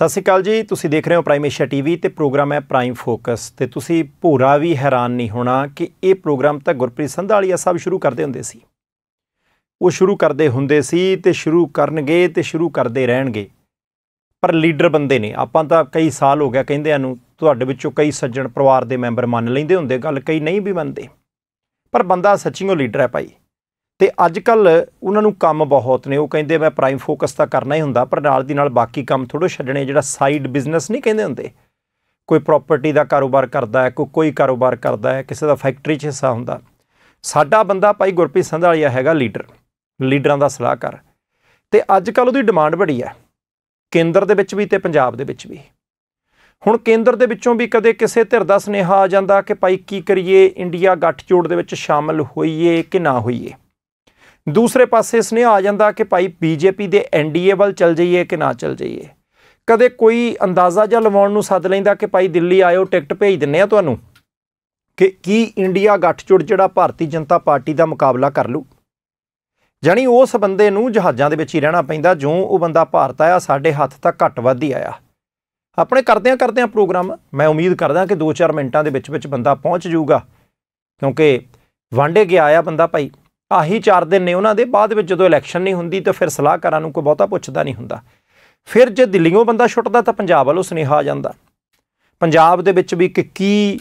ਸਤਿ ਸ਼੍ਰੀ ਅਕਾਲ ਜੀ ਤੁਸੀਂ ਦੇਖ ਰਹੇ ਹੋ ਪ੍ਰਾਈਮ ਏਸ਼ੀਆ ਟੀਵੀ ਤੇ ਪ੍ਰੋਗਰਾਮ ਹੈ ਪ੍ਰਾਈਮ ਫੋਕਸ ਤੇ ਤੁਸੀਂ ਭੂਰਾ ਵੀ ਹੈਰਾਨ ਨਹੀਂ ਹੋਣਾ ਕਿ ਇਹ ਪ੍ਰੋਗਰਾਮ ਤਾਂ ਗੁਰਪ੍ਰੀਤ ਸੰਧਾਲੀਆ ਸਾਹਿਬ ਸ਼ੁਰੂ ਕਰਦੇ ਹੁੰਦੇ ਸੀ ਉਹ ਸ਼ੁਰੂ ਕਰਦੇ ਹੁੰਦੇ ਸੀ ਤੇ ਸ਼ੁਰੂ ਕਰਨਗੇ ਤੇ ਸ਼ੁਰੂ ਕਰਦੇ ਰਹਿਣਗੇ ਪਰ ਲੀਡਰ ਬੰਦੇ ਨੇ ਆਪਾਂ ਤਾਂ ਕਈ ਸਾਲ ਹੋ ਗਿਆ ਕਹਿੰਦਿਆਂ ਨੂੰ ਤੁਹਾਡੇ ਵਿੱਚੋਂ ਕਈ ਸੱਜਣ ਪਰਿਵਾਰ ਦੇ ਮੈਂਬਰ ਮੰਨ ਲੈਂਦੇ ਹੁੰਦੇ ਗੱਲ ਕਈ ਨਹੀਂ ਵੀ ਮੰਨਦੇ ਪਰ ਬੰਦਾ ਸੱਚੀਓ ਲੀਡਰ ਹੈ ਭਾਈ ਤੇ ਅੱਜ ਕੱਲ ਉਹਨਾਂ ਨੂੰ ਕੰਮ ਬਹੁਤ ਨੇ ਉਹ ਕਹਿੰਦੇ ਮੈਂ ਪ੍ਰਾਈਮ ਫੋਕਸ ਤਾਂ ਕਰਨਾ ਹੀ ਹੁੰਦਾ ਪਰ ਨਾਲ ਦੀ ਨਾਲ ਬਾਕੀ ਕੰਮ ਥੋੜੋ ਛੱਡਣੇ ਜਿਹੜਾ ਸਾਈਡ ਬਿਜ਼ਨਸ ਨਹੀਂ ਕਹਿੰਦੇ ਹੁੰਦੇ ਕੋਈ ਪ੍ਰਾਪਰਟੀ ਦਾ ਕਾਰੋਬਾਰ ਕਰਦਾ ਹੈ ਕੋਈ ਕੋਈ ਕਾਰੋਬਾਰ ਕਰਦਾ ਹੈ ਕਿਸੇ ਦਾ ਫੈਕਟਰੀ 'ਚ ਹਿੱਸਾ ਹੁੰਦਾ ਸਾਡਾ ਬੰਦਾ ਭਾਈ ਗੁਰਪ੍ਰੀਤ ਸੰਧਾਲੀਆ ਹੈਗਾ ਲੀਡਰ ਲੀਡਰਾਂ ਦਾ ਸਲਾਹਕਾਰ ਤੇ ਅੱਜ ਕੱਲ ਉਹਦੀ ਡਿਮਾਂਡ ਬੜੀ ਹੈ ਕੇਂਦਰ ਦੇ ਵਿੱਚ ਵੀ ਤੇ ਪੰਜਾਬ ਦੇ ਵਿੱਚ ਵੀ ਹੁਣ ਕੇਂਦਰ ਦੇ ਵਿੱਚੋਂ ਵੀ ਕਦੇ ਕਿਸੇ ਧਿਰ ਦਾ ਸਨੇਹਾ ਆ ਜਾਂਦਾ ਕਿ ਭਾਈ ਕੀ ਕਰੀਏ ਇੰਡੀਆ ਗੱਠਜੋੜ ਦੇ ਵਿੱਚ ਸ਼ਾਮਲ ਹੋਈਏ ਕਿ ਨਾ ਹੋਈਏ ਦੂਸਰੇ ਪਾਸੇ ਸਨੇਹਾ ਆ ਜਾਂਦਾ ਕਿ ਭਾਈ ਬੀਜੇਪੀ ਦੇ ਐਨਡੀਏ ਵੱਲ ਚੱਲ ਜਾਈਏ ਕਿ ਨਾ ਚੱਲ ਜਾਈਏ ਕਦੇ ਕੋਈ ਅੰਦਾਜ਼ਾ ਜਾਂ ਲਵਾਉਣ ਨੂੰ ਸੱਦ ਲੈਂਦਾ ਕਿ ਭਾਈ ਦਿੱਲੀ ਆਇਓ ਟਿਕਟ ਭੇਜ ਦਿੰਨੇ ਆ ਤੁਹਾਨੂੰ ਕਿ ਕੀ ਇੰਡੀਆ ਗੱਠਜੋੜ ਜਿਹੜਾ ਭਾਰਤੀ ਜਨਤਾ ਪਾਰਟੀ ਦਾ ਮੁਕਾਬਲਾ ਕਰ ਲੂ ਜਾਨੀ ਉਸ ਬੰਦੇ ਨੂੰ ਜਹਾਜ਼ਾਂ ਦੇ ਵਿੱਚ ਹੀ ਰਹਿਣਾ ਪੈਂਦਾ ਜੋ ਉਹ ਬੰਦਾ ਭਾਰਤ ਆਇਆ ਸਾਡੇ ਹੱਥ ਤੱਕ ਘੱਟ ਵੱਧ ਹੀ ਆਇਆ ਆਪਣੇ ਕਰਦੇ ਆ ਕਰਦੇ ਆ ਪ੍ਰੋਗਰਾਮ ਮੈਂ ਉਮੀਦ ਕਰਦਾ ਕਿ 2-4 ਮਿੰਟਾਂ ਦੇ ਵਿੱਚ ਵਿੱਚ ਬੰਦਾ ਪਹੁੰਚ ਜਾਊਗਾ ਕਿਉਂਕਿ ਵਾਂਡੇ ਗਿਆ ਆ ਬੰਦਾ ਭਾਈ ਆਹੀ 4 ਦਿਨ ਨੇ ਉਹਨਾਂ ਦੇ ਬਾਅਦ ਵਿੱਚ ਜਦੋਂ ਇਲੈਕਸ਼ਨ ਨਹੀਂ ਹੁੰਦੀ ਤਾਂ ਫਿਰ ਸਲਾਹਕਾਰਾਂ ਨੂੰ ਕੋਈ ਬਹੁਤਾ ਪੁੱਛਦਾ ਨਹੀਂ ਹੁੰਦਾ ਫਿਰ ਜੇ ਦਿੱਲੀੋਂ ਬੰਦਾ ਛੁੱਟਦਾ ਤਾਂ ਪੰਜਾਬ ਵੱਲੋਂ ਸੁਨੇਹਾ ਆ ਜਾਂਦਾ ਪੰਜਾਬ ਦੇ ਵਿੱਚ ਵੀ ਕਿ ਕੀ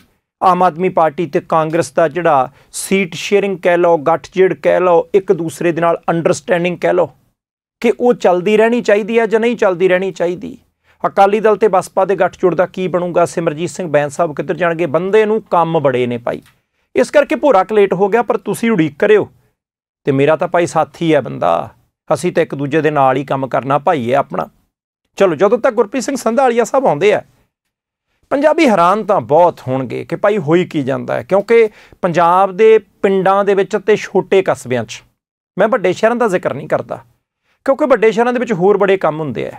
ਆਮ ਆਦਮੀ ਪਾਰਟੀ ਤੇ ਕਾਂਗਰਸ ਦਾ ਜਿਹੜਾ ਸੀਟ ਸ਼ੇਅਰਿੰਗ ਕਹਿ ਲਓ ਗੱਠਜਿੜ ਕਹਿ ਲਓ ਇੱਕ ਦੂਸਰੇ ਦੇ ਨਾਲ ਅੰਡਰਸਟੈਂਡਿੰਗ ਕਹਿ ਲਓ ਕਿ ਉਹ ਚੱਲਦੀ ਰਹਿਣੀ ਚਾਹੀਦੀ ਹੈ ਜਾਂ ਨਹੀਂ ਚੱਲਦੀ ਰਹਿਣੀ ਚਾਹੀਦੀ ਅਕਾਲੀ ਦਲ ਤੇ ਬਸਪਾ ਦੇ ਗੱਠਜੋੜ ਦਾ ਕੀ ਬਣੂਗਾ ਸਿਮਰਜੀਤ ਸਿੰਘ ਬੈਂਸ ਸਾਹਿਬ ਕਿੱਧਰ ਜਾਣਗੇ ਬੰਦੇ ਨੂੰ ਕੰਮ ਬੜੇ ਨੇ ਭਾਈ ਇਸ ਕਰਕੇ ਭੋਰਾ ਕਲੇਟ ਹੋ ਗਿਆ ਪਰ ਤੁਸੀਂ ਉਡੀਕ ਕਰਿਓ ਤੇ ਮੇਰਾ ਤਾਂ ਭਾਈ ਸਾਥੀ ਹੈ ਬੰਦਾ ਅਸੀਂ ਤਾਂ ਇੱਕ ਦੂਜੇ ਦੇ ਨਾਲ ਹੀ ਕੰਮ ਕਰਨਾ ਭਾਈ ਹੈ ਆਪਣਾ ਚਲੋ ਜਦੋਂ ਤੱਕ ਗੁਰਪ੍ਰੀਤ ਸਿੰਘ ਸੰਧਾਲੀਆ ਸਾਹਿਬ ਆਉਂਦੇ ਆ ਪੰਜਾਬੀ ਹੈਰਾਨ ਤਾਂ ਬਹੁਤ ਹੋਣਗੇ ਕਿ ਭਾਈ ਹੋਈ ਕੀ ਜਾਂਦਾ ਹੈ ਕਿਉਂਕਿ ਪੰਜਾਬ ਦੇ ਪਿੰਡਾਂ ਦੇ ਵਿੱਚ ਤੇ ਛੋਟੇ ਕਸਬਿਆਂ 'ਚ ਮੈਂ ਵੱਡੇ ਸ਼ਹਿਰਾਂ ਦਾ ਜ਼ਿਕਰ ਨਹੀਂ ਕਰਦਾ ਕਿਉਂਕਿ ਵੱਡੇ ਸ਼ਹਿਰਾਂ ਦੇ ਵਿੱਚ ਹੋਰ ਬੜੇ ਕੰਮ ਹੁੰਦੇ ਆ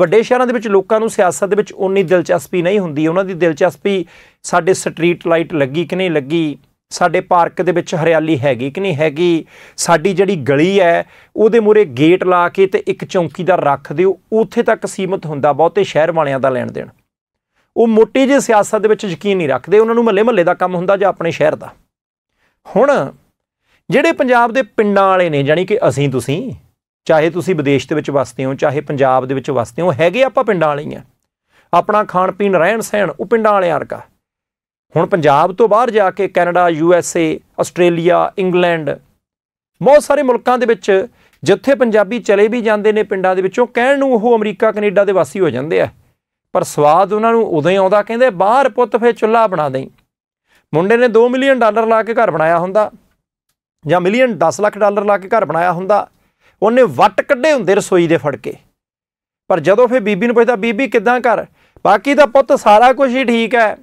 ਵੱਡੇ ਸ਼ਹਿਰਾਂ ਦੇ ਵਿੱਚ ਲੋਕਾਂ ਨੂੰ ਸਿਆਸਤ ਦੇ ਵਿੱਚ ਉਨੀ ਦਿਲਚਸਪੀ ਨਹੀਂ ਹੁੰਦੀ ਉਹਨਾਂ ਦੀ ਦਿਲਚਸਪੀ ਸਾਡੇ ਸਟਰੀਟ ਲਾਈਟ ਲੱਗੀ ਕਿ ਨਹੀਂ ਲੱਗੀ ਸਾਡੇ ਪਾਰਕ ਦੇ ਵਿੱਚ ਹਰਿਆਲੀ ਹੈਗੀ ਕਿ ਨਹੀਂ ਹੈਗੀ ਸਾਡੀ ਜਿਹੜੀ ਗਲੀ ਹੈ ਉਹਦੇ ਮੂਰੇ ਗੇਟ ਲਾ ਕੇ ਤੇ ਇੱਕ ਚੌਂਕੀਦਾਰ ਰੱਖ ਦਿਓ ਉੱਥੇ ਤੱਕ ਸੀਮਤ ਹੁੰਦਾ ਬਹੁਤੇ ਸ਼ਹਿਰ ਵਾਲਿਆਂ ਦਾ ਲੈਣ ਦੇਣ ਉਹ ਮੋਟੀ ਜਿਹੀ ਸਿਆਸਤ ਦੇ ਵਿੱਚ ਯਕੀਨ ਨਹੀਂ ਰੱਖਦੇ ਉਹਨਾਂ ਨੂੰ ਮੱਲੇ ਮੱਲੇ ਦਾ ਕੰਮ ਹੁੰਦਾ ਜਾਂ ਆਪਣੇ ਸ਼ਹਿਰ ਦਾ ਹੁਣ ਜਿਹੜੇ ਪੰਜਾਬ ਦੇ ਪਿੰਡਾਂ ਵਾਲੇ ਨੇ ਜਾਨੀ ਕਿ ਅਸੀਂ ਤੁਸੀਂ ਚਾਹੇ ਤੁਸੀਂ ਵਿਦੇਸ਼ ਦੇ ਵਿੱਚ ਵਸਦੇ ਹੋ ਚਾਹੇ ਪੰਜਾਬ ਦੇ ਵਿੱਚ ਵਸਦੇ ਹੋ ਹੈਗੇ ਆਪਾਂ ਪਿੰਡਾਂ ਵਾਲੇ ਆ ਆਪਣਾ ਖਾਣ ਪੀਣ ਰਹਿਣ ਸਹਿਣ ਉਹ ਪਿੰਡਾਂ ਵਾਲਿਆਂ ਵਰਗਾ ਹੁਣ ਪੰਜਾਬ ਤੋਂ ਬਾਹਰ ਜਾ ਕੇ Canada U S A Australia England ਬਹੁਤ ਸਾਰੇ ਮੁਲਕਾਂ ਦੇ ਵਿੱਚ ਜਿੱਥੇ ਪੰਜਾਬੀ ਚਲੇ ਵੀ ਜਾਂਦੇ ਨੇ ਪਿੰਡਾਂ ਦੇ ਵਿੱਚੋਂ ਕਹਿਣ ਨੂੰ ਉਹ ਅਮਰੀਕਾ ਕੈਨੇਡਾ ਦੇ ਵਾਸੀ ਹੋ ਜਾਂਦੇ ਆ ਪਰ ਸਵਾਦ ਉਹਨਾਂ ਨੂੰ ਉਦੋਂ ਹੀ ਆਉਂਦਾ ਕਹਿੰਦੇ ਬਾਹਰ ਪੁੱਤ ਫੇ ਚੁੱਲ੍ਹਾ ਬਣਾ ਦੇ ਮੁੰਡੇ ਨੇ 2 ਮਿਲੀਅਨ ਡਾਲਰ ਲਾ ਕੇ ਘਰ ਬਣਾਇਆ ਹੁੰਦਾ ਜਾਂ ਮਿਲੀਅਨ 10 ਲੱਖ ਡਾਲਰ ਲਾ ਕੇ ਘਰ ਬਣਾਇਆ ਹੁੰਦਾ ਉਹਨੇ ਵੱਟ ਕੱਢੇ ਹੁੰਦੇ ਰਸੋਈ ਦੇ ਫੜ ਕੇ ਪਰ ਜਦੋਂ ਫੇ ਬੀਬੀ ਨੂੰ ਪੁੱਛਦਾ ਬੀਬੀ ਕਿੱਦਾਂ ਕਰ ਬਾਕੀ ਤਾਂ ਪੁੱਤ ਸਾਰਾ ਕੁਝ ਹੀ ਠੀਕ ਹੈ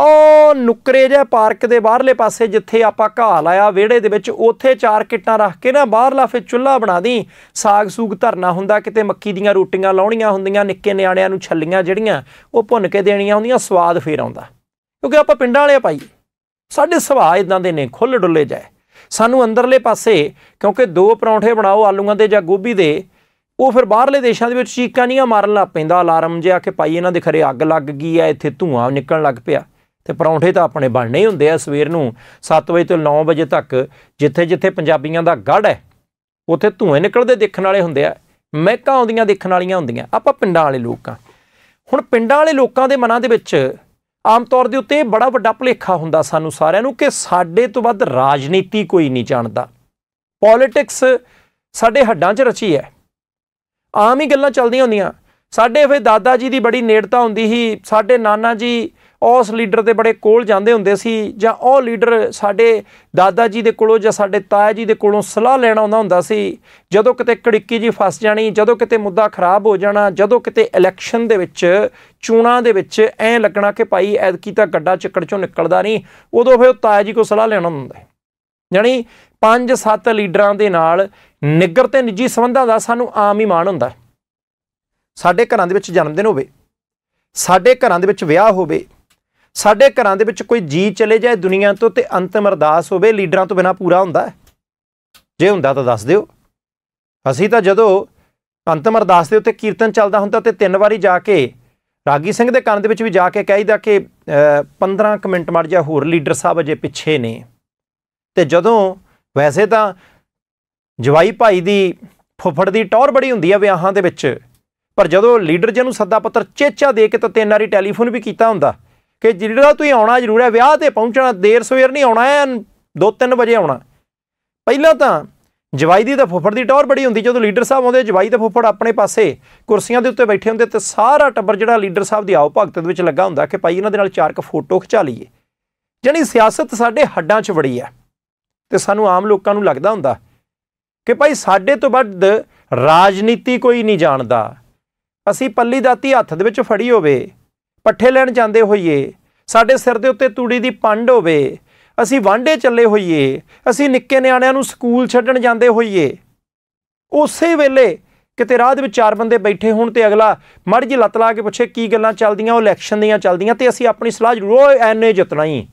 ਉਹ ਨੁਕਰੇ ਜਿਹਾ ਪਾਰਕ ਦੇ ਬਾਹਰਲੇ ਪਾਸੇ ਜਿੱਥੇ ਆਪਾਂ ਘਾਹ ਲਾਇਆ ਵਿਹੜੇ ਦੇ ਵਿੱਚ ਉੱਥੇ ਚਾਰ ਕਿੱਟਾਂ ਰੱਖ ਕੇ ਨਾ ਬਾਹਰਲਾ ਫੇ ਚੁੱਲ੍ਹਾ ਬਣਾ ਦੀ ਸਾਗ ਸੂਗ ਧਰਨਾ ਹੁੰਦਾ ਕਿਤੇ ਮੱਕੀ ਦੀਆਂ ਰੋਟੀਆਂ ਲਾਉਣੀਆਂ ਹੁੰਦੀਆਂ ਨਿੱਕੇ ਨਿਆਣਿਆਂ ਨੂੰ ਛੱਲੀਆਂ ਜਿਹੜੀਆਂ ਉਹ ਭੁੰਨ ਕੇ ਦੇਣੀਆਂ ਹੁੰਦੀਆਂ ਸਵਾਦ ਫੇਰ ਆਉਂਦਾ ਕਿਉਂਕਿ ਆਪਾਂ ਪਿੰਡਾਂ ਵਾਲੇ ਪਾਈ ਸਾਡੇ ਸੁਭਾਅ ਇਦਾਂ ਦੇ ਨੇ ਖੁੱਲ ਡੁੱਲੇ ਜਾਏ ਸਾਨੂੰ ਅੰਦਰਲੇ ਪਾਸੇ ਕਿਉਂਕਿ ਦੋ ਪਰੌਂਠੇ ਬਣਾਓ ਆਲੂਆਂ ਦੇ ਜਾਂ ਗੋਭੀ ਦੇ ਉਹ ਫਿਰ ਬਾਹਰਲੇ ਦੇਸ਼ਾਂ ਦੇ ਵਿੱਚ ਚੀਕਾਂ ਨਹੀਂ ਮਾਰਨ ਲੱਗ ਪੈਂਦਾ ਅਲਾਰਮ ਜਿਹਾ ਕਿ ਪਾਈ ਇਹਨਾਂ ਦੇ ਖਰੇ ਅੱਗ ਲੱਗ ਗਈ ਆ ਇੱਥੇ ਧੂਆਂ ਨਿਕਲਣ ਲੱਗ ਪਿਆ ਤੇ ਪਰੌਂਠੇ ਤਾਂ ਆਪਣੇ ਬਣਨੇ ਹੀ ਹੁੰਦੇ ਆ ਸਵੇਰ ਨੂੰ 7 ਵਜੇ ਤੋਂ 9 ਵਜੇ ਤੱਕ ਜਿੱਥੇ-ਜਿੱਥੇ ਪੰਜਾਬੀਆਂ ਦਾ ਗੜ ਹੈ ਉੱਥੇ ਧੂਏ ਨਿਕਲਦੇ ਦੇਖਣ ਵਾਲੇ ਹੁੰਦੇ ਆ ਮਹਿਕਾਂ ਆਉਂਦੀਆਂ ਦੇਖਣ ਵਾਲੀਆਂ ਹੁੰਦੀਆਂ ਆਪਾਂ ਪਿੰਡਾਂ ਵਾਲੇ ਲੋਕਾਂ ਹੁਣ ਪਿੰਡਾਂ ਵਾਲੇ ਲੋਕਾਂ ਦੇ ਮਨਾਂ ਦੇ ਵਿੱਚ ਆਮ ਤੌਰ ਦੇ ਉੱਤੇ ਬੜਾ ਵੱਡਾ ਭਲੇਖਾ ਹੁੰਦਾ ਸਾਨੂੰ ਸਾਰਿਆਂ ਨੂੰ ਕਿ ਸਾਡੇ ਤੋਂ ਵੱਧ ਰਾਜਨੀਤੀ ਕੋਈ ਨਹੀਂ ਜਾਣਦਾ ਪੋਲਿਟਿਕਸ ਸਾਡੇ ਹੱਡਾਂ 'ਚ ਰਚੀ ਹੈ ਆਮ ਹੀ ਗੱਲਾਂ ਚੱਲਦੀਆਂ ਹੁੰਦੀਆਂ ਸਾਡੇ ਫੇ ਦਾਦਾ ਜੀ ਦੀ ਬੜੀ ਨੇੜਤਾ ਹੁੰਦੀ ਸੀ ਸਾਡੇ ਨਾਨਾ ਜੀ ਉਸ ਲੀਡਰ ਦੇ ਬੜੇ ਕੋਲ ਜਾਂਦੇ ਹੁੰਦੇ ਸੀ ਜਾਂ ਉਹ ਲੀਡਰ ਸਾਡੇ ਦਾਦਾ ਜੀ ਦੇ ਕੋਲੋਂ ਜਾਂ ਸਾਡੇ ਤਾਇਆ ਜੀ ਦੇ ਕੋਲੋਂ ਸਲਾਹ ਲੈਣਾ ਆਉਂਦਾ ਹੁੰਦਾ ਸੀ ਜਦੋਂ ਕਿਤੇ ਕੜਿੱਕੀ ਜੀ ਫਸ ਜਾਣੀ ਜਦੋਂ ਕਿਤੇ ਮੁੱਦਾ ਖਰਾਬ ਹੋ ਜਾਣਾ ਜਦੋਂ ਕਿਤੇ ਇਲੈਕਸ਼ਨ ਦੇ ਵਿੱਚ ਚੂਣਾ ਦੇ ਵਿੱਚ ਐ ਲੱਗਣਾ ਕਿ ਭਾਈ ਐਦਕੀ ਤਾਂ ਗੱਡਾ ਚੱਕੜ ਚੋਂ ਨਿਕਲਦਾ ਨਹੀਂ ਉਦੋਂ ਫਿਰ ਤਾਇਆ ਜੀ ਕੋ ਸਲਾਹ ਲੈਣਾ ਹੁੰਦਾ ਹੈ ਯਾਨੀ 5-7 ਲੀਡਰਾਂ ਦੇ ਨਾਲ ਨਿੱਗਰ ਤੇ ਨਿੱਜੀ ਸੰਬੰਧਾਂ ਦਾ ਸਾਨੂੰ ਆਮ ਹੀ ਮਾਣ ਹੁੰਦਾ ਸਾਡੇ ਘਰਾਂ ਦੇ ਵਿੱਚ ਜਨਮ ਦਿਨ ਹੋਵੇ ਸਾਡੇ ਘਰਾਂ ਦੇ ਵਿੱਚ ਵਿਆਹ ਹੋਵੇ ਸਾਡੇ ਘਰਾਂ ਦੇ ਵਿੱਚ ਕੋਈ ਜੀ ਚਲੇ ਜਾਏ ਦੁਨੀਆ ਤੋਂ ਤੇ ਅੰਤਮ ਅਰਦਾਸ ਹੋਵੇ ਲੀਡਰਾਂ ਤੋਂ ਬਿਨਾ ਪੂਰਾ ਹੁੰਦਾ ਜੇ ਹੁੰਦਾ ਤਾਂ ਦੱਸ ਦਿਓ ਅਸੀਂ ਤਾਂ ਜਦੋਂ ਅੰਤਮ ਅਰਦਾਸ ਦੇ ਉੱਤੇ ਕੀਰਤਨ ਚੱਲਦਾ ਹੁੰਦਾ ਤੇ ਤਿੰਨ ਵਾਰੀ ਜਾ ਕੇ ਰਾਗੀ ਸਿੰਘ ਦੇ ਕੰਨ ਦੇ ਵਿੱਚ ਵੀ ਜਾ ਕੇ ਕਹਿਦਾ ਕਿ 15 ਮਿੰਟ ਮੜ ਜਾ ਹੋਰ ਲੀਡਰ ਸਾਹਿਬ ਅਜੇ ਪਿੱਛੇ ਨੇ ਤੇ ਜਦੋਂ ਵੈਸੇ ਤਾਂ ਜਵਾਈ ਭਾਈ ਦੀ ਫੁੱਫੜ ਦੀ ਟੌਰ ਬੜੀ ਹੁੰਦੀ ਆ ਵਿਆਹਾਂ ਦੇ ਵਿੱਚ ਪਰ ਜਦੋਂ ਲੀਡਰ ਜੀ ਨੂੰ ਸੱਦਾ ਪੱਤਰ ਚੇਚਾ ਦੇ ਕੇ ਤਾਂ ਤਿੰਨ ਵਾਰੀ ਟੈਲੀਫੋਨ ਵੀ ਕੀਤਾ ਹੁੰਦਾ ਕਿ ਜਿਹੜਾ ਤੁਸੀਂ ਆਉਣਾ ਜ਼ਰੂਰ ਹੈ ਵਿਆਹ ਤੇ ਪਹੁੰਚਣਾ ਦੇਰ ਸਵੇਰ ਨਹੀਂ ਆਉਣਾ ਹੈ 2-3 ਵਜੇ ਆਉਣਾ ਪਹਿਲਾਂ ਤਾਂ ਜਵਾਈ ਦੀ ਤਾਂ ਫੁੱਫੜ ਦੀ ਟੌਰ ਬੜੀ ਹੁੰਦੀ ਜਦੋਂ ਲੀਡਰ ਸਾਹਿਬ ਆਉਂਦੇ ਜਵਾਈ ਤੇ ਫੁੱਫੜ ਆਪਣੇ ਪਾਸੇ ਕੁਰਸੀਆਂ ਦੇ ਉੱਤੇ ਬੈਠੇ ਹੁੰਦੇ ਤੇ ਸਾਰਾ ਟੱਬਰ ਜਿਹੜਾ ਲੀਡਰ ਸਾਹਿਬ ਦੀ ਆਓ ਭਗਤ ਦੇ ਵਿੱਚ ਲੱਗਾ ਹੁੰਦਾ ਕਿ ਭਾਈ ਇਹਨਾਂ ਦੇ ਨਾਲ ਚਾਰ ਕ ਫੋਟੋ ਖਿਚਾ ਲਈਏ ਜਾਨੀ ਸਿਆਸਤ ਸਾਡੇ ਹੱਡਾਂ 'ਚ ਵੜੀ ਹੈ ਤੇ ਸਾਨੂੰ ਆਮ ਲੋਕਾਂ ਨੂੰ ਲੱਗਦਾ ਹੁੰਦਾ ਕਿ ਭਾਈ ਸਾਡੇ ਤੋਂ ਵੱਧ ਰਾਜਨੀਤੀ ਕੋਈ ਨਹੀਂ ਜਾਣਦਾ ਅਸੀਂ ਪੱਲੀ ਦਾਤੀ ਹੱਥ ਦੇ ਵਿੱਚ ਫੜੀ ਹੋਵੇ ਪੱਠੇ ਲੈਣ ਜਾਂਦੇ ਹੋਈਏ ਸਾਡੇ ਸਿਰ ਦੇ ਉੱਤੇ ਤੂੜੀ ਦੀ ਪੰਡ ਹੋਵੇ ਅਸੀਂ ਵਾਂਡੇ ਚੱਲੇ ਹੋਈਏ ਅਸੀਂ ਨਿੱਕੇ ਨਿਆਣਿਆਂ ਨੂੰ ਸਕੂਲ ਛੱਡਣ ਜਾਂਦੇ ਹੋਈਏ ਉਸੇ ਵੇਲੇ ਕਿਤੇ ਰਾਹ ਦੇ ਵਿੱਚ ਚਾਰ ਬੰਦੇ ਬੈਠੇ ਹੋਣ ਤੇ ਅਗਲਾ ਮੜ ਜੀ ਲੱਤ ਲਾ ਕੇ ਪੁੱਛੇ ਕੀ ਗੱਲਾਂ ਚੱਲਦੀਆਂ ਉਹ ਇਲੈਕਸ਼ਨ ਦੀਆਂ ਚੱਲਦੀਆਂ ਤੇ ਅਸੀਂ ਆਪਣੀ ਸਲਾਹ ਜ਼ਰੂਰ ਐਨੇ ਜਿਤਣਾ ਹੀ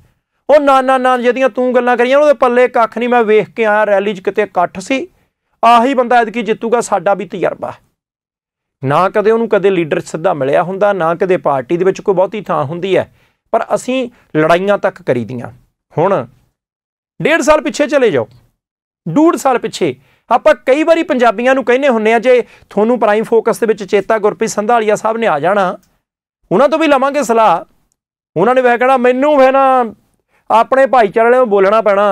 ਉਹ ਨਾ ਨਾ ਨਾ ਜਿਹਦੀਆਂ ਤੂੰ ਗੱਲਾਂ ਕਰੀਆਂ ਉਹਦੇ ਪੱਲੇ ਕੱਖ ਨਹੀਂ ਮੈਂ ਵੇਖ ਕੇ ਆਇਆ ਰੈਲੀ 'ਚ ਕਿਤੇ ਇਕੱਠ ਸੀ ਆਹੀ ਬੰਦਾ ਐਦਕੀ ਜਿੱਤੂਗਾ ਸਾਡਾ ਵੀ ਤਜਰਬਾ ਨਾ ਕਦੇ ਉਹਨੂੰ ਕਦੇ ਲੀਡਰ ਸਿੱਧਾ ਮਿਲਿਆ ਹੁੰਦਾ ਨਾ ਕਦੇ ਪਾਰਟੀ ਦੇ ਵਿੱਚ ਕੋਈ ਬਹੁਤੀ ਥਾਂ ਹੁੰਦੀ ਹੈ ਪਰ ਅਸੀਂ ਲੜਾਈਆਂ ਤੱਕ ਕਰੀਦੀਆਂ ਹੁਣ ਡੇਢ ਸਾਲ ਪਿੱਛੇ ਚਲੇ ਜਾਓ ਡੂਢ ਸਾਲ ਪਿੱਛੇ ਆਪਾਂ ਕਈ ਵਾਰੀ ਪੰਜਾਬੀਆਂ ਨੂੰ ਕਹਿੰਦੇ ਹੁੰਨੇ ਆ ਜੇ ਤੁਹਾਨੂੰ ਪ੍ਰਾਈਮ ਫੋਕਸ ਦੇ ਵਿੱਚ ਚੇਤਾ ਗੁਰਪ੍ਰੀਤ ਸੰਧਾਲੀਆ ਸਾਹਿਬ ਨੇ ਆ ਜਾਣਾ ਉਹਨਾਂ ਤੋਂ ਵੀ ਲਵਾਂਗੇ ਸਲਾਹ ਉਹਨਾਂ ਨੇ ਵਹਿ ਕਹਿਣਾ ਮੈਨੂੰ ਵਹਿ ਨਾ ਆਪਣੇ ਭਾਈਚਾਰੇ ਵਾਲਿਆਂ ਨੂੰ ਬੋਲਣਾ ਪੈਣਾ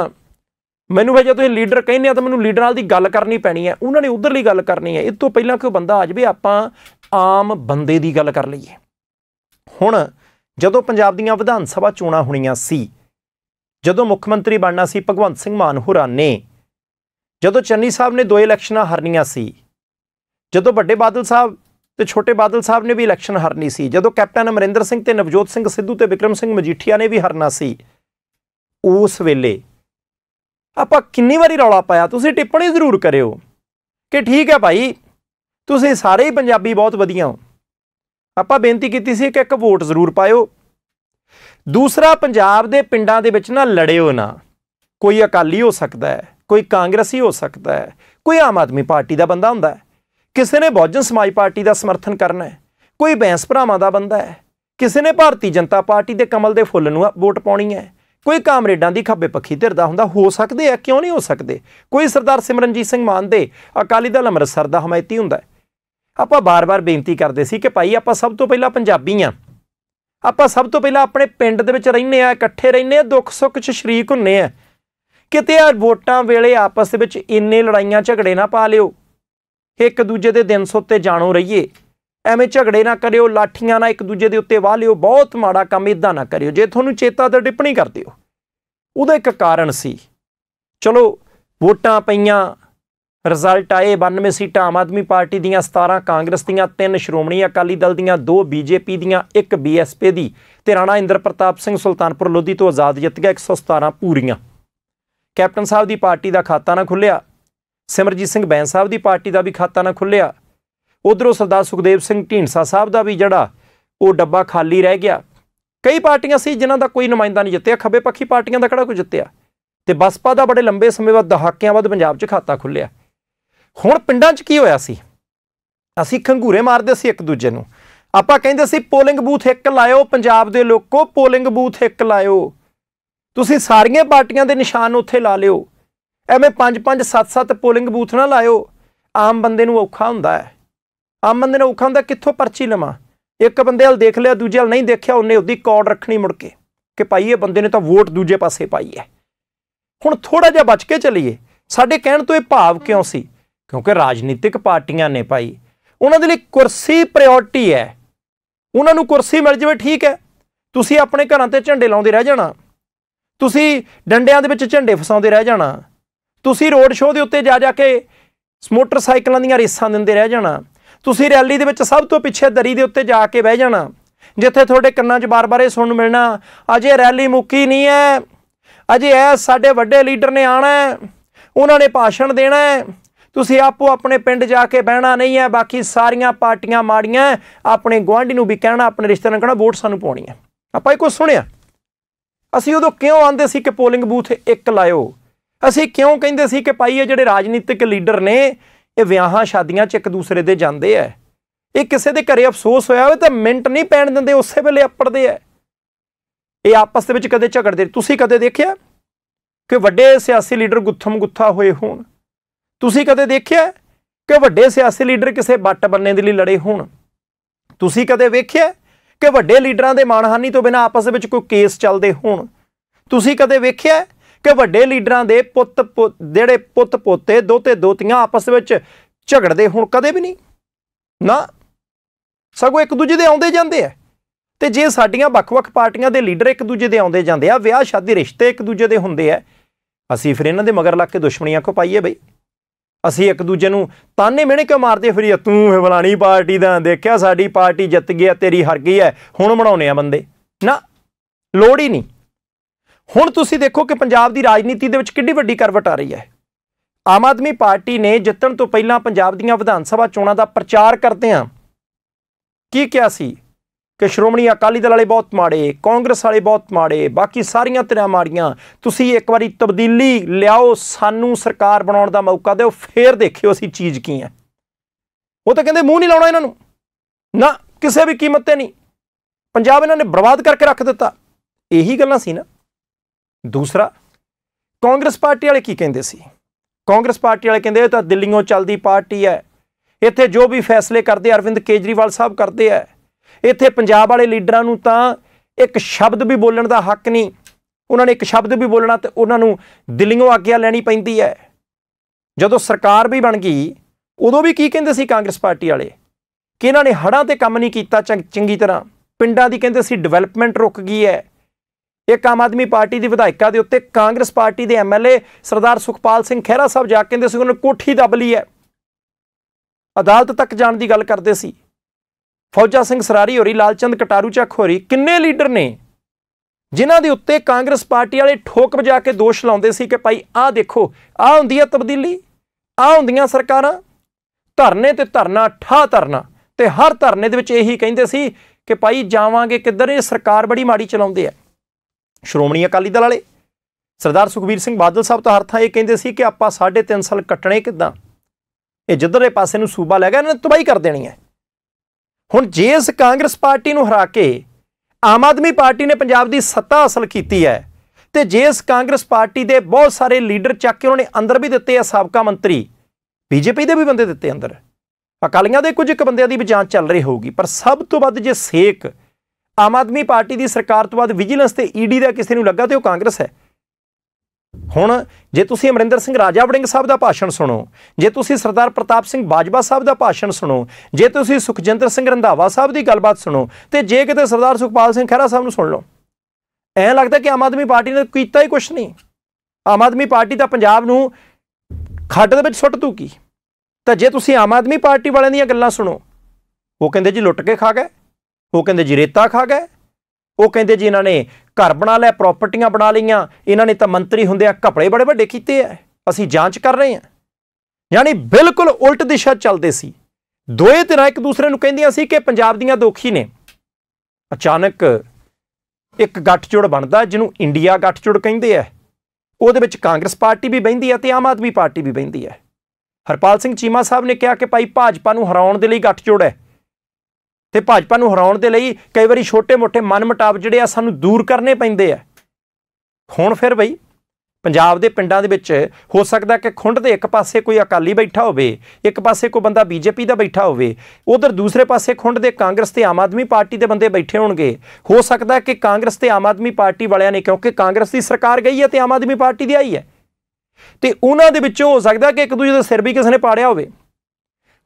ਮੈਨੂੰ ਭਾਈ ਜੇ ਤੁਸੀਂ ਲੀਡਰ ਕਹਿੰਨੇ ਆ ਤਾਂ ਮੈਨੂੰ ਲੀਡਰ ਨਾਲ ਦੀ ਗੱਲ ਕਰਨੀ ਪੈਣੀ ਹੈ ਉਹਨਾਂ ਨੇ ਉਧਰਲੀ ਗੱਲ ਕਰਨੀ ਹੈ ਇਸ ਤੋਂ ਪਹਿਲਾਂ ਕੋਈ ਬੰਦਾ ਆ ਜਵੇ ਆਪਾਂ ਆਮ ਬੰਦੇ ਦੀ ਗੱਲ ਕਰ ਲਈਏ ਹੁਣ ਜਦੋਂ ਪੰਜਾਬ ਦੀਆਂ ਵਿਧਾਨ ਸਭਾ ਚੋਣਾਂ ਹੋਣੀਆਂ ਸੀ ਜਦੋਂ ਮੁੱਖ ਮੰਤਰੀ ਬਣਨਾ ਸੀ ਭਗਵੰਤ ਸਿੰਘ ਮਾਨ ਹੋਰਾਂ ਨੇ ਜਦੋਂ ਚੰਨੀ ਸਾਹਿਬ ਨੇ ਦੋ ਇਲੈਕਸ਼ਨਾਂ ਹਾਰਨੀਆਂ ਸੀ ਜਦੋਂ ਵੱਡੇ ਬਾਦਲ ਸਾਹਿਬ ਤੇ ਛੋਟੇ ਬਾਦਲ ਸਾਹਿਬ ਨੇ ਵੀ ਇਲੈਕਸ਼ਨ ਹਾਰਨੀ ਸੀ ਜਦੋਂ ਕੈਪਟਨ ਅਮਰਿੰਦਰ ਸਿੰਘ ਤੇ ਨਵਜੋਤ ਸਿੰਘ ਸਿੱਧੂ ਤੇ ਵਿਕਰਮ ਸਿੰਘ ਮਜੀਠੀਆ ਨੇ ਵੀ ਹਾਰਨਾ ਸੀ ਉਸ ਵੇਲੇ ਆਪਾਂ ਕਿੰਨੀ ਵਾਰੀ ਰੌਲਾ ਪਾਇਆ ਤੁਸੀਂ ਟਿੱਪਣੀ ਜ਼ਰੂਰ ਕਰਿਓ ਕਿ ਠੀਕ ਹੈ ਭਾਈ ਤੁਸੀਂ ਸਾਰੇ ਹੀ ਪੰਜਾਬੀ ਬਹੁਤ ਵਧੀਆ ਹੋ ਆਪਾਂ ਬੇਨਤੀ ਕੀਤੀ ਸੀ ਕਿ ਇੱਕ ਵੋਟ ਜ਼ਰੂਰ ਪਾਇਓ ਦੂਸਰਾ ਪੰਜਾਬ ਦੇ ਪਿੰਡਾਂ ਦੇ ਵਿੱਚ ਨਾ ਲੜਿਓ ਨਾ ਕੋਈ ਅਕਾਲੀ ਹੋ ਸਕਦਾ ਹੈ ਕੋਈ ਕਾਂਗਰਸੀ ਹੋ ਸਕਦਾ ਹੈ ਕੋਈ ਆਮ ਆਦਮੀ ਪਾਰਟੀ ਦਾ ਬੰਦਾ ਹੁੰਦਾ ਹੈ ਕਿਸੇ ਨੇ ਬਹੁਜਨ ਸਮਾਜ ਪਾਰਟੀ ਦਾ ਸਮਰਥਨ ਕਰਨਾ ਹੈ ਕੋਈ ਬੈਂਸ ਭਰਾਵਾਂ ਦਾ ਬੰਦਾ ਹੈ ਕਿਸੇ ਨੇ ਭਾਰਤੀ ਜਨਤਾ ਪਾਰਟੀ ਦੇ ਕਮਲ ਦੇ ਫੁੱਲ ਨੂੰ ਵੋਟ ਪਾਉਣੀ ਹੈ ਕੋਈ ਕਾਮਰੇਡਾਂ ਦੀ ਖੱਬੇ ਪੱਖੀ ਧਿਰਦਾ ਹੁੰਦਾ ਹੋ ਸਕਦੇ ਆ ਕਿਉਂ ਨਹੀਂ ਹੋ ਸਕਦੇ ਕੋਈ ਸਰਦਾਰ ਸਿਮਰਨਜੀਤ ਸਿੰਘ ਮਾਨ ਦੇ ਅਕਾਲੀ ਦਲ ਅੰਮ੍ਰਿਤਸਰ ਦਾ ਹਮਾਇਤੀ ਹੁੰਦਾ ਆਪਾਂ ਬਾਰ-ਬਾਰ ਬੇਨਤੀ ਕਰਦੇ ਸੀ ਕਿ ਭਾਈ ਆਪਾਂ ਸਭ ਤੋਂ ਪਹਿਲਾਂ ਪੰਜਾਬੀ ਆ ਆਪਾਂ ਸਭ ਤੋਂ ਪਹਿਲਾਂ ਆਪਣੇ ਪਿੰਡ ਦੇ ਵਿੱਚ ਰਹਿੰਨੇ ਆ ਇਕੱਠੇ ਰਹਿੰਨੇ ਆ ਦੁੱਖ ਸੁੱਖ 'ਚ ਸ਼ਰੀਕ ਹੁੰਨੇ ਆ ਕਿਤੇ ਆ ਵੋਟਾਂ ਵੇਲੇ ਆਪਸ ਦੇ ਵਿੱਚ ਇੰਨੇ ਲੜਾਈਆਂ ਝਗੜੇ ਨਾ ਪਾ ਲਿਓ ਇੱਕ ਦੂਜੇ ਦੇ ਦਿਨ ਸੁੱਤੇ ਜਾਣੋ ਰਹੀਏ ਐਵੇਂ ਝਗੜੇ ਨਾ ਕਰਿਓ ਲਾਠੀਆਂ ਨਾ ਇੱਕ ਦੂਜੇ ਦੇ ਉੱਤੇ ਵਾਹ ਲਿਓ ਬਹੁਤ ਮਾੜਾ ਕੰਮ ਇਦਾਂ ਨਾ ਕਰਿਓ ਜੇ ਤੁਹਾਨੂੰ ਚੇਤਾ ਤਾਂ ਟਿੱਪਣੀ ਕਰ ਦਿਓ ਉਹਦਾ ਇੱਕ ਕਾਰਨ ਸੀ ਚਲੋ ਵੋਟਾਂ ਪਈਆਂ ਰਿਜ਼ਲਟ ਆਏ 92 ਸੀਟਾਂ ਆਮ ਆਦਮੀ ਪਾਰਟੀ ਦੀਆਂ 17 ਕਾਂਗਰਸ ਦੀਆਂ 3 ਸ਼੍ਰੋਮਣੀ ਅਕਾਲੀ ਦਲ ਦੀਆਂ 2 ਬੀਜੇਪੀ ਦੀਆਂ 1 ਬੀਐਸਪੀ ਦੀ ਤੇ ਰਾਣਾ ਇੰਦਰ ਪ੍ਰਤਾਪ ਸਿੰਘ ਸੁਲਤਾਨਪੁਰ ਲੋਧੀ ਤੋਂ ਆਜ਼ਾਦ ਜਿੱਤ ਗਿਆ 117 ਪੂਰੀਆਂ ਕੈਪਟਨ ਸਾਹਿਬ ਦੀ ਪਾਰਟੀ ਦਾ ਖਾਤਾ ਨਾ ਖੁੱਲਿਆ ਸਿਮਰਜੀਤ ਸਿੰਘ ਬੈਂਸ ਸਾਹਿਬ ਦੀ ਪਾਰਟੀ ਦਾ ਵੀ ਖਾਤਾ ਨਾ ਖੁੱਲਿਆ ਉਧਰੋਂ ਸਰਦਾਰ ਸੁਖਦੇਵ ਸਿੰਘ ਢੀਂਡਸਾ ਸਾਹਿਬ ਦਾ ਵੀ ਜਿਹੜਾ ਉਹ ਡੱਬਾ ਖਾਲੀ ਰਹਿ ਗਿਆ ਕਈ ਪਾਰਟੀਆਂ ਸੀ ਜਿਨ੍ਹਾਂ ਦਾ ਕੋਈ ਨੁਮਾਇੰਦਾ ਨਹੀਂ ਜਿੱਤਿਆ ਖੱਬੇ ਪੱਖੀ ਪਾਰਟੀਆਂ ਦਾ ਕਿਹੜਾ ਕੋਈ ਜਿੱਤਿਆ ਤੇ ਬਸਪਾ ਦਾ ਬੜੇ ਲੰਬੇ ਸਮੇਂ ਬਾਅਦ ਦਹਾਕਿਆਂ ਬਾਅਦ ਪੰਜਾਬ 'ਚ ਖਾਤਾ ਖੁੱਲਿਆ ਹੁਣ ਪਿੰਡਾਂ 'ਚ ਕੀ ਹੋਇਆ ਸੀ ਅਸੀਂ ਖੰਗੂਰੇ ਮਾਰਦੇ ਸੀ ਇੱਕ ਦੂਜੇ ਨੂੰ ਆਪਾਂ ਕਹਿੰਦੇ ਸੀ ਪੋਲਿੰਗ ਬੂਥ ਇੱਕ ਲਾਇਓ ਪੰਜਾਬ ਦੇ ਲੋਕੋ ਪੋਲਿੰਗ ਬੂਥ ਇੱਕ ਲਾਇਓ ਤੁਸੀਂ ਸਾਰੀਆਂ ਪਾਰਟੀਆਂ ਦੇ ਨਿਸ਼ਾਨ ਉੱਥੇ ਲਾ ਲਿਓ ਐਵੇਂ 5 5 7 7 ਪੋਲਿੰਗ ਬੂਥ ਨਾ ਲਾਇਓ ਆਮ ਬੰਦੇ ਨੂੰ ਔਖਾ ਹੁੰਦਾ ਹੈ ਅਮਨ ਨੇ ਔਖਾ ਹੁੰਦਾ ਕਿੱਥੋਂ ਪਰਚੀ ਲਵਾਂ ਇੱਕ ਬੰਦੇ ਹਲ ਦੇਖ ਲਿਆ ਦੂਜੇ ਹਲ ਨਹੀਂ ਦੇਖਿਆ ਉਹਨੇ ਉਹਦੀ ਕੌੜ ਰੱਖਣੀ ਮੁੜ ਕੇ ਕਿ ਭਾਈ ਇਹ ਬੰਦੇ ਨੇ ਤਾਂ ਵੋਟ ਦੂਜੇ ਪਾਸੇ ਪਾਈ ਹੈ ਹੁਣ ਥੋੜਾ ਜਿਹਾ ਬਚ ਕੇ ਚੱਲੀਏ ਸਾਡੇ ਕਹਿਣ ਤੋਂ ਇਹ ਭਾਵ ਕਿਉਂ ਸੀ ਕਿਉਂਕਿ ਰਾਜਨੀਤਿਕ ਪਾਰਟੀਆਂ ਨੇ ਭਾਈ ਉਹਨਾਂ ਦੇ ਲਈ ਕੁਰਸੀ ਪ੍ਰਾਇੋਰਟੀ ਹੈ ਉਹਨਾਂ ਨੂੰ ਕੁਰਸੀ ਮਿਲ ਜਵੇ ਠੀਕ ਹੈ ਤੁਸੀਂ ਆਪਣੇ ਘਰਾਂ ਤੇ ਝੰਡੇ ਲਾਉਂਦੇ ਰਹਿ ਜਾਣਾ ਤੁਸੀਂ ਡੰਡਿਆਂ ਦੇ ਵਿੱਚ ਝੰਡੇ ਫਸਾਉਂਦੇ ਰਹਿ ਜਾਣਾ ਤੁਸੀਂ ਰੋਡ ਸ਼ੋਅ ਦੇ ਉੱਤੇ ਜਾ ਜਾ ਕੇ ਮੋਟਰਸਾਈਕਲਾਂ ਦੀਆਂ ਰੇਸਾਂ ਦਿੰਦੇ ਰਹਿ ਜਾਣਾ ਤੁਸੀਂ ਰੈਲੀ ਦੇ ਵਿੱਚ ਸਭ ਤੋਂ ਪਿੱਛੇ ਦਰੀ ਦੇ ਉੱਤੇ ਜਾ ਕੇ ਬਹਿ ਜਾਣਾ ਜਿੱਥੇ ਤੁਹਾਡੇ ਕੰਨਾਂ 'ਚ ਬਾਰ-ਬਾਰ ਇਹ ਸੁਣਨ ਨੂੰ ਮਿਲਣਾ ਅਜੇ ਰੈਲੀ ਮੁੱਕੀ ਨਹੀਂ ਹੈ ਅਜੇ ਐ ਸਾਡੇ ਵੱਡੇ ਲੀਡਰ ਨੇ ਆਣਾ ਹੈ ਉਹਨਾਂ ਨੇ ਭਾਸ਼ਣ ਦੇਣਾ ਹੈ ਤੁਸੀਂ ਆਪੋ ਆਪਣੇ ਪਿੰਡ ਜਾ ਕੇ ਬਹਿਣਾ ਨਹੀਂ ਹੈ ਬਾਕੀ ਸਾਰੀਆਂ ਪਾਰਟੀਆਂ ਮਾੜੀਆਂ ਆਪਣੇ ਗਵਾਂਢੀ ਨੂੰ ਵੀ ਕਹਿਣਾ ਆਪਣੇ ਰਿਸ਼ਤੇਦਾਰਾਂ ਨੂੰ ਕਹਿਣਾ ਵੋਟ ਸਾਨੂੰ ਪਾਉਣੀ ਹੈ ਆਪਾਂ ਇਹ ਕੁਝ ਸੁਣਿਆ ਅਸੀਂ ਉਦੋਂ ਕਿਉਂ ਆਂਦੇ ਸੀ ਕਿ ਪੋਲਿੰਗ ਬੂਥ ਇੱਕ ਲਾਇਓ ਅਸੀਂ ਕਿਉਂ ਕਹਿੰਦੇ ਸੀ ਕਿ ਪਾਈਏ ਜਿਹੜੇ ਰਾਜਨੀਤਿਕ ਲੀਡਰ ਨੇ ਇਹ ਵਿਆਹਾਂ ਸ਼ਾਦੀਆਂ 'ਚ ਇੱਕ ਦੂਸਰੇ ਦੇ ਜਾਂਦੇ ਐ ਇਹ ਕਿਸੇ ਦੇ ਘਰੇ ਅਫਸੋਸ ਹੋਇਆ ਹੋਵੇ ਤਾਂ ਮਿੰਟ ਨਹੀਂ ਪੈਣ ਦਿੰਦੇ ਉਸੇ ਵੇਲੇ ਅੱਪੜਦੇ ਐ ਇਹ ਆਪਸ ਦੇ ਵਿੱਚ ਕਦੇ ਝਗੜਦੇ ਤੁਸੀਂ ਕਦੇ ਦੇਖਿਆ ਕਿ ਵੱਡੇ ਸਿਆਸੀ ਲੀਡਰ ਗੁੱਥਮ ਗੁੱਥਾ ਹੋਏ ਹੋਣ ਤੁਸੀਂ ਕਦੇ ਦੇਖਿਆ ਕਿ ਵੱਡੇ ਸਿਆਸੀ ਲੀਡਰ ਕਿਸੇ ਬੱਟ ਬੰਨੇ ਦੇ ਲਈ ਲੜੇ ਹੋਣ ਤੁਸੀਂ ਕਦੇ ਵੇਖਿਆ ਕਿ ਵੱਡੇ ਲੀਡਰਾਂ ਦੇ ਮਾਨਹਾਨੀ ਤੋਂ ਬਿਨਾ ਆਪਸ ਦੇ ਵਿੱਚ ਕੋਈ ਕੇਸ ਚੱਲਦੇ ਹੋਣ ਤੁਸੀਂ ਕਦੇ ਵੇਖਿਆ ਕਿ ਵੱਡੇ ਲੀਡਰਾਂ ਦੇ ਪੁੱਤ ਜਿਹੜੇ ਪੁੱਤ ਪੋਤੇ ਦੋਤੇ ਦੋਤੀਆਂ ਆਪਸ ਵਿੱਚ ਝਗੜਦੇ ਹੁਣ ਕਦੇ ਵੀ ਨਹੀਂ ਨਾ ਸਗੋਂ ਇੱਕ ਦੂਜੇ ਦੇ ਆਉਂਦੇ ਜਾਂਦੇ ਆ ਤੇ ਜੇ ਸਾਡੀਆਂ ਵੱਖ-ਵੱਖ ਪਾਰਟੀਆਂ ਦੇ ਲੀਡਰ ਇੱਕ ਦੂਜੇ ਦੇ ਆਉਂਦੇ ਜਾਂਦੇ ਆ ਵਿਆਹ ਸ਼ਾਦੀ ਰਿਸ਼ਤੇ ਇੱਕ ਦੂਜੇ ਦੇ ਹੁੰਦੇ ਆ ਅਸੀਂ ਫਿਰ ਇਹਨਾਂ ਦੇ ਮਗਰ ਲੱਗ ਕੇ ਦੁਸ਼ਮਣੀਆਂ ਕੋ ਪਾਈਏ ਬਈ ਅਸੀਂ ਇੱਕ ਦੂਜੇ ਨੂੰ ਤਾਨੇ ਮਿਹਣੇ ਕਿਉਂ ਮਾਰਦੇ ਫਿਰ ਤੂੰ ਬਲਾਨੀ ਪਾਰਟੀ ਦਾ ਦੇਖਿਆ ਸਾਡੀ ਪਾਰਟੀ ਜਿੱਤ ਗਈ ਆ ਤੇਰੀ ਹਾਰ ਗਈ ਹੈ ਹੁਣ ਬਣਾਉਨੇ ਆ ਬੰਦੇ ਨਾ ਲੋੜ ਹੀ ਨਹੀਂ ਹੁਣ ਤੁਸੀਂ ਦੇਖੋ ਕਿ ਪੰਜਾਬ ਦੀ ਰਾਜਨੀਤੀ ਦੇ ਵਿੱਚ ਕਿੰਨੀ ਵੱਡੀ ਕਰਵਟ ਆ ਰਹੀ ਹੈ ਆਮ ਆਦਮੀ ਪਾਰਟੀ ਨੇ ਜਿੱਤਣ ਤੋਂ ਪਹਿਲਾਂ ਪੰਜਾਬ ਦੀਆਂ ਵਿਧਾਨ ਸਭਾ ਚੋਣਾਂ ਦਾ ਪ੍ਰਚਾਰ ਕਰਦੇ ਆ ਕੀ ਕਿਹਾ ਸੀ ਕਿ ਸ਼੍ਰੋਮਣੀ ਅਕਾਲੀ ਦਲ ਵਾਲੇ ਬਹੁਤ ਮਾੜੇ ਕਾਂਗਰਸ ਵਾਲੇ ਬਹੁਤ ਮਾੜੇ ਬਾਕੀ ਸਾਰੀਆਂ ਤਰ੍ਹਾਂ ਮਾੜੀਆਂ ਤੁਸੀਂ ਇੱਕ ਵਾਰੀ ਤਬਦੀਲੀ ਲਿਆਓ ਸਾਨੂੰ ਸਰਕਾਰ ਬਣਾਉਣ ਦਾ ਮੌਕਾ ਦਿਓ ਫੇਰ ਦੇਖਿਓ ਅਸੀਂ ਚੀਜ਼ ਕੀ ਹੈ ਉਹ ਤਾਂ ਕਹਿੰਦੇ ਮੂੰਹ ਨਹੀਂ ਲਾਉਣਾ ਇਹਨਾਂ ਨੂੰ ਨਾ ਕਿਸੇ ਵੀ ਕੀਮਤ ਤੇ ਨਹੀਂ ਪੰਜਾਬ ਇਹਨਾਂ ਨੇ ਬਰਬਾਦ ਕਰਕੇ ਰੱਖ ਦਿੱਤਾ ਇਹੀ ਗੱਲਾਂ ਸੀ ਨਾ ਦੂਸਰਾ ਕਾਂਗਰਸ ਪਾਰਟੀ ਵਾਲੇ ਕੀ ਕਹਿੰਦੇ ਸੀ ਕਾਂਗਰਸ ਪਾਰਟੀ ਵਾਲੇ ਕਹਿੰਦੇ ਇਹ ਤਾਂ ਦਿੱਲੀੋਂ ਚੱਲਦੀ ਪਾਰਟੀ ਹੈ ਇੱਥੇ ਜੋ ਵੀ ਫੈਸਲੇ ਕਰਦੇ ਅਰਵਿੰਦ ਕੇਜਰੀਵਾਲ ਸਾਹਿਬ ਕਰਦੇ ਆ ਇੱਥੇ ਪੰਜਾਬ ਵਾਲੇ ਲੀਡਰਾਂ ਨੂੰ ਤਾਂ ਇੱਕ ਸ਼ਬਦ ਵੀ ਬੋਲਣ ਦਾ ਹੱਕ ਨਹੀਂ ਉਹਨਾਂ ਨੇ ਇੱਕ ਸ਼ਬਦ ਵੀ ਬੋਲਣਾ ਤੇ ਉਹਨਾਂ ਨੂੰ ਦਿੱਲੀੋਂ ਆਗਿਆ ਲੈਣੀ ਪੈਂਦੀ ਹੈ ਜਦੋਂ ਸਰਕਾਰ ਵੀ ਬਣ ਗਈ ਉਦੋਂ ਵੀ ਕੀ ਕਹਿੰਦੇ ਸੀ ਕਾਂਗਰਸ ਪਾਰਟੀ ਵਾਲੇ ਕਿ ਇਹਨਾਂ ਨੇ ਹੜਾਂ ਤੇ ਕੰਮ ਨਹੀਂ ਕੀਤਾ ਚੰਗੀ ਤਰ੍ਹਾਂ ਪਿੰਡਾਂ ਦੀ ਕਹਿੰਦੇ ਸੀ ਡਿਵੈਲਪਮੈਂਟ ਰੁਕ ਗਈ ਹੈ ਇੱਕ ਆਮ ਆਦਮੀ ਪਾਰਟੀ ਦੀ ਵਿਧਾਇਕਾ ਦੇ ਉੱਤੇ ਕਾਂਗਰਸ ਪਾਰਟੀ ਦੇ ਐਮਐਲਏ ਸਰਦਾਰ ਸੁਖਪਾਲ ਸਿੰਘ ਖਹਿਰਾ ਸਾਹਿਬ ਜਾ ਕੇ ਕਹਿੰਦੇ ਸੀ ਉਹਨਾਂ ਨੂੰ ਕੋਠੀ ਦੱਬ ਲਈ ਹੈ ਅਦਾਲਤ ਤੱਕ ਜਾਣ ਦੀ ਗੱਲ ਕਰਦੇ ਸੀ ਫੌਜਾ ਸਿੰਘ ਸਰਾਰੀ ਹੋਰੀ ਲਾਲਚੰਦ ਕਟਾਰੂ ਚੱਕ ਹੋਰੀ ਕਿੰਨੇ ਲੀਡਰ ਨੇ ਜਿਨ੍ਹਾਂ ਦੇ ਉੱਤੇ ਕਾਂਗਰਸ ਪਾਰਟੀ ਵਾਲੇ ਠੋਕ ਵਜਾ ਕੇ ਦੋਸ਼ ਲਾਉਂਦੇ ਸੀ ਕਿ ਭਾਈ ਆਹ ਦੇਖੋ ਆਹ ਹੁੰਦੀ ਹੈ ਤਬਦੀਲੀ ਆਹ ਹੁੰਦੀਆਂ ਸਰਕਾਰਾਂ ਧਰਨੇ ਤੇ ਧਰਨਾ ਠਾ ਧਰਨਾ ਤੇ ਹਰ ਧਰਨੇ ਦੇ ਵਿੱਚ ਇਹੀ ਕਹਿੰਦੇ ਸੀ ਕਿ ਭਾਈ ਜਾਵਾਂਗੇ ਕਿੱਧਰ ਇਹ ਸਰਕਾਰ ਬੜੀ ਮਾੜੀ ਚਲਾਉਂਦੇ ਆ ਸ਼੍ਰੋਮਣੀ ਅਕਾਲੀ ਦਲ ਵਾਲੇ ਸਰਦਾਰ ਸੁਖਬੀਰ ਸਿੰਘ ਬਾਦਲ ਸਾਹਿਬ ਤਾਂ ਹਰਥਾ ਇਹ ਕਹਿੰਦੇ ਸੀ ਕਿ ਆਪਾਂ 3.5 ਸਾਲ ਕੱਟਣੇ ਕਿਦਾਂ ਇਹ ਜਿੱਧਰਲੇ ਪਾਸੇ ਨੂੰ ਸੂਬਾ ਲੈ ਗਿਆ ਇਹਨਾਂ ਨੇ ਤਬਾਹੀ ਕਰ ਦੇਣੀ ਹੈ ਹੁਣ ਜੇ ਇਸ ਕਾਂਗਰਸ ਪਾਰਟੀ ਨੂੰ ਹਰਾ ਕੇ ਆਮ ਆਦਮੀ ਪਾਰਟੀ ਨੇ ਪੰਜਾਬ ਦੀ ਸੱਤਾ ਹਾਸਲ ਕੀਤੀ ਹੈ ਤੇ ਜੇ ਇਸ ਕਾਂਗਰਸ ਪਾਰਟੀ ਦੇ ਬਹੁਤ ਸਾਰੇ ਲੀਡਰ ਚੱਕ ਕੇ ਉਹਨਾਂ ਨੇ ਅੰਦਰ ਵੀ ਦਿੱਤੇ ਆ ਸਾਬਕਾ ਮੰਤਰੀ ਬੀਜੇਪੀ ਦੇ ਵੀ ਬੰਦੇ ਦਿੱਤੇ ਅੰਦਰ ਅਕਾਲੀਆਂ ਦੇ ਕੁਝ ਇੱਕ ਬੰਦਿਆਂ ਦੀ ਵੀ ਜਾਂਚ ਚੱਲ ਰਹੀ ਹੋਊਗੀ ਪਰ ਸਭ ਤੋਂ ਵੱਧ ਜੇ ਸੇਕ ਆਮ ਆਦਮੀ ਪਾਰਟੀ ਦੀ ਸਰਕਾਰ ਤੋਂ ਬਾਅਦ ਵਿਜੀਲੈਂਸ ਤੇ ਈਡੀ ਦਾ ਕਿਸੇ ਨੂੰ ਲੱਗਾ ਤੇ ਉਹ ਕਾਂਗਰਸ ਹੈ ਹੁਣ ਜੇ ਤੁਸੀਂ ਅਮਰਿੰਦਰ ਸਿੰਘ ਰਾਜਾ ਵੜਿੰਗ ਸਾਹਿਬ ਦਾ ਭਾਸ਼ਣ ਸੁਣੋ ਜੇ ਤੁਸੀਂ ਸਰਦਾਰ ਪ੍ਰਤਾਪ ਸਿੰਘ ਬਾਜਵਾ ਸਾਹਿਬ ਦਾ ਭਾਸ਼ਣ ਸੁਣੋ ਜੇ ਤੁਸੀਂ ਸੁਖਜਿੰਦਰ ਸਿੰਘ ਰੰਧਾਵਾ ਸਾਹਿਬ ਦੀ ਗੱਲਬਾਤ ਸੁਣੋ ਤੇ ਜੇ ਕਿਤੇ ਸਰਦਾਰ ਸੁਖਪਾਲ ਸਿੰਘ ਖਹਿਰਾ ਸਾਹਿਬ ਨੂੰ ਸੁਣ ਲਓ ਐ ਲੱਗਦਾ ਕਿ ਆਮ ਆਦਮੀ ਪਾਰਟੀ ਨੇ ਕੀਤਾ ਹੀ ਕੁਝ ਨਹੀਂ ਆਮ ਆਦਮੀ ਪਾਰਟੀ ਦਾ ਪੰਜਾਬ ਨੂੰ ਖੱਡ ਦੇ ਵਿੱਚ ਸੁੱਟ ਦੂਗੀ ਤਾਂ ਜੇ ਤੁਸੀਂ ਆਮ ਆਦਮੀ ਪਾਰਟੀ ਵਾਲਿਆਂ ਦੀਆਂ ਗੱਲਾਂ ਸੁਣੋ ਉਹ ਕਹਿੰਦੇ ਜੀ ਲੁੱਟ ਕੇ ਖਾ ਗਏ ਉਹ ਕਹਿੰਦੇ ਜੀ ਰੇਤਾ ਖਾ ਗਏ ਉਹ ਕਹਿੰਦੇ ਜੀ ਇਹਨਾਂ ਨੇ ਘਰ ਬਣਾ ਲਿਆ ਪ੍ਰਾਪਰਟੀਆਂ ਬਣਾ ਲਈਆਂ ਇਹਨਾਂ ਨੇ ਤਾਂ ਮੰਤਰੀ ਹੁੰਦੇ ਆ ਕਪੜੇ ਬੜੇ ਵੱਡੇ ਕੀਤੇ ਆ ਅਸੀਂ ਜਾਂਚ ਕਰ ਰਹੇ ਆ ਯਾਨੀ ਬਿਲਕੁਲ ਉਲਟ ਦਿਸ਼ਾ ਚੱਲਦੇ ਸੀ ਦੋਏ ਤਰ੍ਹਾਂ ਇੱਕ ਦੂਸਰੇ ਨੂੰ ਕਹਿੰਦੀਆਂ ਸੀ ਕਿ ਪੰਜਾਬ ਦੀਆਂ ਦੋਖੀ ਨੇ ਅਚਾਨਕ ਇੱਕ ਗੱਠਜੋੜ ਬਣਦਾ ਜਿਹਨੂੰ ਇੰਡੀਆ ਗੱਠਜੋੜ ਕਹਿੰਦੇ ਆ ਉਹਦੇ ਵਿੱਚ ਕਾਂਗਰਸ ਪਾਰਟੀ ਵੀ ਬੈਂਦੀ ਹੈ ਤੇ ਆਮ ਆਦਮੀ ਪਾਰਟੀ ਵੀ ਬੈਂਦੀ ਹੈ ਹਰਪਾਲ ਸਿੰਘ ਚੀਮਾ ਸਾਹਿਬ ਨੇ ਕਿਹਾ ਕਿ ਭਾਈ ਭਾਜਪਾ ਨੂੰ ਹਰਾਉਣ ਦੇ ਲਈ ਗੱਠਜੋੜ ਹੈ ਤੇ ਭਾਜਪਾ ਨੂੰ ਹਰਾਉਣ ਦੇ ਲਈ ਕਈ ਵਾਰੀ ਛੋਟੇ-ਮੋਟੇ ਮਨਮਟਾਵ ਜਿਹੜੇ ਆ ਸਾਨੂੰ ਦੂਰ ਕਰਨੇ ਪੈਂਦੇ ਆ ਹੁਣ ਫਿਰ ਬਈ ਪੰਜਾਬ ਦੇ ਪਿੰਡਾਂ ਦੇ ਵਿੱਚ ਹੋ ਸਕਦਾ ਕਿ ਖੁੰਡ ਦੇ ਇੱਕ ਪਾਸੇ ਕੋਈ ਅਕਾਲੀ ਬੈਠਾ ਹੋਵੇ ਇੱਕ ਪਾਸੇ ਕੋਈ ਬੰਦਾ ਬੀਜੇਪੀ ਦਾ ਬੈਠਾ ਹੋਵੇ ਉਧਰ ਦੂਸਰੇ ਪਾਸੇ ਖੁੰਡ ਦੇ ਕਾਂਗਰਸ ਤੇ ਆਮ ਆਦਮੀ ਪਾਰਟੀ ਦੇ ਬੰਦੇ ਬੈਠੇ ਹੋਣਗੇ ਹੋ ਸਕਦਾ ਕਿ ਕਾਂਗਰਸ ਤੇ ਆਮ ਆਦਮੀ ਪਾਰਟੀ ਵਾਲਿਆਂ ਨੇ ਕਿਉਂਕਿ ਕਾਂਗਰਸ ਦੀ ਸਰਕਾਰ ਗਈ ਹੈ ਤੇ ਆਮ ਆਦਮੀ ਪਾਰਟੀ ਦੀ ਆਈ ਹੈ ਤੇ ਉਹਨਾਂ ਦੇ ਵਿੱਚੋਂ ਹੋ ਸਕਦਾ ਕਿ ਇੱਕ ਦੂਜੇ ਦਾ ਸਿਰ ਵੀ ਕਿਸੇ ਨੇ ਪਾੜਿਆ ਹੋਵੇ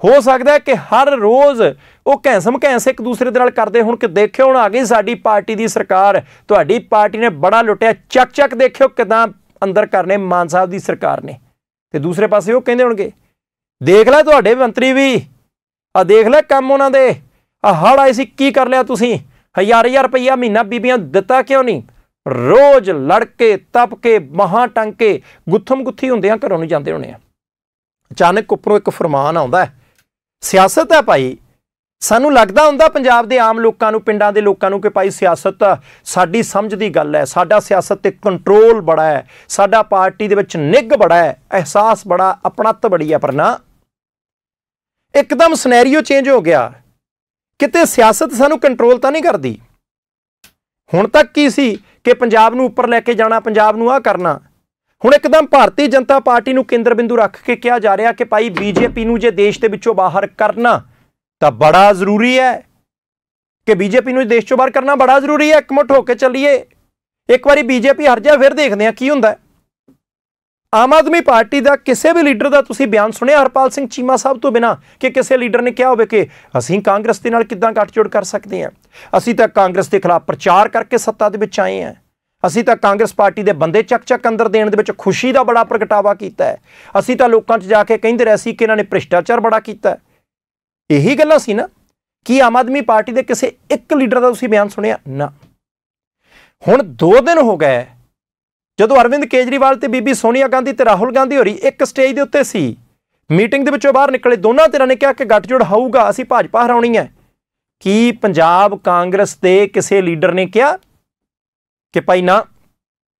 ਹੋ ਸਕਦਾ ਕਿ ਹਰ ਰੋਜ਼ ਉਹ ਘੈਂਸਮ ਘੈਂਸ ਇੱਕ ਦੂਸਰੇ ਦੇ ਨਾਲ ਕਰਦੇ ਹੁਣ ਕਿ ਦੇਖਿਓ ਹੁਣ ਆ ਗਈ ਸਾਡੀ ਪਾਰਟੀ ਦੀ ਸਰਕਾਰ ਤੁਹਾਡੀ ਪਾਰਟੀ ਨੇ ਬੜਾ ਲੁੱਟਿਆ ਚੱਕ ਚੱਕ ਦੇਖਿਓ ਕਿਦਾਂ ਅੰਦਰ ਕਰਨੇ ਮਾਨ ਸਾਹਿਬ ਦੀ ਸਰਕਾਰ ਨੇ ਤੇ ਦੂਸਰੇ ਪਾਸੇ ਉਹ ਕਹਿੰਦੇ ਹੋਣਗੇ ਦੇਖ ਲੈ ਤੁਹਾਡੇ ਮੰਤਰੀ ਵੀ ਆ ਦੇਖ ਲੈ ਕੰਮ ਉਹਨਾਂ ਦੇ ਆ ਹੜ ਆਈ ਸੀ ਕੀ ਕਰ ਲਿਆ ਤੁਸੀਂ ਹਜ਼ਾਰ ਹਜ਼ਾਰ ਰੁਪਈਆ ਮਹੀਨਾ ਬੀਬੀਆਂ ਦਿੱਤਾ ਕਿਉਂ ਨਹੀਂ ਰੋਜ਼ ਲੜ ਕੇ ਤਪ ਕੇ ਮਹਾ ਟੰਕੇ ਗੁੱਥਮ ਗੁੱਥੀ ਹੁੰਦੇ ਆ ਘਰੋਂ ਨਹੀਂ ਜਾਂਦੇ ਹੋਣੇ ਆ ਅਚਾਨਕ ਉੱਪਰੋਂ ਇੱਕ ਫਰਮਾਨ ਆਉਂਦਾ ਹੈ ਸਿਆਸਤ ਹੈ ਭਾਈ ਸਾਨੂੰ ਲੱਗਦਾ ਹੁੰਦਾ ਪੰਜਾਬ ਦੇ ਆਮ ਲੋਕਾਂ ਨੂੰ ਪਿੰਡਾਂ ਦੇ ਲੋਕਾਂ ਨੂੰ ਕਿ ਭਾਈ ਸਿਆਸਤ ਸਾਡੀ ਸਮਝ ਦੀ ਗੱਲ ਹੈ ਸਾਡਾ ਸਿਆਸਤ ਤੇ ਕੰਟਰੋਲ ਬੜਾ ਹੈ ਸਾਡਾ ਪਾਰਟੀ ਦੇ ਵਿੱਚ ਨਿੱਘ ਬੜਾ ਹੈ ਅਹਿਸਾਸ ਬੜਾ ਆਪਣਤ ਬੜੀ ਹੈ ਪਰ ਨਾ ਇੱਕਦਮ ਸਿਨੈਰੀਓ ਚੇਂਜ ਹੋ ਗਿਆ ਕਿਤੇ ਸਿਆਸਤ ਸਾਨੂੰ ਕੰਟਰੋਲ ਤਾਂ ਨਹੀਂ ਕਰਦੀ ਹੁਣ ਤੱਕ ਕੀ ਸੀ ਕਿ ਪੰਜਾਬ ਨੂੰ ਉੱਪਰ ਲੈ ਕੇ ਜਾਣਾ ਪੰਜਾਬ ਨੂੰ ਆ ਕਰਨਾ ਹੁਣ ਇੱਕਦਮ ਭਾਰਤੀ ਜਨਤਾ ਪਾਰਟੀ ਨੂੰ ਕੇਂਦਰ ਬਿੰਦੂ ਰੱਖ ਕੇ ਕਿਹਾ ਜਾ ਰਿਹਾ ਕਿ ਭਾਈ ਬੀਜੇਪੀ ਨੂੰ ਜੇ ਦੇਸ਼ ਦੇ ਵਿੱਚੋਂ ਬਾਹਰ ਕਰਨਾ ਤਾਂ ਬੜਾ ਜ਼ਰੂਰੀ ਹੈ ਕਿ ਬੀਜੇਪੀ ਨੂੰ ਦੇਸ਼ ਚੋਂ ਬਾਹਰ ਕਰਨਾ ਬੜਾ ਜ਼ਰੂਰੀ ਹੈ ਇਕਮੁੱਠ ਹੋ ਕੇ ਚੱਲੀਏ ਇੱਕ ਵਾਰੀ ਬੀਜੇਪੀ ਹਰ ਜਾ ਫਿਰ ਦੇਖਦੇ ਆ ਕੀ ਹੁੰਦਾ ਆਮ ਆਦਮੀ ਪਾਰਟੀ ਦਾ ਕਿਸੇ ਵੀ ਲੀਡਰ ਦਾ ਤੁਸੀਂ ਬਿਆਨ ਸੁਣਿਆ ਹਰਪਾਲ ਸਿੰਘ ਚੀਮਾ ਸਾਹਿਬ ਤੋਂ ਬਿਨਾ ਕਿ ਕਿਸੇ ਲੀਡਰ ਨੇ ਕਿਹਾ ਹੋਵੇ ਕਿ ਅਸੀਂ ਕਾਂਗਰਸ ਦੇ ਨਾਲ ਕਿੱਦਾਂ ਗੱਠਜੋੜ ਕਰ ਸਕਦੇ ਹਾਂ ਅਸੀਂ ਤਾਂ ਕਾਂਗਰਸ ਦੇ ਖਿਲਾਫ ਪ੍ਰਚਾਰ ਕਰਕੇ ਸੱਤਾ ਦੇ ਵਿੱਚ ਆਏ ਹਾਂ ਅਸੀਂ ਤਾਂ ਕਾਂਗਰਸ ਪਾਰਟੀ ਦੇ ਬੰਦੇ ਚੱਕ ਚੱਕ ਅੰਦਰ ਦੇਣ ਦੇ ਵਿੱਚ ਖੁਸ਼ੀ ਦਾ ਬੜਾ ਪ੍ਰਗਟਾਵਾ ਕੀਤਾ ਹੈ ਅਸੀਂ ਤਾਂ ਲੋਕਾਂ 'ਚ ਜਾ ਕੇ ਕਹਿੰਦੇ ਰਹੇ ਸੀ ਕਿ ਇਹਨਾਂ ਨੇ ਭ੍ਰਿਸ਼ਟਾਚਾਰ ਬੜਾ ਕੀਤਾ ਇਹੀ ਗੱਲਾਂ ਸੀ ਨਾ ਕੀ ਆਮ ਆਦਮੀ ਪਾਰਟੀ ਦੇ ਕਿਸੇ ਇੱਕ ਲੀਡਰ ਦਾ ਤੁਸੀਂ ਬਿਆਨ ਸੁਣਿਆ ਨਾ ਹੁਣ 2 ਦਿਨ ਹੋ ਗਏ ਜਦੋਂ ਅਰਵਿੰਦ ਕੇਜਰੀਵਾਲ ਤੇ ਬੀਬੀ ਸੋਨੀਆ ਗਾਂਧੀ ਤੇ ਰਾਹੁਲ ਗਾਂਧੀ ਹੋਰੀ ਇੱਕ ਸਟੇਜ ਦੇ ਉੱਤੇ ਸੀ ਮੀਟਿੰਗ ਦੇ ਵਿੱਚੋਂ ਬਾਹਰ ਨਿਕਲੇ ਦੋਨਾਂ ਧਿਰਾਂ ਨੇ ਕਿਹਾ ਕਿ ਗੱਠਜੋੜ ਹੋਊਗਾ ਅਸੀਂ ਭਾਜਪਾ ਹਰਾਉਣੀ ਹੈ ਕੀ ਪੰਜਾਬ ਕਾਂਗਰਸ ਦੇ ਕਿਸੇ ਲੀਡਰ ਨੇ ਕਿਹਾ ਕਿ ਭਾਈ ਨਾ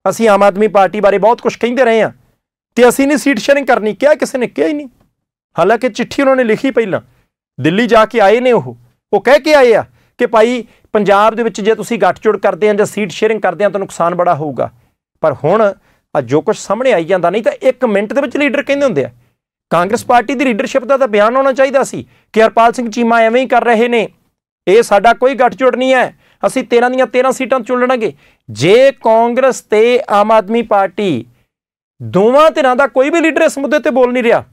ਅਸੀਂ ਆਮ ਆਦਮੀ ਪਾਰਟੀ ਬਾਰੇ ਬਹੁਤ ਕੁਝ ਕਹਿੰਦੇ ਰਹੇ ਆ ਤੇ ਅਸੀਂ ਨਹੀਂ ਸੀਟ ਸ਼ੇਅਰਿੰਗ ਕਰਨੀ ਕਿਹਾ ਕਿਸੇ ਨੇ ਕਿਹਾ ਹੀ ਨਹੀਂ ਹਾਲਾਂਕਿ ਚਿੱਠੀ ਉਹਨਾਂ ਨੇ ਲਿਖੀ ਪਹਿਲਾਂ ਦਿੱਲੀ ਜਾ ਕੇ ਆਏ ਨੇ ਉਹ ਉਹ ਕਹਿ ਕੇ ਆਏ ਆ ਕਿ ਭਾਈ ਪੰਜਾਬ ਦੇ ਵਿੱਚ ਜੇ ਤੁਸੀਂ ਗੱਠਜੋੜ ਕਰਦੇ ਆ ਜਾਂ ਸੀਟ ਸ਼ੇਅਰਿੰਗ ਕਰਦੇ ਆ ਤਾਂ ਨੁਕਸਾਨ ਬੜਾ ਹੋਊਗਾ ਪਰ ਹੁਣ ਆ ਜੋ ਕੁਝ ਸਾਹਮਣੇ ਆਈ ਜਾਂਦਾ ਨਹੀਂ ਤਾਂ 1 ਮਿੰਟ ਦੇ ਵਿੱਚ ਲੀਡਰ ਕਹਿੰਦੇ ਹੁੰਦੇ ਆ ਕਾਂਗਰਸ ਪਾਰਟੀ ਦੀ ਲੀਡਰਸ਼ਿਪ ਦਾ ਤਾਂ ਬਿਆਨ ਹੋਣਾ ਚਾਹੀਦਾ ਸੀ ਕਿ ਹਰਪਾਲ ਸਿੰਘ ਚੀਮਾ ਐਵੇਂ ਹੀ ਕਰ ਰਹੇ ਨੇ ਇਹ ਸਾਡਾ ਕੋਈ ਗੱਠਜੋੜ ਨਹੀਂ ਹੈ ਅਸੀਂ 13 ਦੀਆਂ 13 ਸੀਟਾਂ ਚੁਣ ਲਣਗੇ ਜੇ ਕਾਂਗਰਸ ਤੇ ਆਮ ਆਦਮੀ ਪਾਰਟੀ ਦੋਵਾਂ ਧਿਰਾਂ ਦਾ ਕੋਈ ਵੀ ਲੀਡਰ ਇਸ ਮੁੱਦੇ ਤੇ ਬੋਲ ਨਹੀਂ ਰਿਹਾ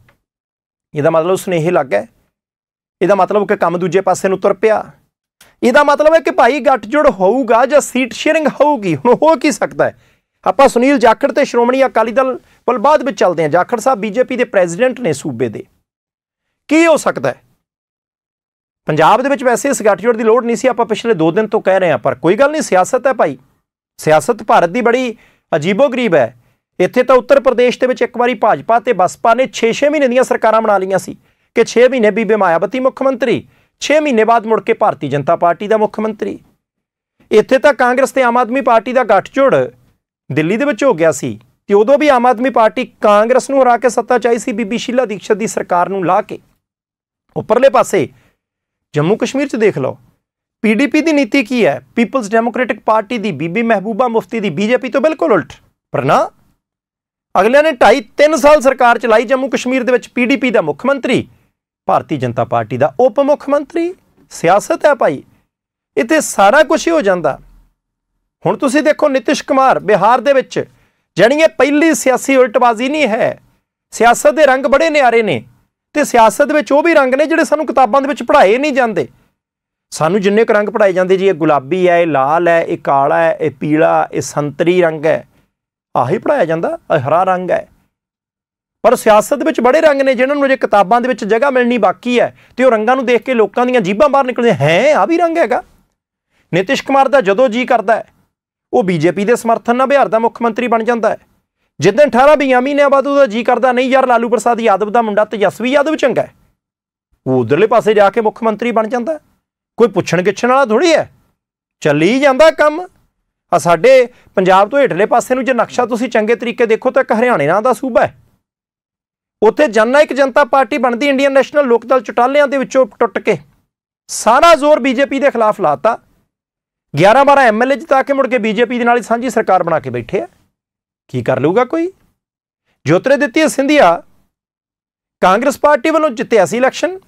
ਇਹਦਾ ਮਤਲਬ ਸੁਨੇਹੇ ਲੱਗ ਗਏ ਇਹਦਾ ਮਤਲਬ ਕਿ ਕੰਮ ਦੂਜੇ ਪਾਸੇ ਨੂੰ ਤੁਰ ਪਿਆ ਇਹਦਾ ਮਤਲਬ ਹੈ ਕਿ ਭਾਈ ਗੱਠਜੋੜ ਹੋਊਗਾ ਜਾਂ ਸੀਟ ਸ਼ੇਅਰਿੰਗ ਹੋਊਗੀ ਹੁਣ ਹੋ ਕੀ ਸਕਦਾ ਹੈ ਆਪਾਂ ਸੁਨੀਲ ਜਾਖੜ ਤੇ ਸ਼੍ਰੋਮਣੀ ਅਕਾਲੀ ਦਲ ਵੱਲ ਬਾਅਦ ਵਿੱਚ ਚੱਲਦੇ ਆ ਜਾਖੜ ਸਾਹਿਬ ਬੀਜੇਪੀ ਦੇ ਪ੍ਰੈਜ਼ੀਡੈਂਟ ਨੇ ਸੂਬੇ ਦੇ ਕੀ ਹੋ ਸਕਦਾ ਹੈ ਪੰਜਾਬ ਦੇ ਵਿੱਚ ਵੈਸੇ ਇਸ ਗੱਠਜੋੜ ਦੀ ਲੋੜ ਨਹੀਂ ਸੀ ਆਪਾਂ ਪਿਛਲੇ 2 ਦਿਨ ਤੋਂ ਕਹਿ ਰਹੇ ਹਾਂ ਪਰ ਕੋਈ ਗੱਲ ਨਹੀਂ ਸਿਆਸਤ ਹੈ ਭਾਈ ਸਿਆਸਤ ਭਾਰਤ ਦੀ ਬੜੀ ਅਜੀਬੋ-ਗਰੀਬ ਹੈ ਇੱਥੇ ਤਾਂ ਉੱਤਰ ਪ੍ਰਦੇਸ਼ ਦੇ ਵਿੱਚ ਇੱਕ ਵਾਰੀ ਭਾਜਪਾ ਤੇ ਬਸਪਾ ਨੇ 6-6 ਮਹੀਨੇ ਦੀਆਂ ਸਰਕਾਰਾਂ ਬਣਾ ਲਈਆਂ ਸੀ ਕਿ 6 ਮਹੀਨੇ ਬੀਬੇ ਮਾਇਆਵਤੀ ਮੁੱਖ ਮੰਤਰੀ 6 ਮਹੀਨੇ ਬਾਅਦ ਮੁੜ ਕੇ ਭਾਰਤੀ ਜਨਤਾ ਪਾਰਟੀ ਦਾ ਮੁੱਖ ਮੰਤਰੀ ਇੱਥੇ ਤਾਂ ਕਾਂਗਰਸ ਤੇ ਆਮ ਆਦਮੀ ਪਾਰਟੀ ਦਾ ਗੱਠਜੋੜ ਦਿੱਲੀ ਦੇ ਵਿੱਚ ਹੋ ਗਿਆ ਸੀ ਤੇ ਉਦੋਂ ਵੀ ਆਮ ਆਦਮੀ ਪਾਰਟੀ ਕਾਂਗਰਸ ਨੂੰ ਹਰਾ ਕੇ ਸੱਤਾ ਚਾਹੀ ਸੀ ਬੀਬੀ ਸ਼ੀਲਾ ਦੀਕਸ਼ਤ ਦੀ ਸਰਕਾਰ ਨੂੰ ਲਾ ਕੇ ਉੱਪਰਲੇ ਪਾਸੇ ਜੰਮੂ ਕਸ਼ਮੀਰ 'ਚ ਦੇਖ ਲਓ ਪੀਡੀਪੀ ਦੀ ਨੀਤੀ ਕੀ ਹੈ ਪੀਪਲਸ ਡੈਮੋਕ੍ਰੈਟਿਕ ਪਾਰਟੀ ਦੀ ਬੀਬੀ ਮਹਿਬੂਬਾ ਮੁਫਤੀ ਦੀ ਬੀਜੇਪੀ ਤੋਂ ਬਿਲਕੁਲ ਉਲਟ ਪਰ ਨਾ ਅਗਲਿਆਂ ਨੇ 2.5 3 ਸਾਲ ਸਰਕਾਰ ਚਲਾਈ ਜੰਮੂ ਕਸ਼ਮੀਰ ਦੇ ਵਿੱਚ ਪੀਡੀਪੀ ਦਾ ਮੁੱਖ ਮੰਤਰੀ ਭਾਰਤੀ ਜਨਤਾ ਪਾਰਟੀ ਦਾ ਉਪ ਮੁੱਖ ਮੰਤਰੀ ਸਿਆਸਤ ਹੈ ਭਾਈ ਇੱਥੇ ਸਾਰਾ ਕੁਝ ਹੀ ਹੋ ਜਾਂਦਾ ਹੁਣ ਤੁਸੀਂ ਦੇਖੋ ਨਿਤਿਸ਼ ਕੁਮਾਰ ਬਿਹਾਰ ਦੇ ਵਿੱਚ ਜਣੀਏ ਇਹ ਪਹਿਲੀ ਸਿਆਸੀ ਉਲਟਬਾਜ਼ੀ ਨਹੀਂ ਹੈ ਸਿਆਸਤ ਦੇ ਰੰਗ ਬੜੇ ਨਿਆਰੇ ਨੇ ਤੇ ਸਿਆਸਤ ਵਿੱਚ ਉਹ ਵੀ ਰੰਗ ਨੇ ਜਿਹੜੇ ਸਾਨੂੰ ਕਿਤਾਬਾਂ ਦੇ ਵਿੱਚ ਪੜ੍ਹਾਏ ਨਹੀਂ ਜਾਂਦੇ ਸਾਨੂੰ ਜਿੰਨੇ ਕੁ ਰੰਗ ਪੜਾਏ ਜਾਂਦੇ ਜੀ ਇਹ ਗੁਲਾਬੀ ਹੈ ਇਹ ਲਾਲ ਹੈ ਇਹ ਕਾਲਾ ਹੈ ਇਹ ਪੀਲਾ ਇਹ ਸੰਤਰੀ ਰੰਗ ਹੈ ਆਹੀ ਪੜਾਇਆ ਜਾਂਦਾ ਇਹ ਹਰਾ ਰੰਗ ਹੈ ਪਰ ਸਿਆਸਤ ਵਿੱਚ ਬੜੇ ਰੰਗ ਨੇ ਜਿਨ੍ਹਾਂ ਨੂੰ ਜੇ ਕਿਤਾਬਾਂ ਦੇ ਵਿੱਚ ਜਗ੍ਹਾ ਮਿਲਣੀ ਬਾਕੀ ਹੈ ਤੇ ਉਹ ਰੰਗਾਂ ਨੂੰ ਦੇਖ ਕੇ ਲੋਕਾਂ ਦੀਆਂ ਜੀਭਾਂ ਬਾਹਰ ਨਿਕਲਦੀਆਂ ਹੈ ਆ ਵੀ ਰੰਗ ਹੈਗਾ ਨਿਤਿਸ਼ ਕੁਮਾਰ ਦਾ ਜਦੋਂ ਜੀ ਕਰਦਾ ਉਹ ਬੀਜੇਪੀ ਦੇ ਸਮਰਥਨ ਨਾਲ ਬਿਹਾਰ ਦਾ ਮੁੱਖ ਮੰਤਰੀ ਬਣ ਜਾਂਦਾ ਹੈ ਜਿੱਦਣ 18 20 ਮਹੀਨਿਆਂ ਬਾਅਦ ਉਹਦਾ ਜੀ ਕਰਦਾ ਨਹੀਂ ਯਾਰ ਲਾਲੂ ਪ੍ਰਸਾਦ ਯਾਦਵ ਦਾ ਮੁੰਡਾ ਤੇਜਸਵੀ ਯਾਦਵ ਚੰਗਾ ਹੈ ਉਹ ਉਧਰਲੇ ਪਾਸੇ ਜਾ ਕੇ ਮੁੱਖ ਮੰਤਰੀ ਬਣ ਜਾਂਦਾ ਕੋਈ ਪੁੱਛਣ ਗਿੱਛਣ ਵਾਲਾ ਥੋੜੀ ਹੈ ਚੱਲੀ ਜਾਂਦਾ ਕੰਮ ਆ ਸਾਡੇ ਪੰਜਾਬ ਤੋਂ ਹੇਠਲੇ ਪਾਸੇ ਨੂੰ ਜੇ ਨਕਸ਼ਾ ਤੁਸੀਂ ਚੰਗੇ ਤਰੀਕੇ ਦੇਖੋ ਤਾਂ ਇੱਕ ਹਰਿਆਣੇ ਨਾਂ ਦਾ ਸੂਬਾ ਹੈ ਉੱਥੇ ਜਨਨਾ ਇੱਕ ਜਨਤਾ ਪਾਰਟੀ ਬਣਦੀ ਇੰਡੀਅਨ ਨੈਸ਼ਨਲ ਲੋਕ ਦਲ ਚਟਾਲਿਆਂ ਦੇ ਵਿੱਚੋਂ ਟੁੱਟ ਕੇ ਸਾਰਾ ਜ਼ੋਰ ਬੀਜੇਪੀ ਦੇ ਖਿਲਾਫ ਲਾਤਾ 11 12 ਐਮਐਲਏ ਜਿਤਾ ਕੇ ਮੁੜ ਕੇ ਬੀਜੇਪੀ ਦੇ ਨਾਲ ਹੀ ਸਾਂਝੀ ਸਰਕਾਰ ਬਣਾ ਕੇ ਬੈਠੇ ਆ ਕੀ ਕਰ ਲਊਗਾ ਕੋਈ ਜੋਤਰਦਿੱਤਿਆ ਸਿੰਧਿਆ ਕਾਂਗਰਸ ਪਾਰਟੀ ਵੱਲੋਂ ਜਿੱਤਿਆ ਸੀ ਇਲੈਕਸ਼ਨ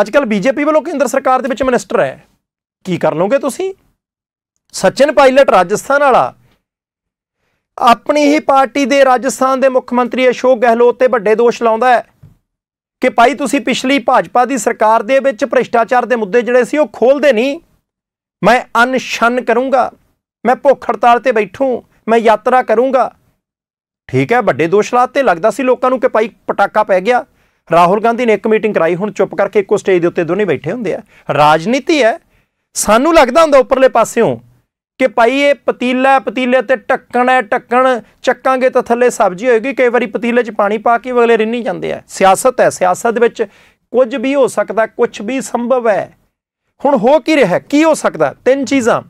ਅੱਜ ਕੱਲ ਬੀਜੇਪੀ ਵੱਲੋਂ ਕੇਂਦਰ ਸਰਕਾਰ ਦੇ ਵਿੱਚ ਮਿਨਿਸਟਰ ਹੈ ਕੀ ਕਰ ਲਓਗੇ ਤੁਸੀਂ ਸਚਨ ਪਾਇਲਟ ਰਾਜਸਥਾਨ ਵਾਲਾ ਆਪਣੀ ਹੀ ਪਾਰਟੀ ਦੇ ਰਾਜਸਥਾਨ ਦੇ ਮੁੱਖ ਮੰਤਰੀ ਅਸ਼ੋਕ ਗਹਿਲੋਤ ਤੇ ਵੱਡੇ ਦੋਸ਼ ਲਾਉਂਦਾ ਹੈ ਕਿ ਭਾਈ ਤੁਸੀਂ ਪਿਛਲੀ ਭਾਜਪਾ ਦੀ ਸਰਕਾਰ ਦੇ ਵਿੱਚ ਭ੍ਰਿਸ਼ਟਾਚਾਰ ਦੇ ਮੁੱਦੇ ਜਿਹੜੇ ਸੀ ਉਹ ਖੋਲਦੇ ਨਹੀਂ ਮੈਂ ਅਨਸ਼ਨ ਕਰੂੰਗਾ ਮੈਂ ਭੁੱਖ ਹੜਤਾਲ ਤੇ ਬੈਠੂੰ ਮੈਂ ਯਾਤਰਾ ਕਰੂੰਗਾ ਠੀਕ ਹੈ ਵੱਡੇ ਦੋਸ਼ ਤੇ ਲੱਗਦਾ ਸੀ ਲੋਕਾਂ ਨੂੰ ਕਿ ਭਾਈ ਪਟਾਕਾ ਪੈ ਗਿਆ ਰਾਹੁਲ ਗਾਂਧੀ ਨੇ ਇੱਕ ਮੀਟਿੰਗ ਕਰਾਈ ਹੁਣ ਚੁੱਪ ਕਰਕੇ ਇੱਕੋ ਸਟੇਜ ਦੇ ਉੱਤੇ ਦੋਨੇ ਬੈਠੇ ਹੁੰਦੇ ਆ ਰਾਜਨੀਤੀ ਹੈ ਸਾਨੂੰ ਲੱਗਦਾ ਹੁੰਦਾ ਉੱਪਰਲੇ ਪਾਸਿਓਂ ਕਿ ਭਾਈ ਇਹ ਪਤੀਲਾ ਪਤੀਲੇ ਤੇ ਟੱਕਣ ਹੈ ਟੱਕਣ ਚੱਕਾਂਗੇ ਤਾਂ ਥੱਲੇ ਸਬਜ਼ੀ ਹੋਏਗੀ ਕਈ ਵਾਰੀ ਪਤੀਲੇ 'ਚ ਪਾਣੀ ਪਾ ਕੇ ਅਗਲੇ ਰਿੰਨੀ ਜਾਂਦੇ ਆ ਸਿਆਸਤ ਹੈ ਸਿਆਸਤ ਦੇ ਵਿੱਚ ਕੁਝ ਵੀ ਹੋ ਸਕਦਾ ਕੁਝ ਵੀ ਸੰਭਵ ਹੈ ਹੁਣ ਹੋ ਕੀ ਰਿਹਾ ਕੀ ਹੋ ਸਕਦਾ ਤਿੰਨ ਚੀਜ਼ਾਂ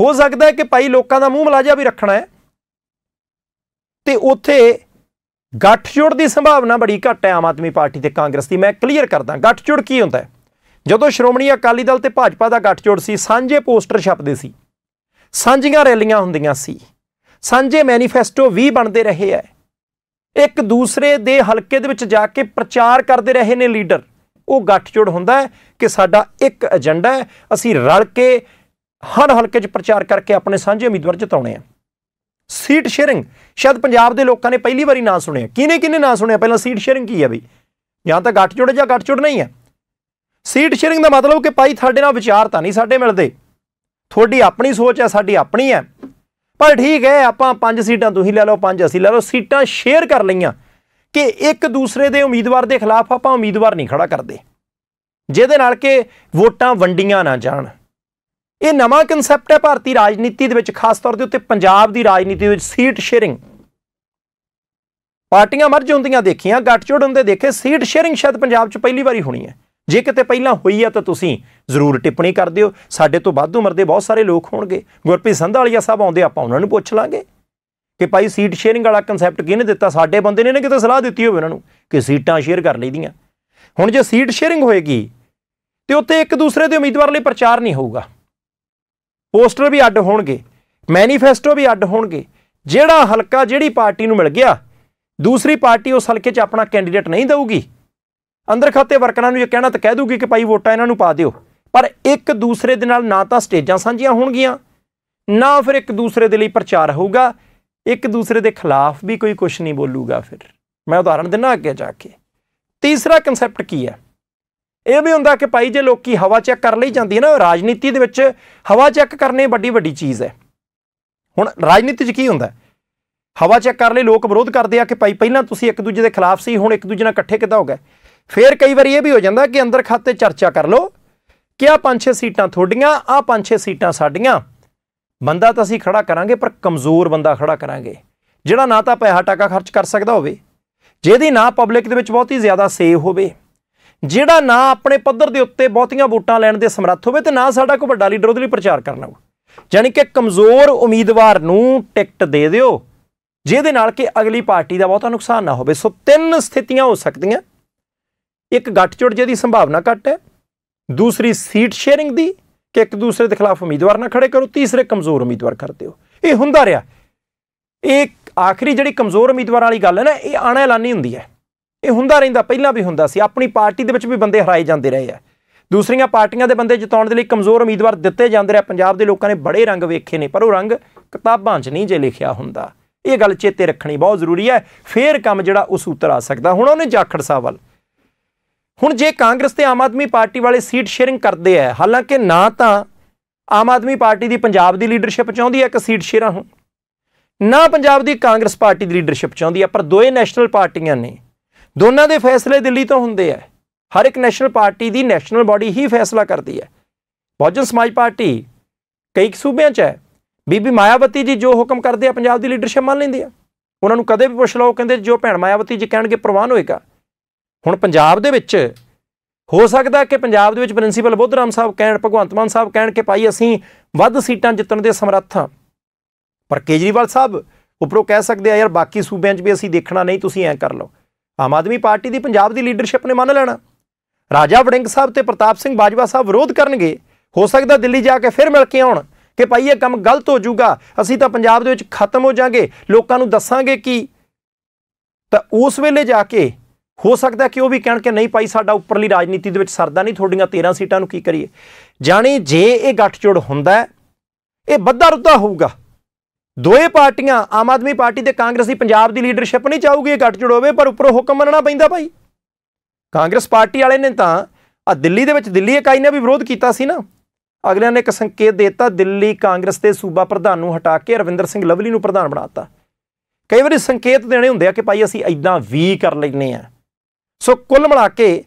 ਹੋ ਸਕਦਾ ਹੈ ਕਿ ਭਾਈ ਲੋਕਾਂ ਦਾ ਮੂੰਹ ਮਲਾਜਾ ਵੀ ਰੱਖਣਾ ਹੈ ਤੇ ਉਥੇ ਗੱਠਜੋੜ ਦੀ ਸੰਭਾਵਨਾ ਬੜੀ ਘੱਟ ਹੈ ਆਮ ਆਦਮੀ ਪਾਰਟੀ ਤੇ ਕਾਂਗਰਸ ਦੀ ਮੈਂ ਕਲੀਅਰ ਕਰਦਾ ਗੱਠਜੋੜ ਕੀ ਹੁੰਦਾ ਹੈ ਜਦੋਂ ਸ਼੍ਰੋਮਣੀ ਅਕਾਲੀ ਦਲ ਤੇ ਭਾਜਪਾ ਦਾ ਗੱਠਜੋੜ ਸੀ ਸਾਂਝੇ ਪੋਸਟਰ ਛਪਦੇ ਸੀ ਸਾਂਝੀਆਂ ਰੈਲੀਆਂ ਹੁੰਦੀਆਂ ਸੀ ਸਾਂਝੇ ਮੈਨੀਫੈਸਟੋ ਵੀ ਬਣਦੇ ਰਹੇ ਐ ਇੱਕ ਦੂਸਰੇ ਦੇ ਹਲਕੇ ਦੇ ਵਿੱਚ ਜਾ ਕੇ ਪ੍ਰਚਾਰ ਕਰਦੇ ਰਹੇ ਨੇ ਲੀਡਰ ਉਹ ਗੱਠਜੋੜ ਹੁੰਦਾ ਹੈ ਕਿ ਸਾਡਾ ਇੱਕ ਏਜੰਡਾ ਹੈ ਅਸੀਂ ਰਲ ਕੇ ਹਰ ਹਲਕੇ 'ਚ ਪ੍ਰਚਾਰ ਕਰਕੇ ਆਪਣੇ ਸਾਂਝੇ ਉਮੀਦਵਾਰ ਜਿਤਾਉਣੇ ਆ ਸੀਟ ਸ਼ੇਅਰਿੰਗ ਸ਼ਾਇਦ ਪੰਜਾਬ ਦੇ ਲੋਕਾਂ ਨੇ ਪਹਿਲੀ ਵਾਰੀ ਨਾਂ ਸੁਣਿਆ ਕਿਨੇ ਕਿਨੇ ਨਾਂ ਸੁਣਿਆ ਪਹਿਲਾਂ ਸੀਟ ਸ਼ੇਅਰਿੰਗ ਕੀ ਆ ਬਈ ਜਾਂ ਤਾਂ ਗੱਠ ਜੋੜੇ ਜਾਂ ਗੱਠ ਜੁੜ ਨਹੀਂ ਆ ਸੀਟ ਸ਼ੇਅਰਿੰਗ ਦਾ ਮਤਲਬ ਕਿ ਪਾਈ ਤੁਹਾਡੇ ਨਾਲ ਵਿਚਾਰ ਤਾਂ ਨਹੀਂ ਸਾਡੇ ਮਿਲਦੇ ਤੁਹਾਡੀ ਆਪਣੀ ਸੋਚ ਹੈ ਸਾਡੀ ਆਪਣੀ ਹੈ ਪਰ ਠੀਕ ਹੈ ਆਪਾਂ ਪੰਜ ਸੀਟਾਂ ਤੁਸੀਂ ਲੈ ਲਓ ਪੰਜ ਅਸੀਂ ਲੈ ਲਓ ਸੀਟਾਂ ਸ਼ੇਅਰ ਕਰ ਲਈਆਂ ਕਿ ਇੱਕ ਦੂਸਰੇ ਦੇ ਉਮੀਦਵਾਰ ਦੇ ਖਿਲਾਫ ਆਪਾਂ ਉਮੀਦਵਾਰ ਨਹੀਂ ਖੜਾ ਕਰਦੇ ਜਿਹਦੇ ਨਾਲ ਕਿ ਵੋਟਾਂ ਵੰਡੀਆਂ ਨਾ ਜਾਣ ਇਹ ਨਵਾਂ ਕਨਸੈਪਟ ਹੈ ਭਾਰਤੀ ਰਾਜਨੀਤੀ ਦੇ ਵਿੱਚ ਖਾਸ ਤੌਰ ਦੇ ਉੱਤੇ ਪੰਜਾਬ ਦੀ ਰਾਜਨੀਤੀ ਵਿੱਚ ਸੀਟ ਸ਼ੇਅਰਿੰਗ ਪਾਰਟੀਆਂ ਮਰਜ ਹੁੰਦੀਆਂ ਦੇਖੀਆਂ ਗੱਠਜੋੜ ਹੁੰਦੇ ਦੇਖੇ ਸੀਟ ਸ਼ੇਅਰਿੰਗ ਸ਼ਾਇਦ ਪੰਜਾਬ 'ਚ ਪਹਿਲੀ ਵਾਰੀ ਹੋਣੀ ਹੈ ਜੇ ਕਿਤੇ ਪਹਿਲਾਂ ਹੋਈ ਹੈ ਤਾਂ ਤੁਸੀਂ ਜ਼ਰੂਰ ਟਿੱਪਣੀ ਕਰ ਦਿਓ ਸਾਡੇ ਤੋਂ ਵੱਧ ਉਮਰ ਦੇ ਬਹੁਤ ਸਾਰੇ ਲੋਕ ਹੋਣਗੇ ਗੁਰਪ੍ਰੀਤ ਸੰਧਾਲੀਆ ਸਾਹਿਬ ਆਉਂਦੇ ਆਪਾਂ ਉਹਨਾਂ ਨੂੰ ਪੁੱਛ ਲਾਂਗੇ ਕਿ ਭਾਈ ਸੀਟ ਸ਼ੇਅਰਿੰਗ ਵਾਲਾ ਕਨਸੈਪਟ ਕਿਹਨੇ ਦਿੱਤਾ ਸਾਡੇ ਬੰਦੇ ਨੇ ਨੇ ਕਿਤੇ ਸਲਾਹ ਦਿੱਤੀ ਹੋਵੇ ਉਹਨਾਂ ਨੂੰ ਕਿ ਸੀਟਾਂ ਸ਼ੇਅਰ ਕਰ ਦੀਆਂ ਹੁਣ ਜੇ ਸੀਟ ਸ਼ੇਅਰਿੰਗ ਹੋਏਗੀ ਤੇ ਉੱਥੇ ਇੱਕ ਦੂਸਰੇ ਦੇ ਉਮੀਦਵਾਰ ਲਈ ਪ੍ਰਚਾਰ ਨਹੀਂ ਹੋਊਗਾ ਪੋਸਟਰ ਵੀ ਅੱਡ ਹੋਣਗੇ ਮੈਨੀਫੈਸਟੋ ਵੀ ਅੱਡ ਹੋਣਗੇ ਜਿਹੜਾ ਹਲਕਾ ਜਿਹੜੀ ਪਾਰਟੀ ਨੂੰ ਮਿਲ ਗਿਆ ਦੂਸਰੀ ਪਾਰਟੀ ਉਸ ਹਲਕੇ 'ਚ ਆਪਣਾ ਕੈਂਡੀਡੇਟ ਨਹੀਂ ਦੇਊਗੀ ਅੰਦਰ ਖਾਤੇ ਵਰਕਰਾਂ ਨੂੰ ਇਹ ਕਹਿਣਾ ਤਾਂ ਕਹਿ ਦੂਗੀ ਕਿ ਭਾਈ ਵੋਟਾਂ ਇਹਨਾਂ ਨੂੰ ਪਾ ਦਿਓ ਪਰ ਇੱਕ ਦੂਸਰੇ ਦੇ ਨਾਲ ਨਾ ਤਾਂ ਸਟੇਜਾਂ ਸਾਂਝੀਆਂ ਹੋਣਗੀਆਂ ਨਾ ਫਿਰ ਇੱਕ ਦੂਸਰੇ ਦੇ ਲਈ ਪ੍ਰਚਾਰ ਹੋਊਗਾ ਇੱਕ ਦੂਸਰੇ ਦੇ ਖਿਲਾਫ ਵੀ ਕੋਈ ਕੁਝ ਨਹੀਂ ਬੋਲੂਗਾ ਫਿਰ ਮੈਂ ਉਦਾਹਰਣ ਦਿੰਨਾ ਅੱਗੇ ਜਾ ਕੇ ਤੀਸਰਾ ਕਨਸੈਪਟ ਕੀ ਹੈ ਇਹ ਵੀ ਹੁੰਦਾ ਕਿ ਭਾਈ ਜੇ ਲੋਕੀ ਹਵਾ ਚੈੱਕ ਕਰ ਲਈ ਜਾਂਦੀ ਹੈ ਨਾ ਰਾਜਨੀਤੀ ਦੇ ਵਿੱਚ ਹਵਾ ਚੈੱਕ ਕਰਨੇ ਵੱਡੀ ਵੱਡੀ ਚੀਜ਼ ਹੈ ਹੁਣ ਰਾਜਨੀਤੀ 'ਚ ਕੀ ਹੁੰਦਾ ਹਵਾ ਚੈੱਕ ਕਰ ਲਈ ਲੋਕ ਵਿਰੋਧ ਕਰਦੇ ਆ ਕਿ ਭਾਈ ਪਹਿਲਾਂ ਤੁਸੀਂ ਇੱਕ ਦੂਜੇ ਦੇ ਖਿਲਾਫ ਸੀ ਹੁਣ ਇੱਕ ਦੂਜੇ ਨਾਲ ਇਕੱਠੇ ਕਿਦਾਂ ਹੋ ਗਏ ਫੇਰ ਕਈ ਵਾਰੀ ਇਹ ਵੀ ਹੋ ਜਾਂਦਾ ਕਿ ਅੰਦਰ ਖਾਤੇ ਚਰਚਾ ਕਰ ਲੋ ਕਿ ਆ ਪੰਜ ਛੇ ਸੀਟਾਂ ਤੁਹਾਡੀਆਂ ਆ ਪੰਜ ਛੇ ਸੀਟਾਂ ਸਾਡੀਆਂ ਬੰਦਾ ਤਾਂ ਅਸੀਂ ਖੜਾ ਕਰਾਂਗੇ ਪਰ ਕਮਜ਼ੋਰ ਬੰਦਾ ਖੜਾ ਕਰਾਂਗੇ ਜਿਹੜਾ ਨਾ ਤਾਂ ਪੈਸਾ ਟਾਕਾ ਖਰਚ ਕਰ ਸਕਦਾ ਹੋਵੇ ਜਿਹਦੀ ਨਾ ਪਬਲਿਕ ਦੇ ਵਿੱਚ ਬਹੁਤੀ ਜ਼ਿਆਦਾ ਸੇਵ ਹੋਵੇ ਜਿਹੜਾ ਨਾ ਆਪਣੇ ਪੱਧਰ ਦੇ ਉੱਤੇ ਬਹੁਤੀਆਂ ਵੋਟਾਂ ਲੈਣ ਦੇ ਸਮਰੱਥ ਹੋਵੇ ਤੇ ਨਾ ਸਾਡਾ ਕੋਈ ਵੱਡਾ ਲੀਡਰ ਉਹਦੇ ਲਈ ਪ੍ਰਚਾਰ ਕਰਨਾ ਹੋਵੇ ਯਾਨੀ ਕਿ ਕਮਜ਼ੋਰ ਉਮੀਦਵਾਰ ਨੂੰ ਟਿਕਟ ਦੇ ਦਿਓ ਜਿਹਦੇ ਨਾਲ ਕਿ ਅਗਲੀ ਪਾਰਟੀ ਦਾ ਬਹੁਤਾ ਨੁਕਸਾਨ ਨਾ ਹੋਵੇ ਸੋ ਤਿੰਨ ਸਥਿਤੀਆਂ ਹੋ ਸਕਦੀਆਂ ਇੱਕ ਗੱਠਜੋੜ ਜਿਹਦੀ ਸੰਭਾਵਨਾ ਘੱਟ ਹੈ ਦੂਸਰੀ ਸੀਟ ਸ਼ੇਅਰਿੰਗ ਦੀ ਕਿ ਇੱਕ ਦੂਸਰੇ ਦੇ ਖਿਲਾਫ ਉਮੀਦਵਾਰ ਨਾ ਖੜੇ ਕਰੋ ਤੀਸਰੇ ਕਮਜ਼ੋਰ ਉਮੀਦਵਾਰ ਕਰਦੇ ਹੋ ਇਹ ਹੁੰਦਾ ਰਿਹਾ ਇਹ ਆਖਰੀ ਜਿਹੜੀ ਕਮਜ਼ੋਰ ਉਮੀਦਵਾਰ ਵਾਲੀ ਗੱਲ ਹੈ ਨਾ ਇਹ ਅਣਐਲਾਨੀ ਹੁੰਦੀ ਹੈ ਇਹ ਹੁੰਦਾ ਰਹਿੰਦਾ ਪਹਿਲਾਂ ਵੀ ਹੁੰਦਾ ਸੀ ਆਪਣੀ ਪਾਰਟੀ ਦੇ ਵਿੱਚ ਵੀ ਬੰਦੇ ਹਰਾਏ ਜਾਂਦੇ ਰਹੇ ਆ ਦੂਸਰੀਆਂ ਪਾਰਟੀਆਂ ਦੇ ਬੰਦੇ ਜਿਤਾਉਣ ਦੇ ਲਈ ਕਮਜ਼ੋਰ ਉਮੀਦਵਾਰ ਦਿੱਤੇ ਜਾਂਦੇ ਰਹੇ ਪੰਜਾਬ ਦੇ ਲੋਕਾਂ ਨੇ ਬੜੇ ਰੰਗ ਵੇਖੇ ਨੇ ਪਰ ਉਹ ਰੰਗ ਕਿਤਾਬਾਂ 'ਚ ਨਹੀਂ ਜੇ ਲਿਖਿਆ ਹੁੰਦਾ ਇਹ ਗੱਲ ਚੇਤੇ ਰੱਖਣੀ ਬਹੁਤ ਜ਼ਰੂਰੀ ਹੈ ਫੇਰ ਕੰਮ ਜਿਹੜਾ ਉਸ ਉੱਤਰ ਆ ਸਕਦਾ ਹੁਣ ਉਹਨੇ ਜਾਖੜ ਸਾਹਿਬ ਵੱਲ ਹੁਣ ਜੇ ਕਾਂਗਰਸ ਤੇ ਆਮ ਆਦਮੀ ਪਾਰਟੀ ਵਾਲੇ ਸੀਟ ਸ਼ੇਅਰਿੰਗ ਕਰਦੇ ਆ ਹਾਲਾਂਕਿ ਨਾ ਤਾਂ ਆਮ ਆਦਮੀ ਪਾਰਟੀ ਦੀ ਪੰਜਾਬ ਦੀ ਲੀਡਰਸ਼ਿਪ ਚਾਹੁੰਦੀ ਹੈ ਕਿ ਸੀਟ ਸ਼ੇਅਰਾਂ ਹੋਣ ਨਾ ਪੰਜਾਬ ਦੀ ਕਾਂਗਰਸ ਪਾਰਟੀ ਦੀ ਲੀਡਰਸ਼ਿਪ ਚਾਹੁੰਦੀ ਹੈ ਪਰ ਦੋਏ ਨੈਸ਼ਨਲ ਪਾਰਟੀਆਂ ਨੇ ਦੋਨਾਂ ਦੇ ਫੈਸਲੇ ਦਿੱਲੀ ਤੋਂ ਹੁੰਦੇ ਆ ਹਰ ਇੱਕ ਨੈਸ਼ਨਲ ਪਾਰਟੀ ਦੀ ਨੈਸ਼ਨਲ ਬਾਡੀ ਹੀ ਫੈਸਲਾ ਕਰਦੀ ਹੈ ਬਹੁਜਨ ਸਮਾਜ ਪਾਰਟੀ ਕਈ ਸੂਬਿਆਂ 'ਚ ਹੈ ਬੀਬੀ ਮਾਇਆਵਤੀ ਜੀ ਜੋ ਹੁਕਮ ਕਰਦੇ ਆ ਪੰਜਾਬ ਦੀ ਲੀਡਰਸ਼ਿਪ ਮੰਨ ਲੈਂਦੀ ਆ ਉਹਨਾਂ ਨੂੰ ਕਦੇ ਵੀ ਪੁੱਛ ਲਓ ਕਹਿੰਦੇ ਜੋ ਭੈਣ ਮਾਇਆਵਤੀ ਜੀ ਕਹਿਣਗੇ ਪ੍ਰਵਾਨ ਹੋਏਗਾ ਹੁਣ ਪੰਜਾਬ ਦੇ ਵਿੱਚ ਹੋ ਸਕਦਾ ਕਿ ਪੰਜਾਬ ਦੇ ਵਿੱਚ ਪ੍ਰਿੰਸੀਪਲ ਬੋਧਰਾਮ ਸਾਹਿਬ ਕਹਿਣ ਭਗਵੰਤ ਮਾਨ ਸਾਹਿਬ ਕਹਿਣ ਕਿ ਭਾਈ ਅਸੀਂ ਵੱਧ ਸੀਟਾਂ ਜਿੱਤਣ ਦੇ ਸਮਰੱਥ ਹਾਂ ਪਰ ਕੇਜਰੀਵਾਲ ਸਾਹਿਬ ਉਪਰੋਂ ਕਹਿ ਸਕਦੇ ਆ ਯਾਰ ਬਾਕੀ ਸੂਬਿਆਂ 'ਚ ਵੀ ਅਸੀਂ ਦੇਖਣਾ ਨਹੀਂ ਤੁਸੀਂ ਐਂ ਕਰ ਲਓ ਆਮ ਆਦਮੀ ਪਾਰਟੀ ਦੀ ਪੰਜਾਬ ਦੀ ਲੀਡਰਸ਼ਿਪ ਨੇ ਮੰਨ ਲੈਣਾ ਰਾਜਾ ਵੜਿੰਗ ਸਾਹਿਬ ਤੇ ਪ੍ਰਤਾਪ ਸਿੰਘ ਬਾਜਵਾ ਸਾਹਿਬ ਵਿਰੋਧ ਕਰਨਗੇ ਹੋ ਸਕਦਾ ਦਿੱਲੀ ਜਾ ਕੇ ਫਿਰ ਮਿਲ ਕੇ ਆਉਣ ਕਿ ਭਾਈ ਇਹ ਕੰਮ ਗਲਤ ਹੋ ਜਾਊਗਾ ਅਸੀਂ ਤਾਂ ਪੰਜਾਬ ਦੇ ਵਿੱਚ ਖਤਮ ਹੋ ਜਾਾਂਗੇ ਲੋਕਾਂ ਨੂੰ ਦੱਸਾਂਗੇ ਕਿ ਤਾਂ ਉਸ ਵੇਲੇ ਜਾ ਕੇ ਹੋ ਸਕਦਾ ਕਿ ਉਹ ਵੀ ਕਹਿਣ ਕਿ ਨਹੀਂ ਭਾਈ ਸਾਡਾ ਉੱਪਰਲੀ ਰਾਜਨੀਤੀ ਦੇ ਵਿੱਚ ਸਰਦਾ ਨਹੀਂ ਤੁਹਾਡੀਆਂ 13 ਸੀਟਾਂ ਨੂੰ ਕੀ ਕਰੀਏ ਜਾਣੀ ਜੇ ਇਹ ਗੱਠਜੋੜ ਹੁੰਦਾ ਇਹ ਵੱਧਾ ਰੁੱਧਾ ਹੋਊਗਾ ਦੋਏ ਪਾਰਟੀਆਂ ਆਮ ਆਦਮੀ ਪਾਰਟੀ ਤੇ ਕਾਂਗਰਸ ਦੀ ਪੰਜਾਬ ਦੀ ਲੀਡਰਸ਼ਿਪ ਨਹੀਂ ਚਾਹੂਗੀ ਇਹ ਗੱਠਜੋੜ ਹੋਵੇ ਪਰ ਉੱਪਰੋਂ ਹੁਕਮ ਮੰਨਣਾ ਪੈਂਦਾ ਭਾਈ ਕਾਂਗਰਸ ਪਾਰਟੀ ਵਾਲੇ ਨੇ ਤਾਂ ਆ ਦਿੱਲੀ ਦੇ ਵਿੱਚ ਦਿੱਲੀ ਇਕਾਈ ਨੇ ਵੀ ਵਿਰੋਧ ਕੀਤਾ ਸੀ ਨਾ ਅਗਲਿਆਂ ਨੇ ਇੱਕ ਸੰਕੇਤ ਦਿੱਤਾ ਦਿੱਲੀ ਕਾਂਗਰਸ ਦੇ ਸੂਬਾ ਪ੍ਰਧਾਨ ਨੂੰ ਹਟਾ ਕੇ ਰਵਿੰਦਰ ਸਿੰਘ ਲਵਲੀ ਨੂੰ ਪ੍ਰਧਾਨ ਬਣਾਤਾ ਕਈ ਵਾਰੀ ਸੰਕੇਤ ਦੇਣੇ ਹੁੰਦੇ ਆ ਕਿ ਭਾਈ ਅਸੀਂ ਇਦਾਂ ਵੀ ਕਰ ਲੈਨੇ ਆ ਸੋ ਕੁੱਲ ਮਿਲਾ ਕੇ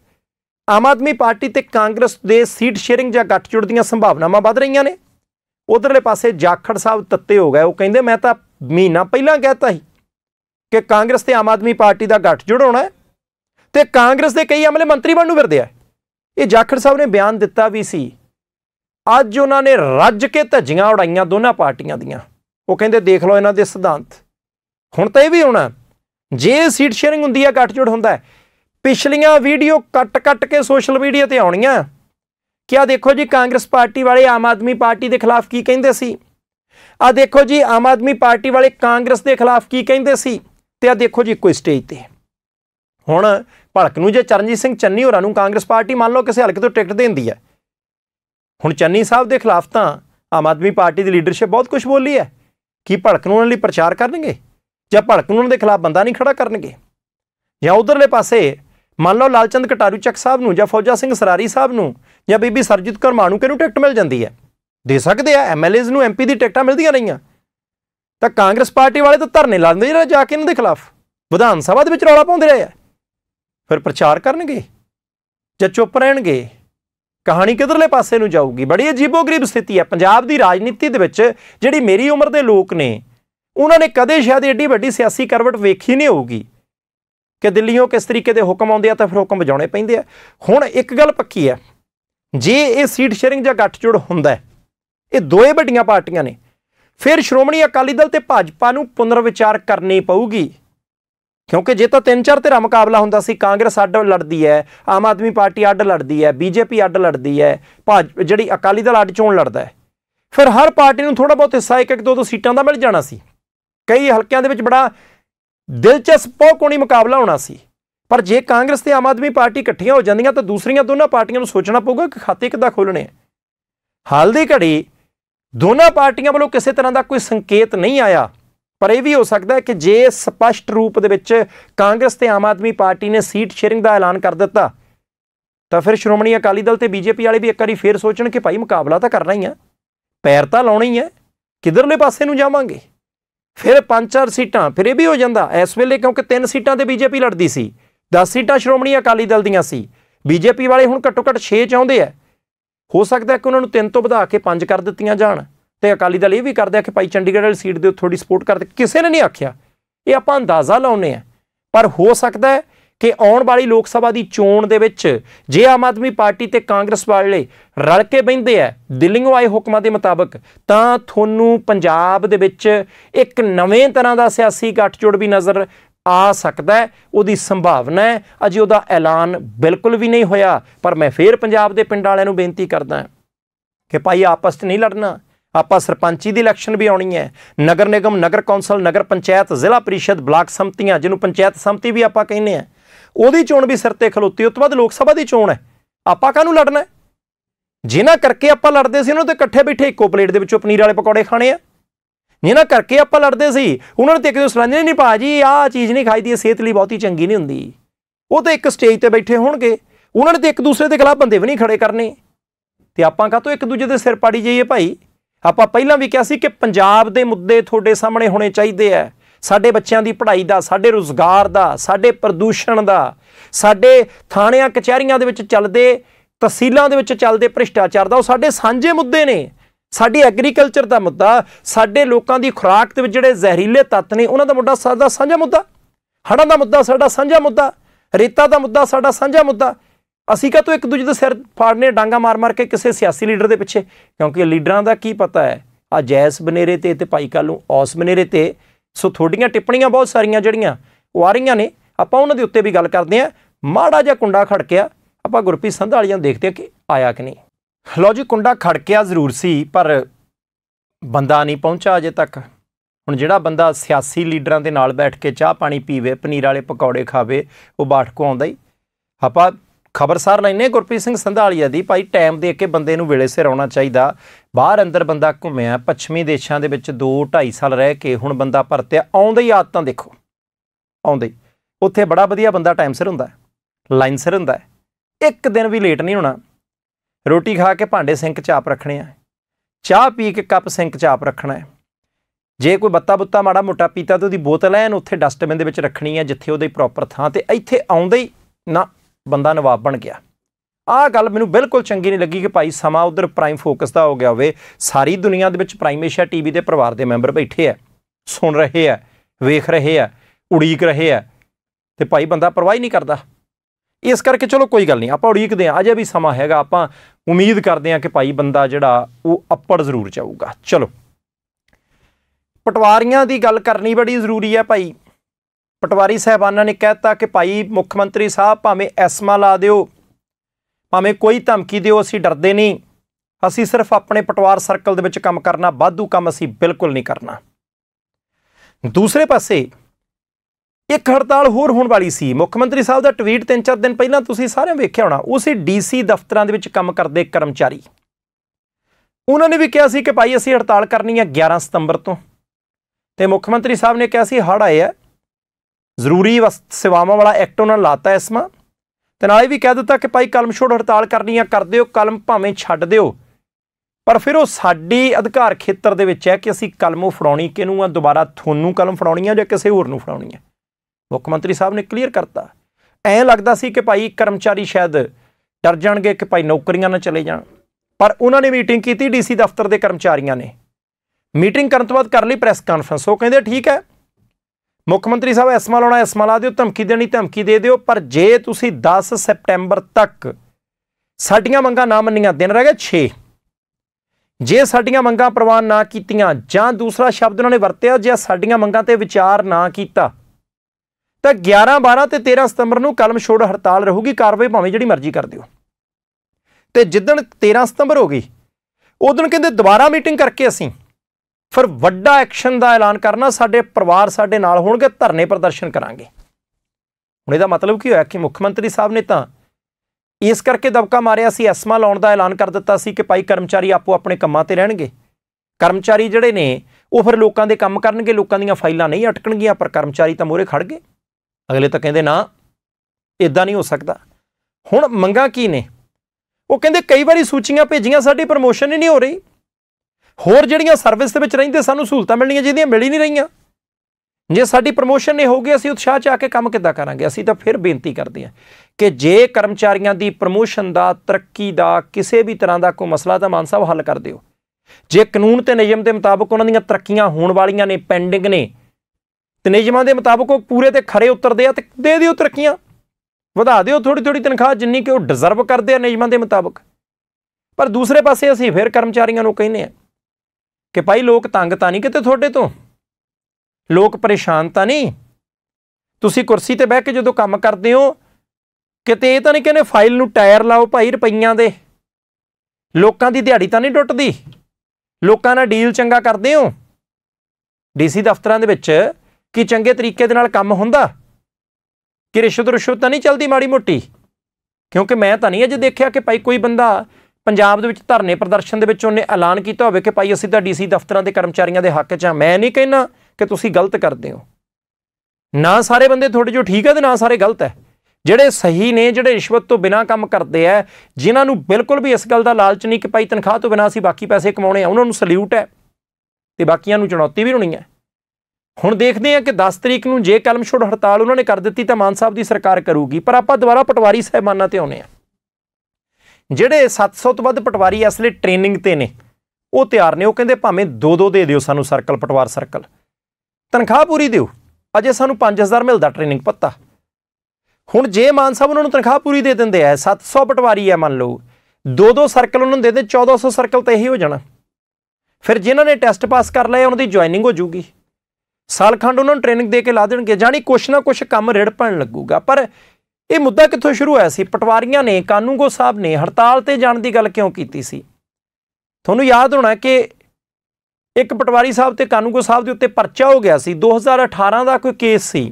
ਆਮ ਆਦਮੀ ਪਾਰਟੀ ਤੇ ਕਾਂਗਰਸ ਦੇ ਸੀਟ ਸ਼ੇਅਰਿੰਗ ਜਾਂ ਗੱਠਜੋੜ ਦੀਆਂ ਸੰਭਾਵਨਾਵਾਂ ਵੱਧ ਰਹੀਆਂ ਨੇ ਉਧਰਲੇ ਪਾਸੇ ਜਾਖੜ ਸਾਹਿਬ ਤੱਤੇ ਹੋ ਗਏ ਉਹ ਕਹਿੰਦੇ ਮੈਂ ਤਾਂ ਮਹੀਨਾ ਪਹਿਲਾਂ ਕਹਿਤਾ ਸੀ ਕਿ ਕਾਂਗਰਸ ਤੇ ਆਮ ਆਦਮੀ ਪਾਰਟੀ ਦਾ ਗੱਠ ਜੁੜਾਉਣਾ ਹੈ ਤੇ ਕਾਂਗਰਸ ਦੇ ਕਈ ਅਮਲੇ ਮੰਤਰੀ ਬਣਨ ਨੂੰ ਵਰਦੇ ਆ ਇਹ ਜਾਖੜ ਸਾਹਿਬ ਨੇ ਬਿਆਨ ਦਿੱਤਾ ਵੀ ਸੀ ਅੱਜ ਉਹਨਾਂ ਨੇ ਰੱਜ ਕੇ ਧੱਜੀਆਂ ਉਡਾਈਆਂ ਦੋਨਾਂ ਪਾਰਟੀਆਂ ਦੀਆਂ ਉਹ ਕਹਿੰਦੇ ਦੇਖ ਲਓ ਇਹਨਾਂ ਦੇ ਸਿਧਾਂਤ ਹੁਣ ਤਾਂ ਇਹ ਵੀ ਹੋਣਾ ਜੇ ਸੀਟ ਸ਼ੇਅਰਿੰਗ ਹੁੰਦੀ ਹੈ ਜੁੜ ਹੁੰਦਾ ਪਿਛਲੀਆਂ ਵੀਡੀਓ ਕੱਟ-ਕੱਟ ਕੇ ਸੋਸ਼ਲ ਮੀਡੀਆ ਤੇ ਆਉਣੀਆਂ ਕਿਆ ਦੇਖੋ ਜੀ ਕਾਂਗਰਸ ਪਾਰਟੀ ਵਾਲੇ ਆਮ ਆਦਮੀ ਪਾਰਟੀ ਦੇ ਖਿਲਾਫ ਕੀ ਕਹਿੰਦੇ ਸੀ ਆ ਦੇਖੋ ਜੀ ਆਮ ਆਦਮੀ ਪਾਰਟੀ ਵਾਲੇ ਕਾਂਗਰਸ ਦੇ ਖਿਲਾਫ ਕੀ ਕਹਿੰਦੇ ਸੀ ਤੇ ਆ ਦੇਖੋ ਜੀ ਇੱਕੋ ਸਟੇਜ ਤੇ ਹੁਣ ਭੜਕ ਨੂੰ ਜੇ ਚਰਨਜੀਤ ਸਿੰਘ ਚੰਨੀ ਹੋਰਾਂ ਨੂੰ ਕਾਂਗਰਸ ਪਾਰਟੀ ਮੰਨ ਲਓ ਕਿਸੇ ਹਲਕੇ ਤੋਂ ਟਿਕਟ ਦੇਂਦੀ ਹੈ ਹੁਣ ਚੰਨੀ ਸਾਹਿਬ ਦੇ ਖਿਲਾਫ ਤਾਂ ਆਮ ਆਦਮੀ ਪਾਰਟੀ ਦੀ ਲੀਡਰਸ਼ਿਪ ਬਹੁਤ ਕੁਝ ਬੋਲੀ ਹੈ ਕੀ ਭੜਕ ਨੂੰ ਉਹਨਾਂ ਲਈ ਪ੍ਰਚਾਰ ਕਰਨਗੇ ਜਾਂ ਭੜਕ ਨੂੰ ਉਹਨਾਂ ਦੇ ਖਿਲਾਫ ਬੰਦਾ ਨਹੀਂ ਖੜਾ ਕਰਨਗੇ ਜਾਂ ਉਧਰਲੇ ਪਾਸੇ ਮੰਨ ਲਓ ਲਾਲਚੰਦ ਕਟਾਰੂ ਚੱਕ ਸਾਹਿਬ ਨੂੰ ਜਾਂ ਫੌਜਾ ਸਿੰਘ ਸਰਾਰੀ ਸਾਹਿਬ ਨੂੰ ਜਾਂ ਬੀਬੀ ਸਰਜੀਤ ਕੌਰ ਮਾਣੂ ਕੇ ਨੂੰ ਟਿਕਟ ਮਿਲ ਜਾਂਦੀ ਹੈ ਦੇ ਸਕਦੇ ਆ ਐਮਐਲਏਜ਼ ਨੂੰ ਐਮਪੀ ਦੀ ਟਿਕਟਾਂ ਮਿਲਦੀਆਂ ਰਹੀਆਂ ਤਾਂ ਕਾਂਗਰਸ ਪਾਰਟੀ ਵਾਲੇ ਤਾਂ ਧਰਨੇ ਲਾਉਂਦੇ ਜਿਹੜਾ ਜਾ ਕੇ ਇਹਨਾਂ ਦੇ ਖਿਲਾਫ ਵਿਧਾਨ ਸਭਾ ਦੇ ਵਿੱਚ ਰੌਲਾ ਪਾਉਂਦੇ ਰਹੇ ਆ ਫਿਰ ਪ੍ਰਚਾਰ ਕਰਨਗੇ ਜਾਂ ਚੁੱਪ ਰਹਿਣਗੇ ਕਹਾਣੀ ਕਿਧਰਲੇ ਪਾਸੇ ਨੂੰ ਜਾਊਗੀ ਬੜੀ ਅਜੀਬੋ-ਗਰੀਬ ਸਥਿਤੀ ਹੈ ਪੰਜਾਬ ਦੀ ਰਾਜਨੀਤੀ ਦੇ ਵਿੱਚ ਜਿਹੜੀ ਮੇਰੀ ਉਮਰ ਦੇ ਲੋਕ ਨੇ ਉਹਨਾਂ ਨੇ ਕਦੇ ਸ਼ਾਇਦ ਏਡੀ ਵੱਡੀ ਸਿਆਸੀ ਕਰਵਟ ਵੇਖੀ ਨਹੀਂ ਹੋਊਗੀ ਕਿ ਦਿੱਲੀੋਂ ਕਿਸ ਤਰੀਕੇ ਦੇ ਹੁਕਮ ਆਉਂਦੇ ਆ ਤਾਂ ਫਿਰ ਹੁਕਮ ਵਜਾਉਣੇ ਪੈਂਦੇ ਆ ਹੁਣ ਇੱਕ ਗੱਲ ਪੱਕੀ ਹੈ ਜੇ ਇਹ ਸੀਟ ਸ਼ੇਅਰਿੰਗ ਜਾਂ ਗੱਠਜੋੜ ਹੁੰਦਾ ਹੈ ਇਹ ਦੋਏ ਵੱਡੀਆਂ ਪਾਰਟੀਆਂ ਨੇ ਫਿਰ ਸ਼੍ਰੋਮਣੀ ਅਕਾਲੀ ਦਲ ਤੇ ਭਾਜਪਾ ਨੂੰ ਪੁਨਰ ਵਿਚਾਰ ਕਰਨੀ ਪਊਗੀ ਕਿਉਂਕਿ ਜੇ ਤਾਂ ਤਿੰਨ ਚਾਰ ਧਿਰਾਂ ਮੁਕਾਬਲਾ ਹੁੰਦਾ ਸੀ ਕਾਂਗਰਸ ਅੱਡ ਲੜਦੀ ਹੈ ਆਮ ਆਦਮੀ ਪਾਰਟੀ ਅੱਡ ਲੜਦੀ ਹੈ ਬੀਜੇਪੀ ਅੱਡ ਲੜਦੀ ਹੈ ਭਾਜ ਜਿਹੜੀ ਅਕਾਲੀ ਦਲ ਅੱਡ ਚੋਣ ਲੜਦਾ ਹੈ ਫਿਰ ਹਰ ਪਾਰਟੀ ਨੂੰ ਥੋੜਾ ਬਹੁਤ ਹਿੱਸਾ ਇੱਕ ਇੱਕ ਦੋ ਦੋ ਸੀਟਾਂ ਦਾ ਮਿਲ ਜਾਣਾ ਸੀ ਕਈ ਹਲਕਿਆਂ ਦੇ ਵਿੱਚ ਬੜਾ ਦਿਲਚਸਪ ਕੋਣੀ ਮੁਕਾਬਲਾ ਹੋਣਾ ਸੀ ਪਰ ਜੇ ਕਾਂਗਰਸ ਤੇ ਆਮ ਆਦਮੀ ਪਾਰਟੀ ਇਕੱਠੀਆਂ ਹੋ ਜਾਂਦੀਆਂ ਤਾਂ ਦੂਸਰੀਆਂ ਦੋਨਾਂ ਪਾਰਟੀਆਂ ਨੂੰ ਸੋਚਣਾ ਪਊਗਾ ਕਿ ਖਾਤੇ ਕਿੱਦਾਂ ਖੋਲਣੇ ਹਾਲ ਦੀ ਘੜੀ ਦੋਨਾਂ ਪਾਰਟੀਆਂ ਵੱਲੋਂ ਕਿਸੇ ਤਰ੍ਹਾਂ ਦਾ ਕੋਈ ਸੰਕੇਤ ਨਹੀਂ ਆਇਆ ਪਰ ਇਹ ਵੀ ਹੋ ਸਕਦਾ ਹੈ ਕਿ ਜੇ ਸਪਸ਼ਟ ਰੂਪ ਦੇ ਵਿੱਚ ਕਾਂਗਰਸ ਤੇ ਆਮ ਆਦਮੀ ਪਾਰਟੀ ਨੇ ਸੀਟ ਸ਼ੇਅਰਿੰਗ ਦਾ ਐਲਾਨ ਕਰ ਦਿੱਤਾ ਤਾਂ ਫਿਰ ਸ਼੍ਰੋਮਣੀ ਅਕਾਲੀ ਦਲ ਤੇ ਬੀਜੇਪੀ ਵਾਲੇ ਵੀ ਇੱਕ ਵਾਰੀ ਫੇਰ ਸੋਚਣ ਕਿ ਭਾਈ ਮੁਕਾਬਲਾ ਤਾਂ ਕਰਨਾ ਹੀ ਆ ਪੈਰ ਤਾਂ ਲਾਉਣਾ ਹੀ ਆ ਕਿਧਰਲੇ ਪਾਸੇ ਨੂੰ ਜਾਵਾਂਗੇ ਫਿਰ ਪੰਜ ਚਾਰ ਸੀਟਾਂ ਫਿਰ ਇਹ ਵੀ ਹੋ ਜਾਂਦਾ ਇਸ ਵੇਲੇ ਕਿਉਂਕਿ ਤਿੰਨ ਸੀਟਾਂ ਤੇ ਬੀਜੇਪੀ ਲੜਦੀ ਸੀ 10 ਸੀਟਾਂ ਸ਼੍ਰੋਮਣੀ ਅਕਾਲੀ ਦਲ ਦੀਆਂ ਸੀ ਬੀਜੇਪੀ ਵਾਲੇ ਹੁਣ ਘੱਟੋ ਘੱਟ 6 ਚਾਹੁੰਦੇ ਆ ਹੋ ਸਕਦਾ ਹੈ ਕਿ ਉਹਨਾਂ ਨੂੰ 3 ਤੋਂ ਵਧਾ ਕੇ 5 ਕਰ ਦਿੱਤੀਆਂ ਜਾਣ ਤੇ ਅਕਾਲੀ ਦਲ ਇਹ ਵੀ ਕਰਦੇ ਆ ਕਿ ਭਾਈ ਚੰਡੀਗੜ੍ਹ ਵਾਲੀ ਸੀਟ ਦੇ ਉੱਤੇ ਥੋੜੀ ਸਪੋਰਟ ਕਰਦੇ ਕਿਸੇ ਨੇ ਨਹੀਂ ਆਖਿਆ ਇਹ ਆਪਾਂ ਅੰਦਾਜ਼ਾ ਲਾਉਨੇ ਆ ਪਰ ਹੋ ਸਕਦਾ ਹੈ ਕਿ ਆਉਣ ਵਾਲੀ ਲੋਕ ਸਭਾ ਦੀ ਚੋਣ ਦੇ ਵਿੱਚ ਜੇ ਆਮ ਆਦਮੀ ਪਾਰਟੀ ਤੇ ਕਾਂਗਰਸ ਵਾਲੇ ਰਲ ਕੇ ਬੈਂਦੇ ਆ ਦਿੱਲੀੋਂ ਆਏ ਹੁਕਮਾਂ ਦੇ ਮੁਤਾਬਕ ਤਾਂ ਤੁਹਾਨੂੰ ਪੰਜਾਬ ਦੇ ਵਿੱਚ ਇੱਕ ਨਵੇਂ ਤਰ੍ਹਾਂ ਦਾ ਸਿਆਸੀ ਗੱਠਜੋੜ ਵੀ ਨਜ਼ਰ ਆ ਸਕਦਾ ਉਹਦੀ ਸੰਭਾਵਨਾ ਹੈ ਅਜੇ ਉਹਦਾ ਐਲਾਨ ਬਿਲਕੁਲ ਵੀ ਨਹੀਂ ਹੋਇਆ ਪਰ ਮੈਂ ਫੇਰ ਪੰਜਾਬ ਦੇ ਪਿੰਡ ਵਾਲਿਆਂ ਨੂੰ ਬੇਨਤੀ ਕਰਦਾ ਕਿ ਭਾਈ ਆਪਸ 'ਚ ਨਹੀਂ ਲੜਨਾ ਆਪਾਂ ਸਰਪੰਚੀ ਦੀ ਇਲੈਕਸ਼ਨ ਵੀ ਆਉਣੀ ਹੈ ਨਗਰ ਨਿਗਮ ਨਗਰ ਕੌਂਸਲ ਨਗਰ ਪੰਚਾਇਤ ਜ਼ਿਲ੍ਹਾ ਪ੍ਰੀਸ਼ਦ ਬਲਾਕ ਸੰਮਤੀਆਂ ਜਿਹਨੂੰ ਪੰਚਾਇਤ ਸੰਮਤੀ ਵੀ ਆਪਾਂ ਕਹਿੰਦੇ ਆ ਉਹਦੀ ਚੋਣ ਵੀ ਸਿਰ ਤੇ ਖਲੋਤੀ ਉਸ ਤੋਂ ਬਾਅਦ ਲੋਕ ਸਭਾ ਦੀ ਚੋਣ ਹੈ ਆਪਾਂ ਕਾਹਨੂੰ ਲੜਨਾ ਜਿਨ੍ਹਾਂ ਕਰਕੇ ਆਪਾਂ ਲੜਦੇ ਸੀ ਉਹਨਾਂ ਤੇ ਇਕੱਠੇ ਬੈਠੇ ਇੱਕੋ ਪਲੇਟ ਦੇ ਵਿੱਚੋਂ ਪਨੀਰ ਵਾਲੇ ਪਕੌੜੇ ਖਾਣੇ ਆ ਨਾ ਕਰਕੇ ਆਪਾਂ ਲੜਦੇ ਸੀ ਉਹਨਾਂ ਨੇ ਤੇ ਇੱਕ ਦੋ ਸਲਾਂਦੇ ਨਹੀਂ ਭਾਜੀ ਆਹ ਚੀਜ਼ ਨਹੀਂ ਖਾਈਦੀ ਸਿਹਤ ਲਈ ਬਹੁਤੀ ਚੰਗੀ ਨਹੀਂ ਹੁੰਦੀ ਉਹ ਤਾਂ ਇੱਕ ਸਟੇਜ ਤੇ ਬੈਠੇ ਹੋਣਗੇ ਉਹਨਾਂ ਨੇ ਤੇ ਇੱਕ ਦੂਸਰੇ ਦੇ ਖਿਲਾਫ ਬੰਦੇ ਵੀ ਨਹੀਂ ਖੜੇ ਕਰਨੇ ਤੇ ਆਪਾਂ ਕਾ ਤੋਂ ਇੱਕ ਦੂਜੇ ਦੇ ਸਿਰ ਪਾੜੀ ਜਾਈਏ ਭਾਈ ਆਪਾਂ ਪਹਿਲਾਂ ਵੀ ਕਿਹਾ ਸੀ ਕਿ ਪੰਜਾਬ ਦੇ ਮੁੱਦੇ ਤੁਹਾਡੇ ਸਾਹਮਣੇ ਹੋਣੇ ਚਾਹੀਦੇ ਆ ਸਾਡੇ ਬੱਚਿਆਂ ਦੀ ਪੜ੍ਹਾਈ ਦਾ ਸਾਡੇ ਰੋਜ਼ਗਾਰ ਦਾ ਸਾਡੇ ਪ੍ਰਦੂਸ਼ਣ ਦਾ ਸਾਡੇ ਥਾਣਿਆਂ ਕਚਹਿਰੀਆਂ ਦੇ ਵਿੱਚ ਚੱਲਦੇ ਤਹਿਸੀਲਾਂ ਦੇ ਵਿੱਚ ਚੱਲਦੇ ਭ੍ਰਿਸ਼ਟਾਚਾਰ ਦਾ ਉਹ ਸਾਡੇ ਸਾਂਝੇ ਮੁੱਦੇ ਨੇ ਸਾਡੀ ਐਗਰੀਕਲਚਰ ਦਾ ਮੁੱਦਾ ਸਾਡੇ ਲੋਕਾਂ ਦੀ ਖੁਰਾਕ ਦੇ ਵਿੱਚ ਜਿਹੜੇ ਜ਼ਹਿਰੀਲੇ ਤੱਤ ਨੇ ਉਹਨਾਂ ਦਾ ਮੁੱਦਾ ਸਾਡਾ ਸਾਂਝਾ ਮੁੱਦਾ ਹੜਾਂ ਦਾ ਮੁੱਦਾ ਸਾਡਾ ਸਾਂਝਾ ਮੁੱਦਾ ਰੇਤਾ ਦਾ ਮੁੱਦਾ ਸਾਡਾ ਸਾਂਝਾ ਮੁੱਦਾ ਅਸੀਂ ਕਾ ਤੋਂ ਇੱਕ ਦੂਜੇ ਦੇ ਸਿਰ ਫਾੜਨੇ ਡਾਂਗਾ ਮਾਰ-ਮਾਰ ਕੇ ਕਿਸੇ ਸਿਆਸੀ ਲੀਡਰ ਦੇ ਪਿੱਛੇ ਕਿਉਂਕਿ ਲੀਡਰਾਂ ਦਾ ਕੀ ਪਤਾ ਹੈ ਆ ਜੈਸ ਬਨੇਰੇ ਤੇ ਤੇ ਭਾਈ ਕਾਲੂ ਔਸ ਬਨੇਰੇ ਤੇ ਸੋ ਥੋੜੀਆਂ ਟਿੱਪਣੀਆਂ ਬਹੁਤ ਸਾਰੀਆਂ ਜਿਹੜੀਆਂ ਉਹ ਆ ਰਹੀਆਂ ਨੇ ਆਪਾਂ ਉਹਨਾਂ ਦੇ ਉੱਤੇ ਵੀ ਗੱਲ ਕਰਦੇ ਆ ਮਾੜਾ ਜਿਹਾ ਕੁੰਡਾ ਖੜਕਿਆ ਆਪਾਂ ਗੁਰਪ੍ਰੀਤ ਸੰਧਾਲੀਆਂ ਨੂੰ ਦੇਖਦੇ ਆ ਕਿ ਆਇਆ ਕਿ ਨਹੀਂ ਲੋ ਜੀ ਕੁੰਡਾ ਖੜਕਿਆ ਜ਼ਰੂਰ ਸੀ ਪਰ ਬੰਦਾ ਨਹੀਂ ਪਹੁੰਚਾ ਅਜੇ ਤੱਕ ਹੁਣ ਜਿਹੜਾ ਬੰਦਾ ਸਿਆਸੀ ਲੀਡਰਾਂ ਦੇ ਨਾਲ ਬੈਠ ਕੇ ਚਾਹ ਪਾਣੀ ਪੀਵੇ ਪਨੀਰ ਵਾਲੇ ਪਕੌੜੇ ਖਾਵੇ ਉਹ ਬਾਠ ਕੋ ਆਉਂਦਾ ਹੀ ਆਪਾਂ ਖਬਰਸਾਰ ਲੈਨੇ ਗੁਰਪ੍ਰੀਤ ਸਿੰਘ ਸੰਧਾਲੀਆ ਦੀ ਭਾਈ ਟਾਈਮ ਦੇ ਕੇ ਬੰਦੇ ਨੂੰ ਵੇਲੇ ਸਿਰ ਆਉਣਾ ਚਾਹੀਦਾ ਬਾਹਰ ਅੰਦਰ ਬੰਦਾ ਘੁੰਮਿਆ ਪੱਛਮੀ ਦੇਸ਼ਾਂ ਦੇ ਵਿੱਚ 2 2.5 ਸਾਲ ਰਹਿ ਕੇ ਹੁਣ ਬੰਦਾ ਪਰਤਿਆ ਆਉਂਦੇ ਹੀ ਆਦਤਾਂ ਦੇਖੋ ਆਉਂਦੇ ਉੱਥੇ ਬੜਾ ਵਧੀਆ ਬੰਦਾ ਟਾਈਮ ਸਿਰ ਹੁੰਦਾ ਲਾਈਨ ਸਿਰ ਹੁੰਦਾ ਇੱਕ ਦਿਨ ਵੀ ਲੇਟ ਨਹੀਂ ਹੋਣਾ ਰੋਟੀ ਖਾ ਕੇ ਭਾਂਡੇ ਸਿੰਕ 'ਚ ਆਪ ਰੱਖਣੇ ਆ ਚਾਹ ਪੀ ਕੇ ਕੱਪ ਸਿੰਕ 'ਚ ਆਪ ਰੱਖਣਾ ਹੈ ਜੇ ਕੋਈ ਬੱਤਾ ਬੁੱਤਾ ਮਾੜਾ ਮੋਟਾ ਪੀਤਾ ਤਾਂ ਉਹਦੀ ਬੋਤਲ ਐਨ ਉੱਥੇ ਡਸਟਬਿਨ ਦੇ ਵਿੱਚ ਰੱਖਣੀ ਹੈ ਜਿੱਥੇ ਉਹਦੀ ਪ੍ਰੋਪਰ ਥਾਂ ਤੇ ਇੱਥੇ ਆਉਂਦੇ ਹੀ ਨਾ ਬੰਦਾ ਨਵਾਬ ਬਣ ਗਿਆ ਆਹ ਗੱਲ ਮੈਨੂੰ ਬਿਲਕੁਲ ਚੰਗੀ ਨਹੀਂ ਲੱਗੀ ਕਿ ਭਾਈ ਸਮਾਂ ਉਧਰ ਪ੍ਰਾਈਮ ਫੋਕਸ ਦਾ ਹੋ ਗਿਆ ਹੋਵੇ ਸਾਰੀ ਦੁਨੀਆ ਦੇ ਵਿੱਚ ਪ੍ਰਾਈਮ ਏਸ਼ੀਆ ਟੀਵੀ ਦੇ ਪਰਿਵਾਰ ਦੇ ਮੈਂਬਰ ਬੈਠੇ ਆ ਸੁਣ ਰਹੇ ਆ ਵੇਖ ਰਹੇ ਆ ਉਡੀਕ ਰਹੇ ਆ ਤੇ ਭਾਈ ਬੰਦਾ ਪਰਵਾਹ ਹੀ ਨਹੀਂ ਕਰਦਾ ਇਸ ਕਰਕੇ ਚਲੋ ਕੋਈ ਗੱਲ ਨਹੀਂ ਆਪਾਂ ਉਡੀਕਦੇ ਆ ਅਜੇ ਵੀ ਸਮਾਂ ਹੈਗਾ ਆਪਾਂ ਉਮੀਦ ਕਰਦੇ ਆ ਕਿ ਭਾਈ ਬੰਦਾ ਜਿਹੜਾ ਉਹ ਅੱਪੜ ਜ਼ਰੂਰ ਜਾਊਗਾ ਚਲੋ ਪਟਵਾਰੀਆਂ ਦੀ ਗੱਲ ਕਰਨੀ ਬੜੀ ਜ਼ਰੂਰੀ ਹੈ ਭਾਈ ਪਟਵਾਰੀ ਸਹਿਬਾਨਾਂ ਨੇ ਕਹਿਤਾ ਕਿ ਭਾਈ ਮੁੱਖ ਮੰਤਰੀ ਸਾਹਿਬ ਭਾਵੇਂ ਐਸਮਾ ਲਾ ਦਿਓ ਭਾਵੇਂ ਕੋਈ ਧਮਕੀ ਦਿਓ ਅਸੀਂ ਡਰਦੇ ਨਹੀਂ ਅਸੀਂ ਸਿਰਫ ਆਪਣੇ ਪਟਵਾਰ ਸਰਕਲ ਦੇ ਵਿੱਚ ਕੰਮ ਕਰਨਾ ਬਾਧੂ ਕੰਮ ਅਸੀਂ ਬਿਲਕੁਲ ਨਹੀਂ ਕਰਨਾ ਦੂਸਰੇ ਪਾਸੇ ਇੱਕ ਹੜਤਾਲ ਹੋਰ ਹੋਣ ਵਾਲੀ ਸੀ ਮੁੱਖ ਮੰਤਰੀ ਸਾਹਿਬ ਦਾ ਟਵੀਟ 3-4 ਦਿਨ ਪਹਿਲਾਂ ਤੁਸੀਂ ਸਾਰਿਆਂ ਵੇਖਿਆ ਹੋਣਾ ਉਸੇ ਡੀਸੀ ਦਫ਼ਤਰਾਂ ਦੇ ਵਿੱਚ ਕੰਮ ਕਰਦੇ ਕਰਮਚਾਰੀ ਉਹਨਾਂ ਨੇ ਵੀ ਕਿਹਾ ਸੀ ਕਿ ਭਾਈ ਅਸੀਂ ਹੜਤਾਲ ਕਰਨੀ ਹੈ 11 ਸਤੰਬਰ ਤੋਂ ਤੇ ਮੁੱਖ ਮੰਤਰੀ ਸਾਹਿਬ ਨੇ ਕਿਹਾ ਸੀ ਹੜ ਆ ਜ਼ਰੂਰੀ ਸੇਵਾਵਾਂ ਵਾਲਾ ਐਕਟ ਉਹਨਾਂ ਲਾਤਾ ਇਸ ਮਾ ਤੇ ਨਾਲੇ ਵੀ ਕਹਿ ਦਿੱਤਾ ਕਿ ਭਾਈ ਕਲਮ ਛੋੜ ਹੜਤਾਲ ਕਰਨੀ ਹੈ ਕਰ ਦਿਓ ਕਲਮ ਭਾਵੇਂ ਛੱਡ ਦਿਓ ਪਰ ਫਿਰ ਉਹ ਸਾਡੀ ਅਧਿਕਾਰ ਖੇਤਰ ਦੇ ਵਿੱਚ ਹੈ ਕਿ ਅਸੀਂ ਕਲਮ ਫੜਾਉਣੀ ਕਿਨੂੰ ਆ ਦੁਬਾਰਾ ਤੁਹਾਨੂੰ ਕਲਮ ਫੜਾਉਣੀ ਆ ਜਾਂ ਕਿਸੇ ਹੋਰ ਨੂੰ ਫੜਾਉਣੀ ਆ ਮੁੱਖ ਮੰਤਰੀ ਸਾਹਿਬ ਨੇ ਕਲੀਅਰ ਕਰਤਾ ਐ ਲੱਗਦਾ ਸੀ ਕਿ ਭਾਈ ਕਰਮਚਾਰੀ ਸ਼ਾਇਦ ਡਰ ਜਾਣਗੇ ਕਿ ਭਾਈ ਨੌਕਰੀਆਂ ਨਾ ਚਲੇ ਜਾਣ ਪਰ ਉਹਨਾਂ ਨੇ ਮੀਟਿੰਗ ਕੀਤੀ ਡੀਸੀ ਦਫ਼ਤਰ ਦੇ ਕਰਮਚਾਰੀਆਂ ਨੇ ਮੀਟਿੰਗ ਕਰਨ ਤੋਂ ਬਾਅਦ ਕਰ ਲਈ ਪ੍ਰੈਸ ਕਾਨਫਰੰਸ ਉਹ ਕਹਿੰਦੇ ਠੀਕ ਹੈ ਮੁੱਖ ਮੰਤਰੀ ਸਾਹਿਬ ਐਸਮਾ ਲਾਉਣਾ ਐਸਮਾ ਲਾ ਦਿਓ ਧਮਕੀ ਦੇਣੀ ਧਮਕੀ ਦੇ ਦਿਓ ਪਰ ਜੇ ਤੁਸੀਂ 10 ਸਪਟੈਂਬਰ ਤੱਕ ਸਾਡੀਆਂ ਮੰਗਾਂ ਨਾ ਮੰਨੀਆਂ ਦਿਨ ਰਹਿ ਗਏ 6 ਜੇ ਸਾਡੀਆਂ ਮੰਗਾਂ ਪ੍ਰਵਾਨ ਨਾ ਕੀਤੀਆਂ ਜਾਂ ਦੂਸਰਾ ਸ਼ਬਦ ਉਹਨਾਂ ਨੇ ਵਰਤਿਆ ਜੇ ਸਾਡੀਆਂ ਮੰਗਾਂ ਤੇ ਵਿਚਾਰ ਨਾ ਕੀਤਾ ਤਾਂ 11 12 ਤੇ 13 ਸਤੰਬਰ ਨੂੰ ਕਲਮ ਛੋੜ ਹੜਤਾਲ ਰਹੂਗੀ ਕਾਰਵਾਈ ਭਾਵੇਂ ਜਿਹੜੀ ਮਰਜ਼ੀ ਕਰ ਦਿਓ ਤੇ ਜਿੱਦਣ 13 ਸਤੰਬਰ ਹੋ ਗਈ ਉਦੋਂ ਕਹਿੰਦੇ ਦੁਬਾਰਾ ਮੀਟਿੰਗ ਕਰਕੇ ਅਸੀਂ ਫਿਰ ਵੱਡਾ ਐਕਸ਼ਨ ਦਾ ਐਲਾਨ ਕਰਨਾ ਸਾਡੇ ਪਰਿਵਾਰ ਸਾਡੇ ਨਾਲ ਹੋਣਗੇ ਧਰਨੇ ਪ੍ਰਦਰਸ਼ਨ ਕਰਾਂਗੇ ਹੁਣ ਇਹਦਾ ਮਤਲਬ ਕੀ ਹੋਇਆ ਕਿ ਮੁੱਖ ਮੰਤਰੀ ਸਾਹਿਬ ਨੇ ਤਾਂ ਇਸ ਕਰਕੇ ਦਬਕਾ ਮਾਰਿਆ ਸੀ ਐਸਮਾ ਲਾਉਣ ਦਾ ਐਲਾਨ ਕਰ ਦਿੱਤਾ ਸੀ ਕਿ ਭਾਈ ਕਰਮਚਾਰੀ ਆਪੋ ਆਪਣੇ ਕੰਮਾਂ ਤੇ ਰਹਿਣਗੇ ਕਰਮਚਾਰੀ ਜਿਹੜੇ ਨੇ ਉਹ ਫਿਰ ਲੋਕਾਂ ਦੇ ਕੰਮ ਕਰਨਗੇ ਲੋਕਾਂ ਦੀਆਂ ਫਾਈਲਾਂ ਨਹੀਂ ਅਟਕਣਗੀਆਂ ਪਰ ਕਰਮਚਾਰੀ ਤਾਂ ਮੋਰੇ ਖੜ ਗਏ ਅਗਲੇ ਤਾਂ ਕਹਿੰਦੇ ਨਾ ਇਦਾਂ ਨਹੀਂ ਹੋ ਸਕਦਾ ਹੁਣ ਮੰਗਾ ਕੀ ਨੇ ਉਹ ਕਹਿੰਦੇ ਕਈ ਵਾਰੀ ਸੂਚੀਆਂ ਭੇਜੀਆਂ ਸਾਡੀ ਪ੍ਰਮੋਸ਼ਨ ਹੀ ਨਹੀਂ ਹੋ ਰਹੀ ਹੋਰ ਜਿਹੜੀਆਂ ਸਰਵਿਸ ਦੇ ਵਿੱਚ ਰਹਿੰਦੇ ਸਾਨੂੰ ਸਹੂਲਤਾਂ ਮਿਲਣੀਆਂ ਜਿਹਦੀਆਂ ਮਿਲ ਹੀ ਨਹੀਂ ਰਹੀਆਂ ਜੇ ਸਾਡੀ ਪ੍ਰਮੋਸ਼ਨ ਨਹੀਂ ਹੋਊਗੀ ਅਸੀਂ ਉਤਸ਼ਾਹ ਚ ਆ ਕੇ ਕੰਮ ਕਿੱਦਾਂ ਕਰਾਂਗੇ ਅਸੀਂ ਤਾਂ ਫਿਰ ਬੇਨਤੀ ਕਰਦੇ ਹਾਂ ਕਿ ਜੇ ਕਰਮਚਾਰੀਆਂ ਦੀ ਪ੍ਰਮੋਸ਼ਨ ਦਾ ਤਰੱਕੀ ਦਾ ਕਿਸੇ ਵੀ ਤਰ੍ਹਾਂ ਦਾ ਕੋਈ ਮਸਲਾ ਤਾਂ ਮਾਨ ਸਾਹਿਬ ਹੱਲ ਕਰ ਦਿਓ ਜੇ ਕਾਨੂੰਨ ਤੇ ਨਿਯਮ ਦੇ ਮੁਤਾਬਕ ਉਹਨਾਂ ਦੀਆਂ ਤਰੱਕੀਆਂ ਹੋਣ ਵਾਲੀਆਂ ਨੇ ਪੈਂਡਿੰਗ ਨੇ ਤੇ ਨਿਯਮਾਂ ਦੇ ਮੁਤਾਬਕ ਉਹ ਪੂਰੇ ਤੇ ਖਰੇ ਉਤਰਦੇ ਆ ਤੇ ਦੇ ਦਿਓ ਤਰੱਕੀਆਂ ਵਧਾ ਦਿਓ ਥੋੜੀ ਥੋੜੀ ਤਨਖਾਹ ਜਿੰਨੀ ਕਿ ਉਹ ਡਿਜ਼ਰਵ ਕਰਦੇ ਆ ਨਿਯਮਾਂ ਦੇ ਮੁਤਾਬਕ ਪਰ ਦੂਸਰੇ ਪਾਸੇ ਅਸੀਂ ਫਿਰ ਕਰਮਚਾਰੀਆਂ ਨੂੰ ਕਹਿੰਨੇ ਆ ਕਿ ਭਾਈ ਲੋਕ ਤੰਗ ਤਾਂ ਨਹੀਂ ਕਿਤੇ ਤੁਹਾਡੇ ਤੋਂ ਲੋਕ ਪਰੇਸ਼ਾਨ ਤਾਂ ਨਹੀਂ ਤੁਸੀਂ ਕੁਰਸੀ ਤੇ ਬਹਿ ਕੇ ਜਦੋਂ ਕੰਮ ਕਰਦੇ ਹੋ ਕਿਤੇ ਇਹ ਤਾਂ ਨਹੀਂ ਕਹਿੰਦੇ ਫਾਈਲ ਨੂੰ ਟਾਇਰ ਲਾਓ ਭਾਈ ਰੁਪਈਆਂ ਦੇ ਲੋਕਾਂ ਦੀ ਦਿਹਾੜੀ ਤਾਂ ਨਹੀਂ ਟੁੱਟਦੀ ਲੋਕਾਂ ਨਾਲ ਡੀਲ ਚੰਗਾ ਕਰਦੇ ਹੋ ਡੀਸੀ ਦਫ਼ਤਰਾਂ ਦੇ ਵਿੱਚ ਕਿ ਚੰਗੇ ਤਰੀਕੇ ਦੇ ਨਾਲ ਕੰਮ ਹੁੰਦਾ ਕਿ ਰਿਸ਼ਵਤ ਰਿਸ਼ਵਤ ਤਾਂ ਨਹੀਂ ਚੱਲਦੀ ਮਾੜੀ ਮੋਟੀ ਕਿਉਂਕਿ ਮੈਂ ਤਾਂ ਨਹੀਂ ਅਜੇ ਦੇਖਿਆ ਕਿ ਭਾਈ ਕੋਈ ਬੰਦਾ ਪੰਜਾਬ ਦੇ ਵਿੱਚ ਧਰਨੇ ਪ੍ਰਦਰਸ਼ਨ ਦੇ ਵਿੱਚ ਉਹਨੇ ਐਲਾਨ ਕੀਤਾ ਹੋਵੇ ਕਿ ਭਾਈ ਅਸੀਂ ਤਾਂ ਡੀਸੀ ਦਫ਼ਤਰਾਂ ਦੇ ਕਰਮਚਾਰੀਆਂ ਦੇ ਹੱਕ 'ਚ ਆ ਮੈਂ ਨਹੀਂ ਕਹਿਣਾ ਕਿ ਤੁਸੀਂ ਗਲਤ ਕਰਦੇ ਹੋ ਨਾ ਸਾਰੇ ਬੰਦੇ ਤੁਹਾਡੇ ਜੋ ਠੀਕ ਹੈ ਤੇ ਨਾ ਸਾਰੇ ਗਲਤ ਹੈ ਜਿਹੜੇ ਸਹੀ ਨੇ ਜਿਹੜੇ ਰਿਸ਼ਵਤ ਤੋਂ ਬਿਨਾ ਕੰਮ ਕਰਦੇ ਆ ਜਿਨ੍ਹਾਂ ਨੂੰ ਬਿਲਕੁਲ ਵੀ ਇਸ ਗੱਲ ਦਾ ਲਾਲਚ ਨਹੀਂ ਕਿ ਭਾਈ ਤਨਖਾਹ ਤੋਂ ਬਿਨਾ ਅਸੀਂ ਬਾਕੀ ਪੈਸੇ ਕਮਾਉਣੇ ਆ ਉਹਨਾਂ ਨੂੰ ਸਲੂਟ ਹੈ ਤੇ ਬਾਕੀਆਂ ਨੂੰ ਚੁਣੌਤੀ ਵੀ ਹੋਣੀ ਹੈ ਹੁਣ ਦੇਖਦੇ ਹਾਂ ਕਿ 10 ਤਰੀਕ ਨੂੰ ਜੇ ਕਲਮ ਛੋੜ ਹੜਤਾਲ ਉਹਨਾਂ ਨੇ ਕਰ ਦਿੱਤੀ ਤਾਂ ਮਾਨ ਸਾਹਿਬ ਦੀ ਸਰਕਾਰ ਕਰੂਗੀ ਪਰ ਆਪਾਂ ਦੁਬਾਰਾ ਪਟਵਾਰੀ ਸਹਿਮਾਨਾਂ ਤੇ ਆਉਨੇ ਆ ਜਿਹੜੇ 700 ਤੋਂ ਵੱਧ ਪਟਵਾਰੀ ਅਸਲੇ ਟ੍ਰੇਨਿੰਗ ਤੇ ਨੇ ਉਹ ਤਿਆਰ ਨੇ ਉਹ ਕਹਿੰਦੇ ਭਾਵੇਂ ਦੋ ਦੋ ਦੇ ਦਿਓ ਸਾਨੂੰ ਸਰਕਲ ਪਟਵਾਰ ਸਰਕਲ ਤਨਖਾਹ ਪੂਰੀ ਦਿਓ ਅਜੇ ਸਾਨੂੰ 5000 ਮਿਲਦਾ ਟ੍ਰੇਨਿੰਗ ਪੱਤਾ ਹੁਣ ਜੇ ਮਾਨ ਸਾਹਿਬ ਉਹਨਾਂ ਨੂੰ ਤਨਖਾਹ ਪੂਰੀ ਦੇ ਦਿੰਦੇ ਆ 700 ਪਟਵਾਰੀ ਆ ਮੰਨ ਲਓ ਦੋ ਦੋ ਸਰਕਲ ਉਹਨਾਂ ਨੂੰ ਦੇ ਦੇ 1400 ਸਰਕਲ ਤਾਂ ਇਹੀ ਹੋ ਜਾਣਾ ਫਿਰ ਜਿਨ੍ਹਾਂ ਨੇ ਟੈਸਟ ਪਾਸ ਕਰ ਲਏ ਉਹਨਾਂ ਦੀ ਜੁਆਇਨਿੰਗ ਹੋ ਜੂਗੀ ਸਾਲਖੰਡ ਉਹਨਾਂ ਨੂੰ ਟ੍ਰੇਨਿੰਗ ਦੇ ਕੇ ਲਾ ਦੇਣਗੇ ਜਾਨੀ ਕੁਛ ਨਾ ਕੁਛ ਕੰਮ ਪੈਣ ਲੱਗੂਗਾ ਪਰ ਇਹ ਮੁੱਦਾ ਕਿੱਥੋਂ ਸ਼ੁਰੂ ਹੋਇਆ ਸੀ ਪਟਵਾਰੀਆਂ ਨੇ ਕਾਨੂੰਗੋ ਸਾਹਿਬ ਨੇ ਹੜਤਾਲ ਤੇ ਜਾਣ ਦੀ ਗੱਲ ਕਿਉਂ ਕੀਤੀ ਸੀ ਤੁਹਾਨੂੰ ਯਾਦ ਹੋਣਾ ਕਿ ਇੱਕ ਪਟਵਾਰੀ ਸਾਹਿਬ ਤੇ ਕਾਨੂੰਗੋ ਸਾਹਿਬ ਦੇ ਉੱਤੇ ਪਰਚਾ ਹੋ ਗਿਆ ਸੀ 2018 ਦਾ ਕੋਈ ਕੇਸ ਸੀ